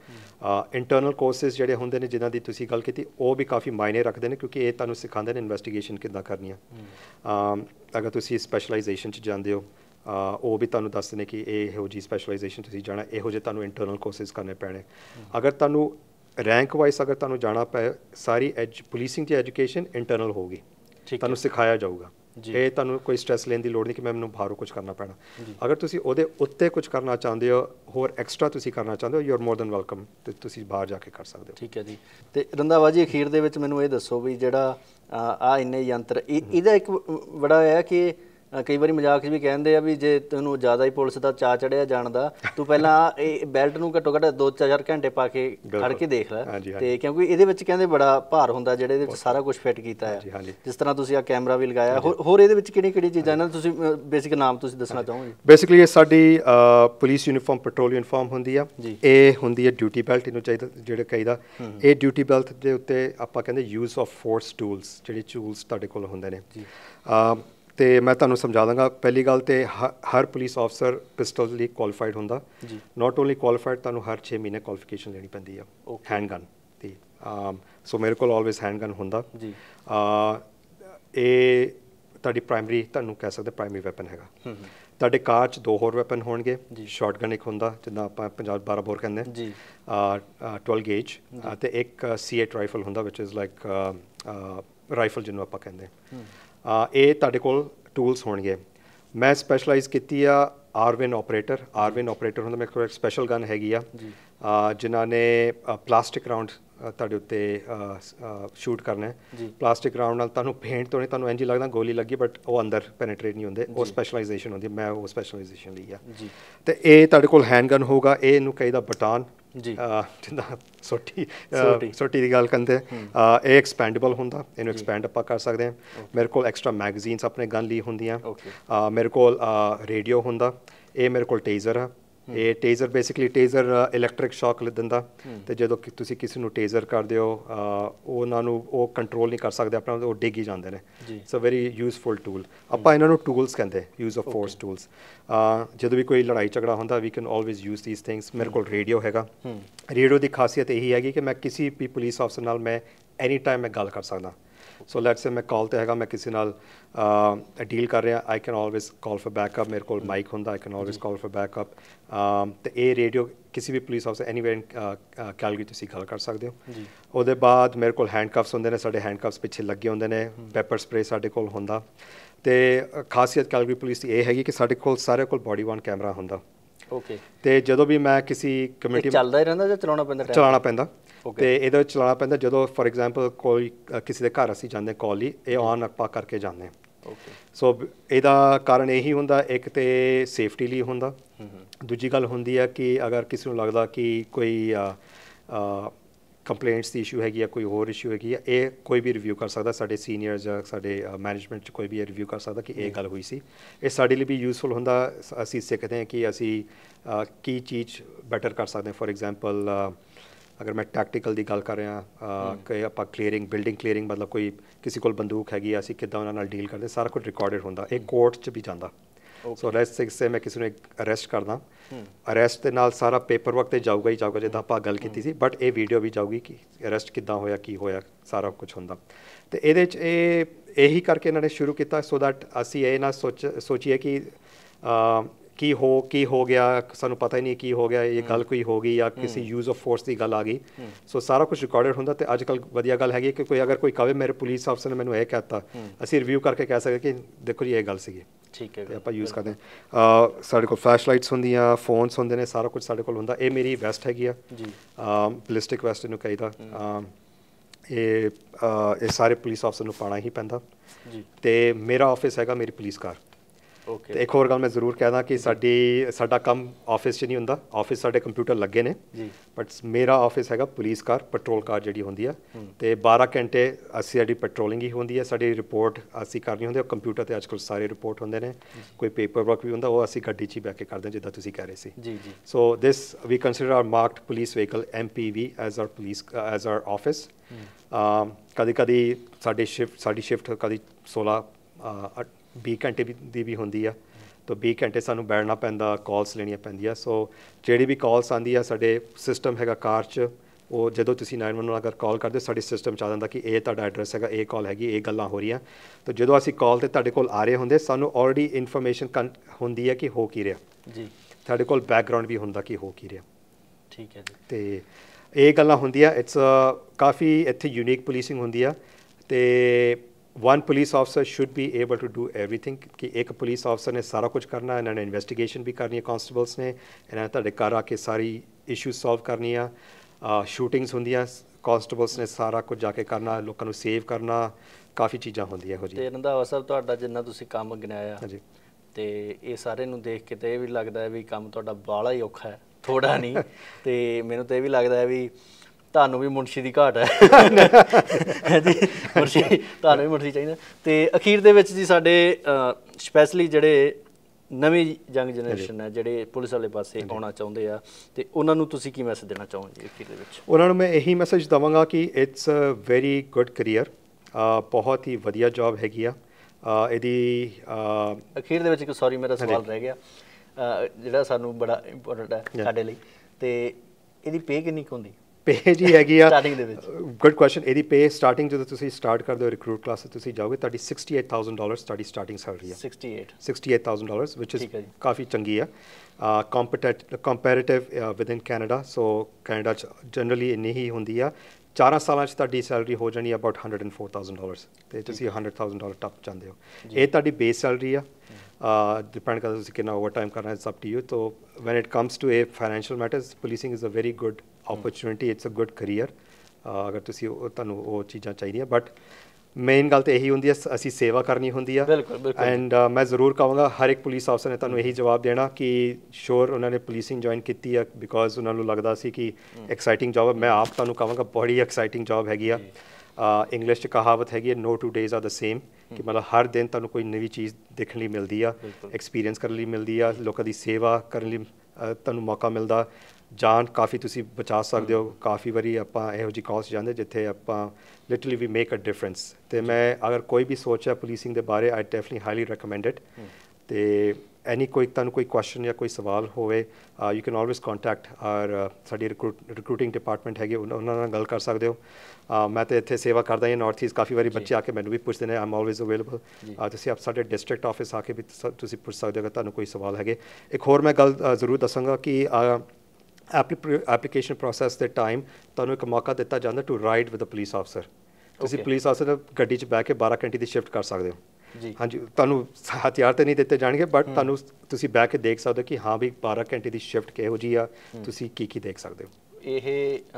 Speaker 1: ਇੰਟਰਨਲ ਕੋਰਸਸ ਜਿਹੜੇ ਹੁੰਦੇ ਨੇ ਜਿਨ੍ਹਾਂ ਦੀ ਤੁਸੀਂ ਗੱਲ ਕੀਤੀ ਉਹ ਵੀ ਕਾਫੀ ਮਾਇਨੇ ਰੱਖਦੇ ਨੇ ਕਿਉਂਕਿ ਇਹ ਤੁਹਾਨੂੰ ਸਿਖਾਉਂਦੇ ਨੇ ਇਨਵੈਸਟੀਗੇਸ਼ਨ ਕਿੱਦਾਂ ਕਰਨੀ ਆ ਅਗਰ ਤੁਸੀਂ ਸਪੈਸ਼ਲਾਈਜੇਸ਼ਨ 'ਚ ਜਾਂਦੇ ਹੋ ਉਹ ਵੀ ਤੁਹਾਨੂੰ ਦੱਸਦੇ ਨੇ ਕਿ ਇਹ ਹੋ ਜੀ ਸਪੈਸ਼ਲਾਈਜੇਸ਼ਨ ਤੁਸੀਂ ਜਾਣਾ ਇਹੋ ਜੇ ਤੁਹਾਨੂੰ ਇੰਟਰਨਲ ਕੋਰਸਸ ਕਰਨੇ ਪੈਣੇ ਅਗਰ ਤੁਹਾਨੂੰ ਰੈਂਕ ਵਾਈਸ ਅਗਰ ਤੁਹਾਨੂੰ ਜਾਣਾ ਪਏ ਸਾਰੀ ਐਜ ਪੁਲਿਸਿੰਗ ਤੇ ਐਜੂਕੇਸ਼ਨ ਇੰਟਰਨਲ ਹੋਗੀ ਤੁਹਾਨੂੰ ਸਿਖਾਇਆ ਜਾਊਗਾ ਇਹ ਤੁਹਾਨੂੰ ਕੋਈ ਸਟ्रेस ਲੈਣ ਦੀ ਲੋੜ ਨਹੀਂ ਕਿ ਮੈਨੂੰ ਬਾਹਰੋਂ ਕੁਝ ਕਰਨਾ ਪੈਣਾ ਅਗਰ ਤੁਸੀਂ ਉਹਦੇ ਉੱਤੇ ਕੁਝ ਕਰਨਾ ਚਾਹੁੰਦੇ ਹੋ ਹੋਰ ਐਕਸਟਰਾ ਤੁਸੀਂ ਕਰਨਾ ਚਾਹੁੰਦੇ ਹੋ you are more than welcome ਤੇ ਤੁਸੀਂ ਬਾਹਰ
Speaker 2: ਜਾ ਕੇ ਕਰ ਸਕਦੇ ਹੋ ਠੀਕ ਹੈ ਜੀ ਤੇ ਰੰਦਾਵਾ ਜੀ ਅਖੀਰ ਦੇ ਵਿੱਚ ਮੈਨੂੰ ਇਹ ਦੱਸੋ ਵੀ ਜਿਹੜਾ ਆ ਇੰਨੇ ਯੰਤਰ ਇਹਦਾ ਇੱਕ ਬੜਾ ਹੈ ਕਿ ਕਈ ਵਾਰੀ ਮਜ਼ਾਕ ਵੀ ਕਹਿੰਦੇ ਆ ਵੀ ਜੇ ਤੈਨੂੰ ਜ਼ਿਆਦਾ ਹੀ ਪੁਲਿਸ ਦਾ ਚਾ ਚੜਿਆ ਜਾਣ ਦਾ ਤੂੰ ਪਹਿਲਾਂ ਇਹ ਬੈਲਟ ਨੂੰ ਘੱਟੋ ਘੱਟ 2-4 ਘੰਟੇ ਪਾ ਕੇ ਖੜ ਕੇ ਦੇਖ ਲੈ ਤੇ ਕਿਉਂਕਿ ਇਹਦੇ ਵਿੱਚ ਕਹਿੰਦੇ ਬੜਾ ਭਾਰ ਹੁੰਦਾ ਜਿਹੜੇ ਇਹਦੇ ਵਿੱਚ ਸਾਰਾ ਕੁਝ ਫਿੱਟ ਕੀਤਾ ਹੈ ਜਿਸ ਤਰ੍ਹਾਂ ਤੁਸੀਂ ਆ ਕੈਮਰਾ ਵੀ ਲਗਾਇਆ ਹੋਰ ਇਹਦੇ ਵਿੱਚ ਕਿਹੜੀ ਕਿਹੜੀ ਚੀਜ਼ਾਂ ਇਹਨਾਂ ਤੁਸੀਂ ਬੇਸਿਕ ਨਾਮ ਤੁਸੀਂ ਦੱਸਣਾ ਚਾਹੋਗੇ
Speaker 1: ਬੇਸਿਕਲੀ ਇਹ ਸਾਡੀ ਪੁਲਿਸ ਯੂਨੀਫਾਰਮ ਪੈਟਰੋਲ ਯੂਨੀਫਾਰਮ ਹੁੰਦੀ ਆ ਇਹ ਹੁੰਦੀ ਹੈ ਡਿਊਟੀ ਬੈਲਟ ਇਹਨੂੰ ਚਾਹੀਦਾ ਜਿਹੜੇ ਕਹੀਦਾ ਇਹ ਡਿਊਟੀ ਬੈਲਟ ਦੇ ਉੱਤੇ ਆਪਾਂ ਕਹਿੰਦੇ ਯੂਜ਼ ਆਫ ਫੋਰਸ ਟੂਲਸ ਜਿਹੜੇ ਟੂਲਸ ਤੁਹਾਡੇ ਕੋਲ ਹੁੰਦੇ ਨੇ ਤੇ ਮੈਂ ਤੁਹਾਨੂੰ ਸਮਝਾ ਦਾਂਗਾ ਪਹਿਲੀ ਗੱਲ ਤੇ ਹਰ ਪੁਲਿਸ ਆਫਸਰ ਪਿਸਟਲ ਲਈ ਕੁਆਲੀਫਾਈਡ ਹੁੰਦਾ ਜੀ ਨਾਟ ਓਨਲੀ ਕੁਆਲੀਫਾਈਡ ਤੁਹਾਨੂੰ ਹਰ 6 ਮਹੀਨੇ ਕੁਆਲੀਫਿਕੇਸ਼ਨ ਲੈਣੀ ਪੈਂਦੀ ਆ ਹੈਂਡ ਗਨ ਤੇ ਆਮ ਸੋ ਮੇਰੇ ਕੋਲ ਆਲਵੇਸ ਹੈਂਡ ਗਨ ਹੁੰਦਾ ਜੀ ਆ uh, ਇਹ ਤੁਹਾਡੀ ਪ੍ਰਾਇਮਰੀ ਤੁਹਾਨੂੰ ਕਹਿ ਸਕਦੇ ਪ੍ਰਾਇਮਰੀ ਵੈਪਨ ਹੈਗਾ ਤੁਹਾਡੇ ਕਾਰ 'ਚ ਦੋ ਹੋਰ ਵੈਪਨ ਹੋਣਗੇ ਸ਼ਾਟਗਨ ਇੱਕ ਹੁੰਦਾ ਜਿੱਦਾਂ ਆਪਾਂ ਪੰਜਾਬ 12 ਬੋਰ ਕਹਿੰਦੇ ਜੀ 12 uh, ਗੇਜ uh, ਤੇ ਇੱਕ ਸੀਏ ਰਾਈਫਲ ਹੁੰਦਾ ਵਿਚ ਇਜ਼ ਲਾਈਕ ਰਾਈਫਲ ਜਿਹਨੂੰ ਆਪਾਂ ਕਹਿੰਦੇ ਇਹ ਤੁਹਾਡੇ ਕੋਲ ਟੂਲਸ ਹੋਣਗੇ ਮੈਂ ਸਪੈਸ਼ਲਾਈਜ਼ ਕੀਤੀ ਆ ਆਰਵਿਨ ਆਪਰੇਟਰ ਆਰਵਿਨ ਆਪਰੇਟਰ ਹੁੰਦਾ ਮੇਰੇ ਕੋਲ ਇੱਕ ਸਪੈਸ਼ਲ ਗਨ ਹੈਗੀ ਆ ਜਿਨ੍ਹਾਂ ਨੇ ਪਲਾਸਟਿਕ ਰਾਉਂਡ ਤੁਹਾਡੇ ਉੱਤੇ ਸ਼ੂਟ ਕਰਨਾ ਹੈ ਪਲਾਸਟਿਕ ਰਾਉਂਡ ਨਾਲ ਤੁਹਾਨੂੰ ਪੇਂਟ ਤੋਂ ਨਹੀਂ ਤੁਹਾਨੂੰ ਇੰਜ ਲੱਗਦਾ ਗੋਲੀ ਲੱਗੀ ਬਟ ਉਹ ਅੰਦਰ ਪੈਨੇਟ੍ਰੇਟ ਨਹੀਂ ਹੁੰਦੇ ਉਹ ਸਪੈਸ਼ਲਾਈਜੇਸ਼ਨ ਹੁੰਦੀ ਮੈਂ ਉਹ ਸਪੈਸ਼ਲਾਈਜੇਸ਼ਨ ਲਈ ਆ ਜੀ ਤੇ ਇਹ ਤੁਹਾਡੇ ਕੋਲ ਹੈਂਡ ਗਨ ਹੋਊਗਾ ਇਹ ਨੂੰ ਕਹਿੰਦਾ ਬਟਾਨ ਜਿੱਦਾਂ ਸੋਟੀ ਸੋਟੀ ਦੀ ਗੱਲ ਕਰਦੇ ਆ ਇਹ ਐਕਸਪੈਂਡੇਬਲ ਹੁੰਦਾ ਇਹਨੂੰ ਐਕਸਪੈਂਡ ਆਪਾਂ ਕਰ ਸਕਦੇ ਆ ਮੇਰੇ ਕੋਲ ਐਕਸਟਰਾ ਮੈਗਜ਼ੀਨਸ ਆਪਣੇ ਗਨ ਲਈ ਹੁੰਦੀਆਂ ਮੇਰੇ ਕੋਲ ਰੇਡੀਓ ਹੁੰਦਾ ਇਹ ਮੇਰੇ ਕੋਲ ਟੇਜ਼ਰ ਆ ਇਹ ਟੇਜ਼ਰ ਬੇਸਿਕਲੀ ਟੇਜ਼ਰ ਇਲੈਕਟ੍ਰਿਕ ਸ਼ੌਕ ਦਿੰਦਾ ਤੇ ਜਦੋਂ ਤੁਸੀਂ ਕਿਸੇ ਨੂੰ ਟੇਜ਼ਰ ਕਰਦੇ ਹੋ ਉਹਨਾਂ ਨੂੰ ਉਹ ਕੰਟਰੋਲ ਨਹੀਂ ਕਰ ਸਕਦੇ ਆਪਣਾ ਉਹ ਡਿੱਗ ਹੀ ਜਾਂਦੇ ਨੇ ਸੋ ਵੈਰੀ ਯੂਸਫੁਲ ਟੂਲ ਆਪਾਂ ਇਹਨਾਂ ਨੂੰ ਟੂਲਸ ਕਹਿੰਦੇ ਯੂਜ਼ ਆਫ ਫੋਰਸ ਟੂਲਸ ਜਦੋਂ ਵੀ ਕੋਈ ਲੜਾਈ ਝਗੜਾ ਹੁੰਦਾ we can always use these things ਮੇਰੇ ਕੋਲ ਰੇਡੀਓ ਹੈਗਾ ਰੇਡੀਓ ਦੀ ਖਾਸੀਅਤ ਇਹੀ ਹੈਗੀ ਕਿ ਮੈਂ ਕਿਸੇ ਵੀ ਪੁਲਿਸ ਆਫਸਰ ਨਾਲ ਮੈਂ ਐਨੀ ਟਾਈਮ ਮੈਂ ਗੱਲ ਕਰ ਸਕਦਾ ਸੋ ਲੈਟਸ ਸੇ ਮੈਂ ਕਾਲ ਤੇ ਹੈਗਾ ਮੈਂ ਕਿਸੇ ਨਾਲ ਡੀਲ ਕਰ ਰਿਹਾ I can always call for backup ਮੇਰੇ ਕੋਲ ਮਾਈਕ ਹੁੰਦਾ I can always call for backup um ਤੇ ਇਹ ਰੇਡੀਓ ਕਿਸੇ ਵੀ police officer anywhere in Calgary ਤੁਸੀਂ ਗੱਲ ਕਰ ਸਕਦੇ ਹੋ ਜੀ ਉਹਦੇ ਬਾਅਦ ਮੇਰੇ ਕੋਲ ਹੈਂਡਕਫਸ ਹੁੰਦੇ ਨੇ ਸਾਡੇ ਹੈਂਡਕਫਸ ਪਿੱਛੇ ਲੱਗੇ ਹੁੰਦੇ ਨੇ ਪੈਪਰ ਸਪਰੇ ਸਾਡੇ ਕੋਲ ਹੁੰਦਾ ਤੇ ਖਾਸੀਅਤ ਕੈਲਗਰੀ ਪੁਲਿਸ ਦੀ ਇਹ ਹੈਗੀ ਕਿ ਸਾਡੇ ਕੋਲ ਸਾਰੇ ਕੋਲ ਬਾਡੀ ਵਾਨ ਕੈਮਰਾ ਹੁੰਦਾ ਓਕੇ ਤੇ ਜਦੋਂ ਵੀ ਮੈਂ ਕਿਸੇ ਕਮੇਟੀ ਚੱਲਦਾ ਹੀ ਰਹਿੰਦਾ ਜਾਂ ਚਲਾਉਣਾ ਪੈਂਦਾ ਚਲਾਉਣਾ ਪੈਂਦਾ ਤੇ ਇਹਦੇ ਵਿੱਚ ਚਲਾਉਣਾ ਪੈਂਦਾ ਜਦੋਂ ਫੋਰ ਐਗਜ਼ਾਮਪਲ ਕੋਈ ਕਿਸੇ ਦੇ ਘਰ ਅਸੀਂ ਜਾਂਦੇ ਕਾਲੀ ਇਹ ਆਨ ਆਪਾ ਕਰਕੇ ਜਾਂਦੇ ਸੋ ਇਹਦਾ ਕਾਰਨ ਇਹੀ ਹੁੰਦਾ ਇੱਕ ਤੇ ਸੇਫਟੀ ਲਈ ਹੁੰਦਾ ਦੂਜੀ ਗੱਲ ਹੁੰਦੀ ਹੈ ਕਿ ਅਗਰ ਕਿਸੇ ਨੂੰ ਲੱਗਦਾ ਕਿ ਕੋਈ ਕੰਪਲੇਂਟਸ ਦੀ ਇਸ਼ੂ ਹੈਗੀ ਆ ਕੋਈ ਹੋਰ ਇਸ਼ੂ ਹੈਗੀ ਆ ਇਹ ਕੋਈ ਵੀ ਰਿਵਿਊ ਕਰ ਸਕਦਾ ਸਾਡੇ ਸੀਨੀਅਰਸ ਜਾਂ ਸਾਡੇ ਮੈਨੇਜਮੈਂਟ ਚ ਕੋਈ ਵੀ ਰਿਵਿਊ ਕਰ ਸਕਦਾ ਕਿ ਇਹ ਗੱਲ ਹੋਈ ਸੀ ਇਹ ਸਾਡੇ ਲਈ ਵੀ ਯੂਸਫੁਲ ਹੁੰਦਾ ਅਸੀਂ ਸਿੱਖਦੇ ਹਾਂ ਕਿ ਅਸੀਂ ਕੀ ਚੀਜ਼ ਬੈਟਰ ਕਰ ਸਕਦੇ ਹਾਂ ਫੋਰ ਐਗਜ਼ਾਮਪਲ ਅਗਰ ਮੈਂ ਟੈਕਟੀਕਲ ਦੀ ਗੱਲ ਕਰ ਰਿਹਾ ਕਿ ਆਪਾਂ ਕਲੀਅਰਿੰਗ ਬਿਲਡਿੰਗ ਕਲੀਅਰਿੰਗ ਮਤਲਬ ਕੋਈ ਕਿਸੇ ਕੋਲ ਬੰਦੂਕ ਹੈਗੀ ਆ ਅਸੀਂ ਕਿੱਦਾਂ ਉਹਨਾਂ ਨਾਲ ਡੀਲ ਕਰਦੇ ਸਾਰਾ ਕੁਝ ਰਿਕਾਰਡਡ ਹੁੰਦਾ ਇਹ ਕੋਰਟ 'ਚ ਵੀ ਜਾਂਦਾ ਸੋ ਅਰੈਸਟ ਸਿਕਸੇ ਮੈਂ ਕਿਸੇ ਨੂੰ ਅਰੈਸਟ ਕਰਦਾ ਅਰੈਸਟ ਦੇ ਨਾਲ ਸਾਰਾ ਪੇਪਰ ਵਰਕ ਤੇ ਜਾਊਗਾ ਹੀ ਜਾਊਗਾ ਜਿੱਦਾਂ ਆਪਾਂ ਗੱਲ ਕੀਤੀ ਸੀ ਬਟ ਇਹ ਵੀਡੀਓ ਵੀ ਜਾਊਗੀ ਕਿ ਅਰੈਸਟ ਕਿੱਦਾਂ ਹੋਇਆ ਕੀ ਹੋਇਆ ਸਾਰਾ ਕੁਝ ਹੁੰਦਾ ਤੇ ਇਹਦੇ 'ਚ ਇਹ ਇਹੀ ਕਰਕੇ ਇਹਨਾਂ ਨੇ ਸ਼ੁਰੂ ਕੀਤਾ ਸੋ ਦੈਟ ਅਸੀਂ ਇਹ ਨਾ ਸੋਚ ਸੋਚੀਏ ਕਿ ਕੀ ਹੋ ਕੀ ਹੋ ਗਿਆ ਸਾਨੂੰ ਪਤਾ ਹੀ ਨਹੀਂ ਕੀ ਹੋ ਗਿਆ ਇਹ ਗੱਲ ਕੋਈ ਹੋ ਗਈ ਜਾਂ ਕਿਸੇ ਯੂਜ਼ ਆਫ ਫੋਰਸ ਦੀ ਗੱਲ ਆ ਗਈ ਸੋ ਸਾਰਾ ਕੁਝ ਰਿਕਾਰਡਡ ਹੁੰਦਾ ਤੇ ਅੱਜ ਕੱਲ ਵਧੀਆ ਗੱਲ ਹੈਗੀ ਕਿ ਕੋਈ ਅਗਰ ਕੋਈ ਕਵੇ ਮੇਰੇ ਪੁਲਿਸ ਆਫਸਰ ਨੇ ਮੈਨੂੰ ਇਹ ਕਹਤਾ ਅਸੀਂ ਰਿਵਿਊ ਕਰਕੇ ਕਹਿ ਸਕਦੇ ਕਿ ਦੇਖੋ ਜੀ ਇਹ ਗੱਲ ਸੀਗੀ ਠੀਕ ਹੈ ਤੇ ਆਪਾਂ ਯੂਜ਼ ਕਰਦੇ ਆ ਸਾਡੇ ਕੋਲ ਫਲੈਸ਼ ਲਾਈਟਸ ਹੁੰਦੀਆਂ ਫੋਨਸ ਹੁੰਦੇ ਨੇ ਸਾਰਾ ਕੁਝ ਸਾਡੇ ਕੋਲ ਹੁੰਦਾ ਇਹ ਮੇਰੀ ਵੈਸਟ ਹੈਗੀ ਆ ਜੀ ਬਲਿਸਟਿਕ ਵੈਸਟ ਨੂੰ ਆ ਇਹ ਇਹ ਸਾਰੇ ਪੁਲਿਸ ਆਫਸਰ ਨੂੰ ਪਾਣਾ ਹੀ ਪੈਂਦਾ ਜੀ ਤੇ ਮੇਰਾ ਆਫਿਸ ਹੈਗਾ ਮੇਰੀ ਪੁਲਿਸ ਕਾਰ ਤੇ ਇੱਕ ਹੋਰ ਗੱਲ ਮੈਂ ਜ਼ਰੂਰ ਕਹਿਣਾ ਕਿ ਸਾਡੀ ਸਾਡਾ ਕੰਮ ਆਫਿਸ 'ਚ ਨਹੀਂ ਹੁੰਦਾ ਆਫਿਸ ਸਾਡੇ ਕੰਪਿਊਟਰ ਲੱਗੇ ਨੇ ਜੀ ਬਟ ਮੇਰਾ ਆਫਿਸ ਹੈਗਾ ਪੁਲਿਸ ਕਾਰ ਪੈਟਰੋਲ ਕਾਰ ਜਿਹੜੀ ਹੁੰਦੀ ਆ ਤੇ 12 ਘੰਟੇ ਅਸੀਂ ਸਾਡੀ ਪੈਟਰੋਲਿੰਗ ਹੀ ਹੁੰਦੀ ਆ ਸਾਡੀ ਰਿਪੋਰਟ ਅਸੀਂ ਕਰਨੀ ਹੁੰਦੀ ਆ ਕੰਪਿਊਟਰ ਤੇ ਅੱਜਕੱਲ ਸਾਰੇ ਰਿਪੋਰਟ ਹੁੰਦੇ ਨੇ ਕੋਈ ਪੇਪਰ ਵਰਕ ਵੀ ਹੁੰਦਾ ਉਹ ਅਸੀਂ ਗੱਡੀ 'ਚ ਹੀ ਬੈ ਕੇ ਕਰਦੇ ਜਿੱਦਾਂ ਤੁਸੀਂ ਕਹਿ ਰਹੇ ਸੀ ਜੀ ਜੀ so this we consider our marked police vehicle MPV as our police as our office ਕਦੇ ਕਦੇ ਸਾਡੇ ਸ਼ਿਫਟ ਸਾਡੀ ਸ਼ਿਫਟ ਕਦੇ 16 20 ਘੰਟੇ ਦੀ ਵੀ ਹੁੰਦੀ ਆ ਤਾਂ 20 ਘੰਟੇ ਸਾਨੂੰ ਬੈਠਣਾ ਪੈਂਦਾ ਕਾਲਸ ਲੈਣੀਆਂ ਪੈਂਦੀਆਂ ਸੋ ਜਿਹੜੀ ਵੀ ਕਾਲਸ ਆਂਦੀ ਆ ਸਾਡੇ ਸਿਸਟਮ ਹੈਗਾ ਕਾਰ 'ਚ ਉਹ ਜਦੋਂ ਤੁਸੀਂ 911 ਅਗਰ ਕਾਲ ਕਰਦੇ ਸਾਡੇ ਸਿਸਟਮ ਚ ਆ ਜਾਂਦਾ ਕਿ ਇਹ ਤੁਹਾਡਾ ਐਡਰੈਸ ਹੈਗਾ ਇਹ ਕਾਲ ਹੈਗੀ ਇਹ ਗੱਲਾਂ ਹੋ ਰਹੀਆਂ ਤਾਂ ਜਦੋਂ ਅਸੀਂ ਕਾਲ ਤੇ ਤੁਹਾਡੇ ਕੋਲ ਆ ਰਹੇ ਹੁੰਦੇ ਸਾਨੂੰ ਆਲਰੇਡੀ ਇਨਫੋਰਮੇਸ਼ਨ ਹੁੰਦੀ ਹੈ ਕਿ ਹੋ ਕੀ ਰਿਹਾ ਜੀ ਤੁਹਾਡੇ ਕੋਲ ਬੈਕਗ੍ਰਾਉਂਡ ਵੀ ਹੁੰਦਾ ਕਿ ਹੋ ਕੀ ਰਿਹਾ ਠੀਕ ਹੈ ਜੀ ਤੇ ਇਹ ਗੱਲਾਂ ਹੁੰਦੀਆਂ ਇਟਸ ਕਾਫੀ ਇੱਥੇ ਯੂਨੀਕ ਪੁਲਿਸਿੰਗ ਹੁੰਦੀ ਆ ਤੇ one police officer should be able to do everything ਕਿ ਇੱਕ ਪੁਲਿਸ ਆਫਸਰ ਨੇ ਸਾਰਾ ਕੁਝ ਕਰਨਾ ਇਹਨਾਂ ਨੇ ਇਨਵੈਸਟੀਗੇਸ਼ਨ ਵੀ ਕਰਨੀ ਹੈ ਕਨਸਟੇਬਲਸ ਨੇ ਇਹਨਾਂ ਨੇ ਤੁਹਾਡੇ ਘਰ ਆ ਕੇ ਸਾਰੀ ਇਸ਼ੂ ਸੋਲਵ ਕਰਨੀ ਆ ਸ਼ੂਟਿੰਗਸ ਹੁੰਦੀਆਂ ਕਨਸਟੇਬਲਸ ਨੇ ਸਾਰਾ ਕੁਝ ਜਾ ਕੇ ਕਰਨਾ ਲੋਕਾਂ ਨੂੰ ਸੇਵ ਕਰਨਾ ਕਾਫੀ ਚੀਜ਼ਾਂ ਹੁੰਦੀਆਂ ਹੋ ਜੀ
Speaker 2: ਤੇ ਰੰਧਾਵਾ ਸਾਹਿਬ ਤੁਹਾਡਾ ਜਿੰਨਾ ਤੁਸੀਂ ਕੰਮ ਗਿਣਾਇਆ ਹਾਂਜੀ ਤੇ ਇਹ ਸਾਰੇ ਨੂੰ ਦੇਖ ਕੇ ਤੇ ਇਹ ਵੀ ਲੱਗਦਾ ਹੈ ਵੀ ਕੰਮ ਤੁਹਾਡਾ ਬਾਲਾ ਹੀ ਔਖਾ ਹੈ ਥੋੜਾ ਨਹੀਂ ਤੇ ਮੈਨੂੰ ਤੇ ਇਹ ਵੀ ਲੱਗਦਾ ਹੈ ਵੀ ਤੁਹਾਨੂੰ ਵੀ ਮੁਨਸ਼ੀ ਦੀ ਘਾਟ ਹੈ ਜੀ ਮੁਨਸ਼ੀ ਤੁਹਾਨੂੰ ਵੀ ਮੁਨਸ਼ੀ ਚਾਹੀਦਾ ਤੇ ਅਖੀਰ ਦੇ ਵਿੱਚ ਜੀ ਸਾਡੇ ਸਪੈਸ਼ਲੀ ਜਿਹੜੇ ਨਵੀਂ ਜੰਗ ਜਨਰੇਸ਼ਨ ਹੈ ਜਿਹੜੇ ਪੁਲਿਸ ਵਾਲੇ ਪਾਸੇ ਆਉਣਾ ਚਾਹੁੰਦੇ ਆ ਤੇ ਉਹਨਾਂ ਨੂੰ ਤੁਸੀਂ ਕੀ ਮੈਸੇਜ ਦੇਣਾ ਚਾਹੋਗੇ ਅਖੀਰ ਦੇ ਵਿੱਚ ਉਹਨਾਂ ਨੂੰ
Speaker 1: ਮੈਂ ਇਹੀ ਮੈਸੇਜ ਦਵਾਂਗਾ ਕਿ it's a very good career ਬਹੁਤ ਹੀ ਵਧੀਆ ਜੌਬ
Speaker 2: ਹੈਗੀ ਆ ਇਹਦੀ ਅਖੀਰ ਦੇ ਵਿੱਚ ਇੱਕ ਸੌਰੀ ਮੇਰਾ ਸਵਾਲ ਰਹਿ ਗਿਆ ਜਿਹੜਾ ਸਾਨੂੰ ਬੜਾ ਇੰਪੋਰਟੈਂਟ ਹੈ ਸਾਡੇ ਲਈ ਤੇ ਇਹਦੀ ਪੇ ਕਿੰਨੀ ਕੁ ਹੁੰਦੀ ਪੇ ਜੀ ਹੈਗੀ ਆ ਸਟਾਰਟਿੰਗ ਦੇ ਵਿੱਚ
Speaker 1: ਗੁੱਡ ਕੁਐਸਚਨ ਇਹਦੀ ਪੇ ਸਟਾਰਟਿੰਗ ਜਦੋਂ ਤੁਸੀਂ ਸਟਾਰਟ ਕਰਦੇ ਹੋ ਰਿਕਰੂਟ ਕਲਾਸ ਤੇ ਤੁਸੀਂ ਜਾਓਗੇ ਤੁਹਾਡੀ 68000 ਡਾਲਰ ਸਟਡੀ ਸਟਾਰਟਿੰਗ ਸੈਲਰੀ ਆ 68 68000 ਡਾਲਰ which is ਕਾਫੀ ਚੰਗੀ ਆ comparative with in Canada so Canada ਚ ਜਨਰਲੀ ਇਹ ਹੀ ਹੁੰਦੀ ਆ ਚਾਰਾਂ ਸਾਲਾਂ 'ਚ ਤੁਹਾਡੀ ਸੈਲਰੀ ਹੋ ਜਾਣੀ ਅਬਾਊਟ 104000 ਡਾਲਰ ਤੇ ਤੁਸੀਂ 100000 ਡਾਲਰ ਟੱਪ ਜਾਂਦੇ ਹੋ ਇਹ ਤੁਹਾਡੀ ਬੇਸ ਸੈਲਰੀ ਆ ਡਿਪੈਂਡ ਕਰਦਾ ਤੁਸੀਂ ਕਿੰਨਾ ਓਵਰਟਾਈਮ ਕਰਨਾ ਹੈ up to you so when it comes to a financial matters policing is a very good opportunity it's a good career ਅਗਰ ਤੁਸੀਂ ਤੁਹਾਨੂੰ ਉਹ ਚੀਜ਼ਾਂ ਚਾਹੀਦੀਆਂ ਬਟ ਮੇਨ ਗੱਲ ਤੇ ਇਹੀ ਹੁੰਦੀ ਹੈ ਅਸੀਂ ਸੇਵਾ ਕਰਨੀ ਹੁੰਦੀ ਆ ਐਂਡ ਮੈਂ ਜ਼ਰੂਰ ਕਹਾਂਗਾ ਹਰ ਇੱਕ ਪੁਲਿਸ ਆਫਸਰ ਨੇ ਤੁਹਾਨੂੰ ਇਹੀ ਜਵਾਬ ਦੇਣਾ ਕਿ ਸ਼ੋਰ ਉਹਨਾਂ ਨੇ ਪੁਲਿਸਿੰਗ ਜੁਆਇਨ ਕੀਤੀ ਆ ਬਿਕੋਜ਼ ਉਹਨਾਂ ਨੂੰ ਲੱਗਦਾ ਸੀ ਕਿ ਐਕਸਾਈਟਿੰਗ ਜੌਬ ਹੈ ਮੈਂ ਆਪ ਤੁਹਾਨੂੰ ਕਹਾਂਗਾ ਬੜੀ ਐਕਸਾਈਟਿੰਗ ਜੌਬ ਹੈਗੀ ਆ ਇੰਗਲਿਸ਼ ਚ ਕਹਾਵਤ ਹੈਗੀ ਹੈ no two days are the same ਕਿ ਮਤਲਬ ਹਰ ਦਿਨ ਤੁਹਾਨੂੰ ਕੋਈ ਨਵੀਂ ਚੀਜ਼ ਦੇਖਣ ਲਈ ਮਿਲਦੀ ਆ ਐਕਸਪੀਰੀਅੰਸ ਕਰਨ ਲਈ ਮਿਲਦੀ ਆ ਲੋਕਾਂ ਦੀ ਸੇਵਾ ਕਰਨ ਲਈ ਤੁਹਾਨੂੰ ਮੌਕਾ ਮਿਲਦਾ ਜਾਨ ਕਾਫੀ ਤੁਸੀਂ ਬਚਾ ਸਕਦੇ ਹੋ ਕਾਫੀ ਵਾਰੀ ਆਪਾਂ ਇਹੋ ਜੀ ਕਾਲਸ ਜਾਂਦੇ ਜਿੱਥੇ ਆਪਾਂ literally we make a difference ਤੇ ਮੈਂ ਅਗਰ ਕੋਈ ਵੀ ਸੋਚਿਆ ਪੁਲਿਸਿੰਗ ਦੇ ਬਾਰੇ ਆਈ ਡੈਫੀਨਿਟਲੀ ਹਾਈਲੀ ਰეკਮੈਂਡਡ ਤੇ ਐਨੀ ਕੋਈ ਤੁਹਾਨੂੰ ਕੋਈ ਕੁਐਸਚਨ ਜਾਂ ਕੋਈ ਸਵਾਲ ਹੋਵੇ you can always contact our ਸਾਡੀ ਰਿਕਰੂਟਿੰਗ ਡਿਪਾਰਟਮੈਂਟ ਹੈਗੇ ਉਹਨਾਂ ਨਾਲ ਗੱਲ ਕਰ ਸਕਦੇ ਹੋ ਮੈਂ ਤੇ ਇੱਥੇ ਸੇਵਾ ਕਰਦਾ ਹਾਂ ਨਾਰਥ ਈਸਟ ਕਾਫੀ ਵਾਰੀ ਬੱਚੇ ਆ ਕੇ ਮੈਨੂੰ ਵੀ ਪੁੱਛਦੇ ਨੇ ਆਮ ਆਲਵੇਸ ਅਵੇਲੇਬਲ ਤੁਸੀਂ ਆਪ ਸਾਡੇ ਡਿਸਟ੍ਰਿਕਟ ਆਫਿਸ ਆ ਕੇ ਵੀ ਤੁਸੀਂ ਪੁੱਛ ਸਕਦੇ ਹੋ ਤੁਹਾਨੂੰ ਕੋਈ ਸਵਾਲ ਹੈਗੇ ਇੱਕ ਹੋਰ ਮੈਂ ਗੱਲ ਜ਼ਰੂਰ ਦੱਸਾਂਗਾ ਕਿ ਐਪਲੀਕੇਸ਼ਨ ਪ੍ਰੋਸੈਸ ਦੇ ਟਾਈਮ ਤੁਹਾਨੂੰ ਇੱਕ ਮੌਕਾ ਦਿੱਤਾ ਜਾਂਦਾ to ride with a police officer ਤੁਸੀਂ ਪੁਲਿਸ ਆਫਸਰ ਨਾਲ ਗੱਡੀ 'ਚ ਬੈ ਕੇ 12 ਘੰਟੇ ਦੀ ਸ਼ਿਫਟ ਕਰ ਸਕਦੇ ਹੋ ਜੀ ਹਾਂਜੀ ਤੁਹਾਨੂੰ ਹਥਿਆਰ ਤੇ ਨਹੀਂ ਦਿੱਤੇ ਜਾਣਗੇ ਬਟ ਤੁਹਾਨੂੰ ਤੁਸੀਂ ਬੈ ਕੇ ਦੇਖ ਸਕਦੇ ਹੋ ਕਿ ਹਾਂ ਵੀ 12 ਘੰਟੇ ਦੀ ਸ਼ਿਫਟ ਕਿਹੋ ਜੀ ਆ ਤੁਸੀਂ ਕੀ ਕੀ ਦੇਖ ਸਕਦੇ ਹੋ
Speaker 2: ਇਹ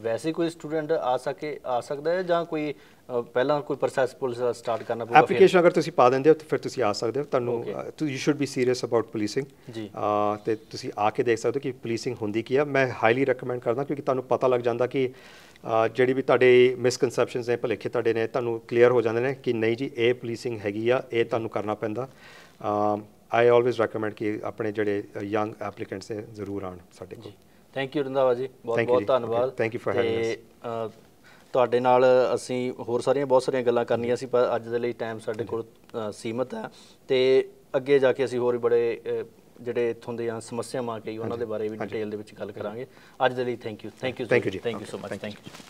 Speaker 2: ਵੈਸੇ ਕੋਈ ਸਟੂਡੈਂਟ ਆ ਸਕੇ ਆ ਸਕਦਾ ਹੈ ਜਾਂ ਕੋਈ ਪਹਿਲਾਂ ਕੋਈ ਪ੍ਰੋਸੈਸ ਪੁਲਿਸ ਦਾ ਸਟਾਰਟ ਕਰਨਾ ਪਊਗਾ ਐਪਲੀਕੇਸ਼ਨ ਅਗਰ
Speaker 1: ਤੁਸੀਂ ਪਾ ਦਿੰਦੇ ਹੋ ਤਾਂ ਫਿਰ ਤੁਸੀਂ ਆ ਸਕਦੇ ਹੋ ਤੁਹਾਨੂੰ you should be serious about policing ਜੀ ਤੇ ਤੁਸੀਂ ਆ ਕੇ ਦੇਖ ਸਕਦੇ ਹੋ ਕਿ ਪੁਲਿਸਿੰਗ ਹੁੰਦੀ ਕੀ ਆ ਮੈਂ ਹਾਈਲੀ ਰეკਮੈਂਡ ਕਰਦਾ ਕਿਉਂਕਿ ਤੁਹਾਨੂੰ ਪਤਾ ਲੱਗ ਜਾਂਦਾ ਕਿ ਜਿਹੜੀ ਵੀ ਤੁਹਾਡੇ ਮਿਸਕਨਸੈਪਸ਼ਨਸ ਨੇ ਭਲੇਖੇ ਤੁਹਾਡੇ ਨੇ ਤੁਹਾਨੂੰ ਕਲੀਅਰ ਹੋ ਜਾਂਦੇ ਨੇ ਕਿ ਨਹੀਂ ਜੀ ਇਹ ਪੁਲਿਸਿੰਗ ਹੈਗੀ ਆ ਇਹ ਤੁਹਾਨੂੰ ਕਰਨਾ ਪੈਂਦਾ ਆਈ ਆਲਵੇਸ ਰეკਮੈਂਡ ਕਿ ਆਪਣੇ ਜਿਹੜੇ ਯੰਗ ਐਪਲੀਕੈਂਟਸ ਨੇ ਜ਼ਰੂਰ ਆਣ ਸਾਡੇ ਕੋਲ
Speaker 2: ਥੈਂਕ ਯੂ ਰੰਦਾਵਾ ਜੀ ਬਹੁਤ ਬਹੁਤ ਧੰਨਵਾਦ thank you for having us ਤੁਹਾਡੇ ਨਾਲ ਅਸੀਂ ਹੋਰ ਸਾਰੀਆਂ ਬਹੁਤ ਸਾਰੀਆਂ ਗੱਲਾਂ ਕਰਨੀਆਂ ਸੀ ਪਰ ਅੱਜ ਦੇ ਲਈ ਟਾਈਮ ਸਾਡੇ ਕੋਲ ਸੀਮਤ ਹੈ ਤੇ ਅੱਗੇ ਜਾ ਕੇ ਅਸੀਂ ਹੋਰ ਬੜੇ ਜਿਹੜੇ ਇਥੋਂ ਦੇ ਸਮੱਸਿਆਵਾਂ ਕਈ ਉਹਨਾਂ ਦੇ ਬਾਰੇ ਵੀ ਡਿਟੇਲ ਦੇ ਵਿੱਚ ਗੱਲ ਕਰਾਂਗੇ ਅੱਜ ਦੇ ਲਈ thank you thank you thank you so much thank you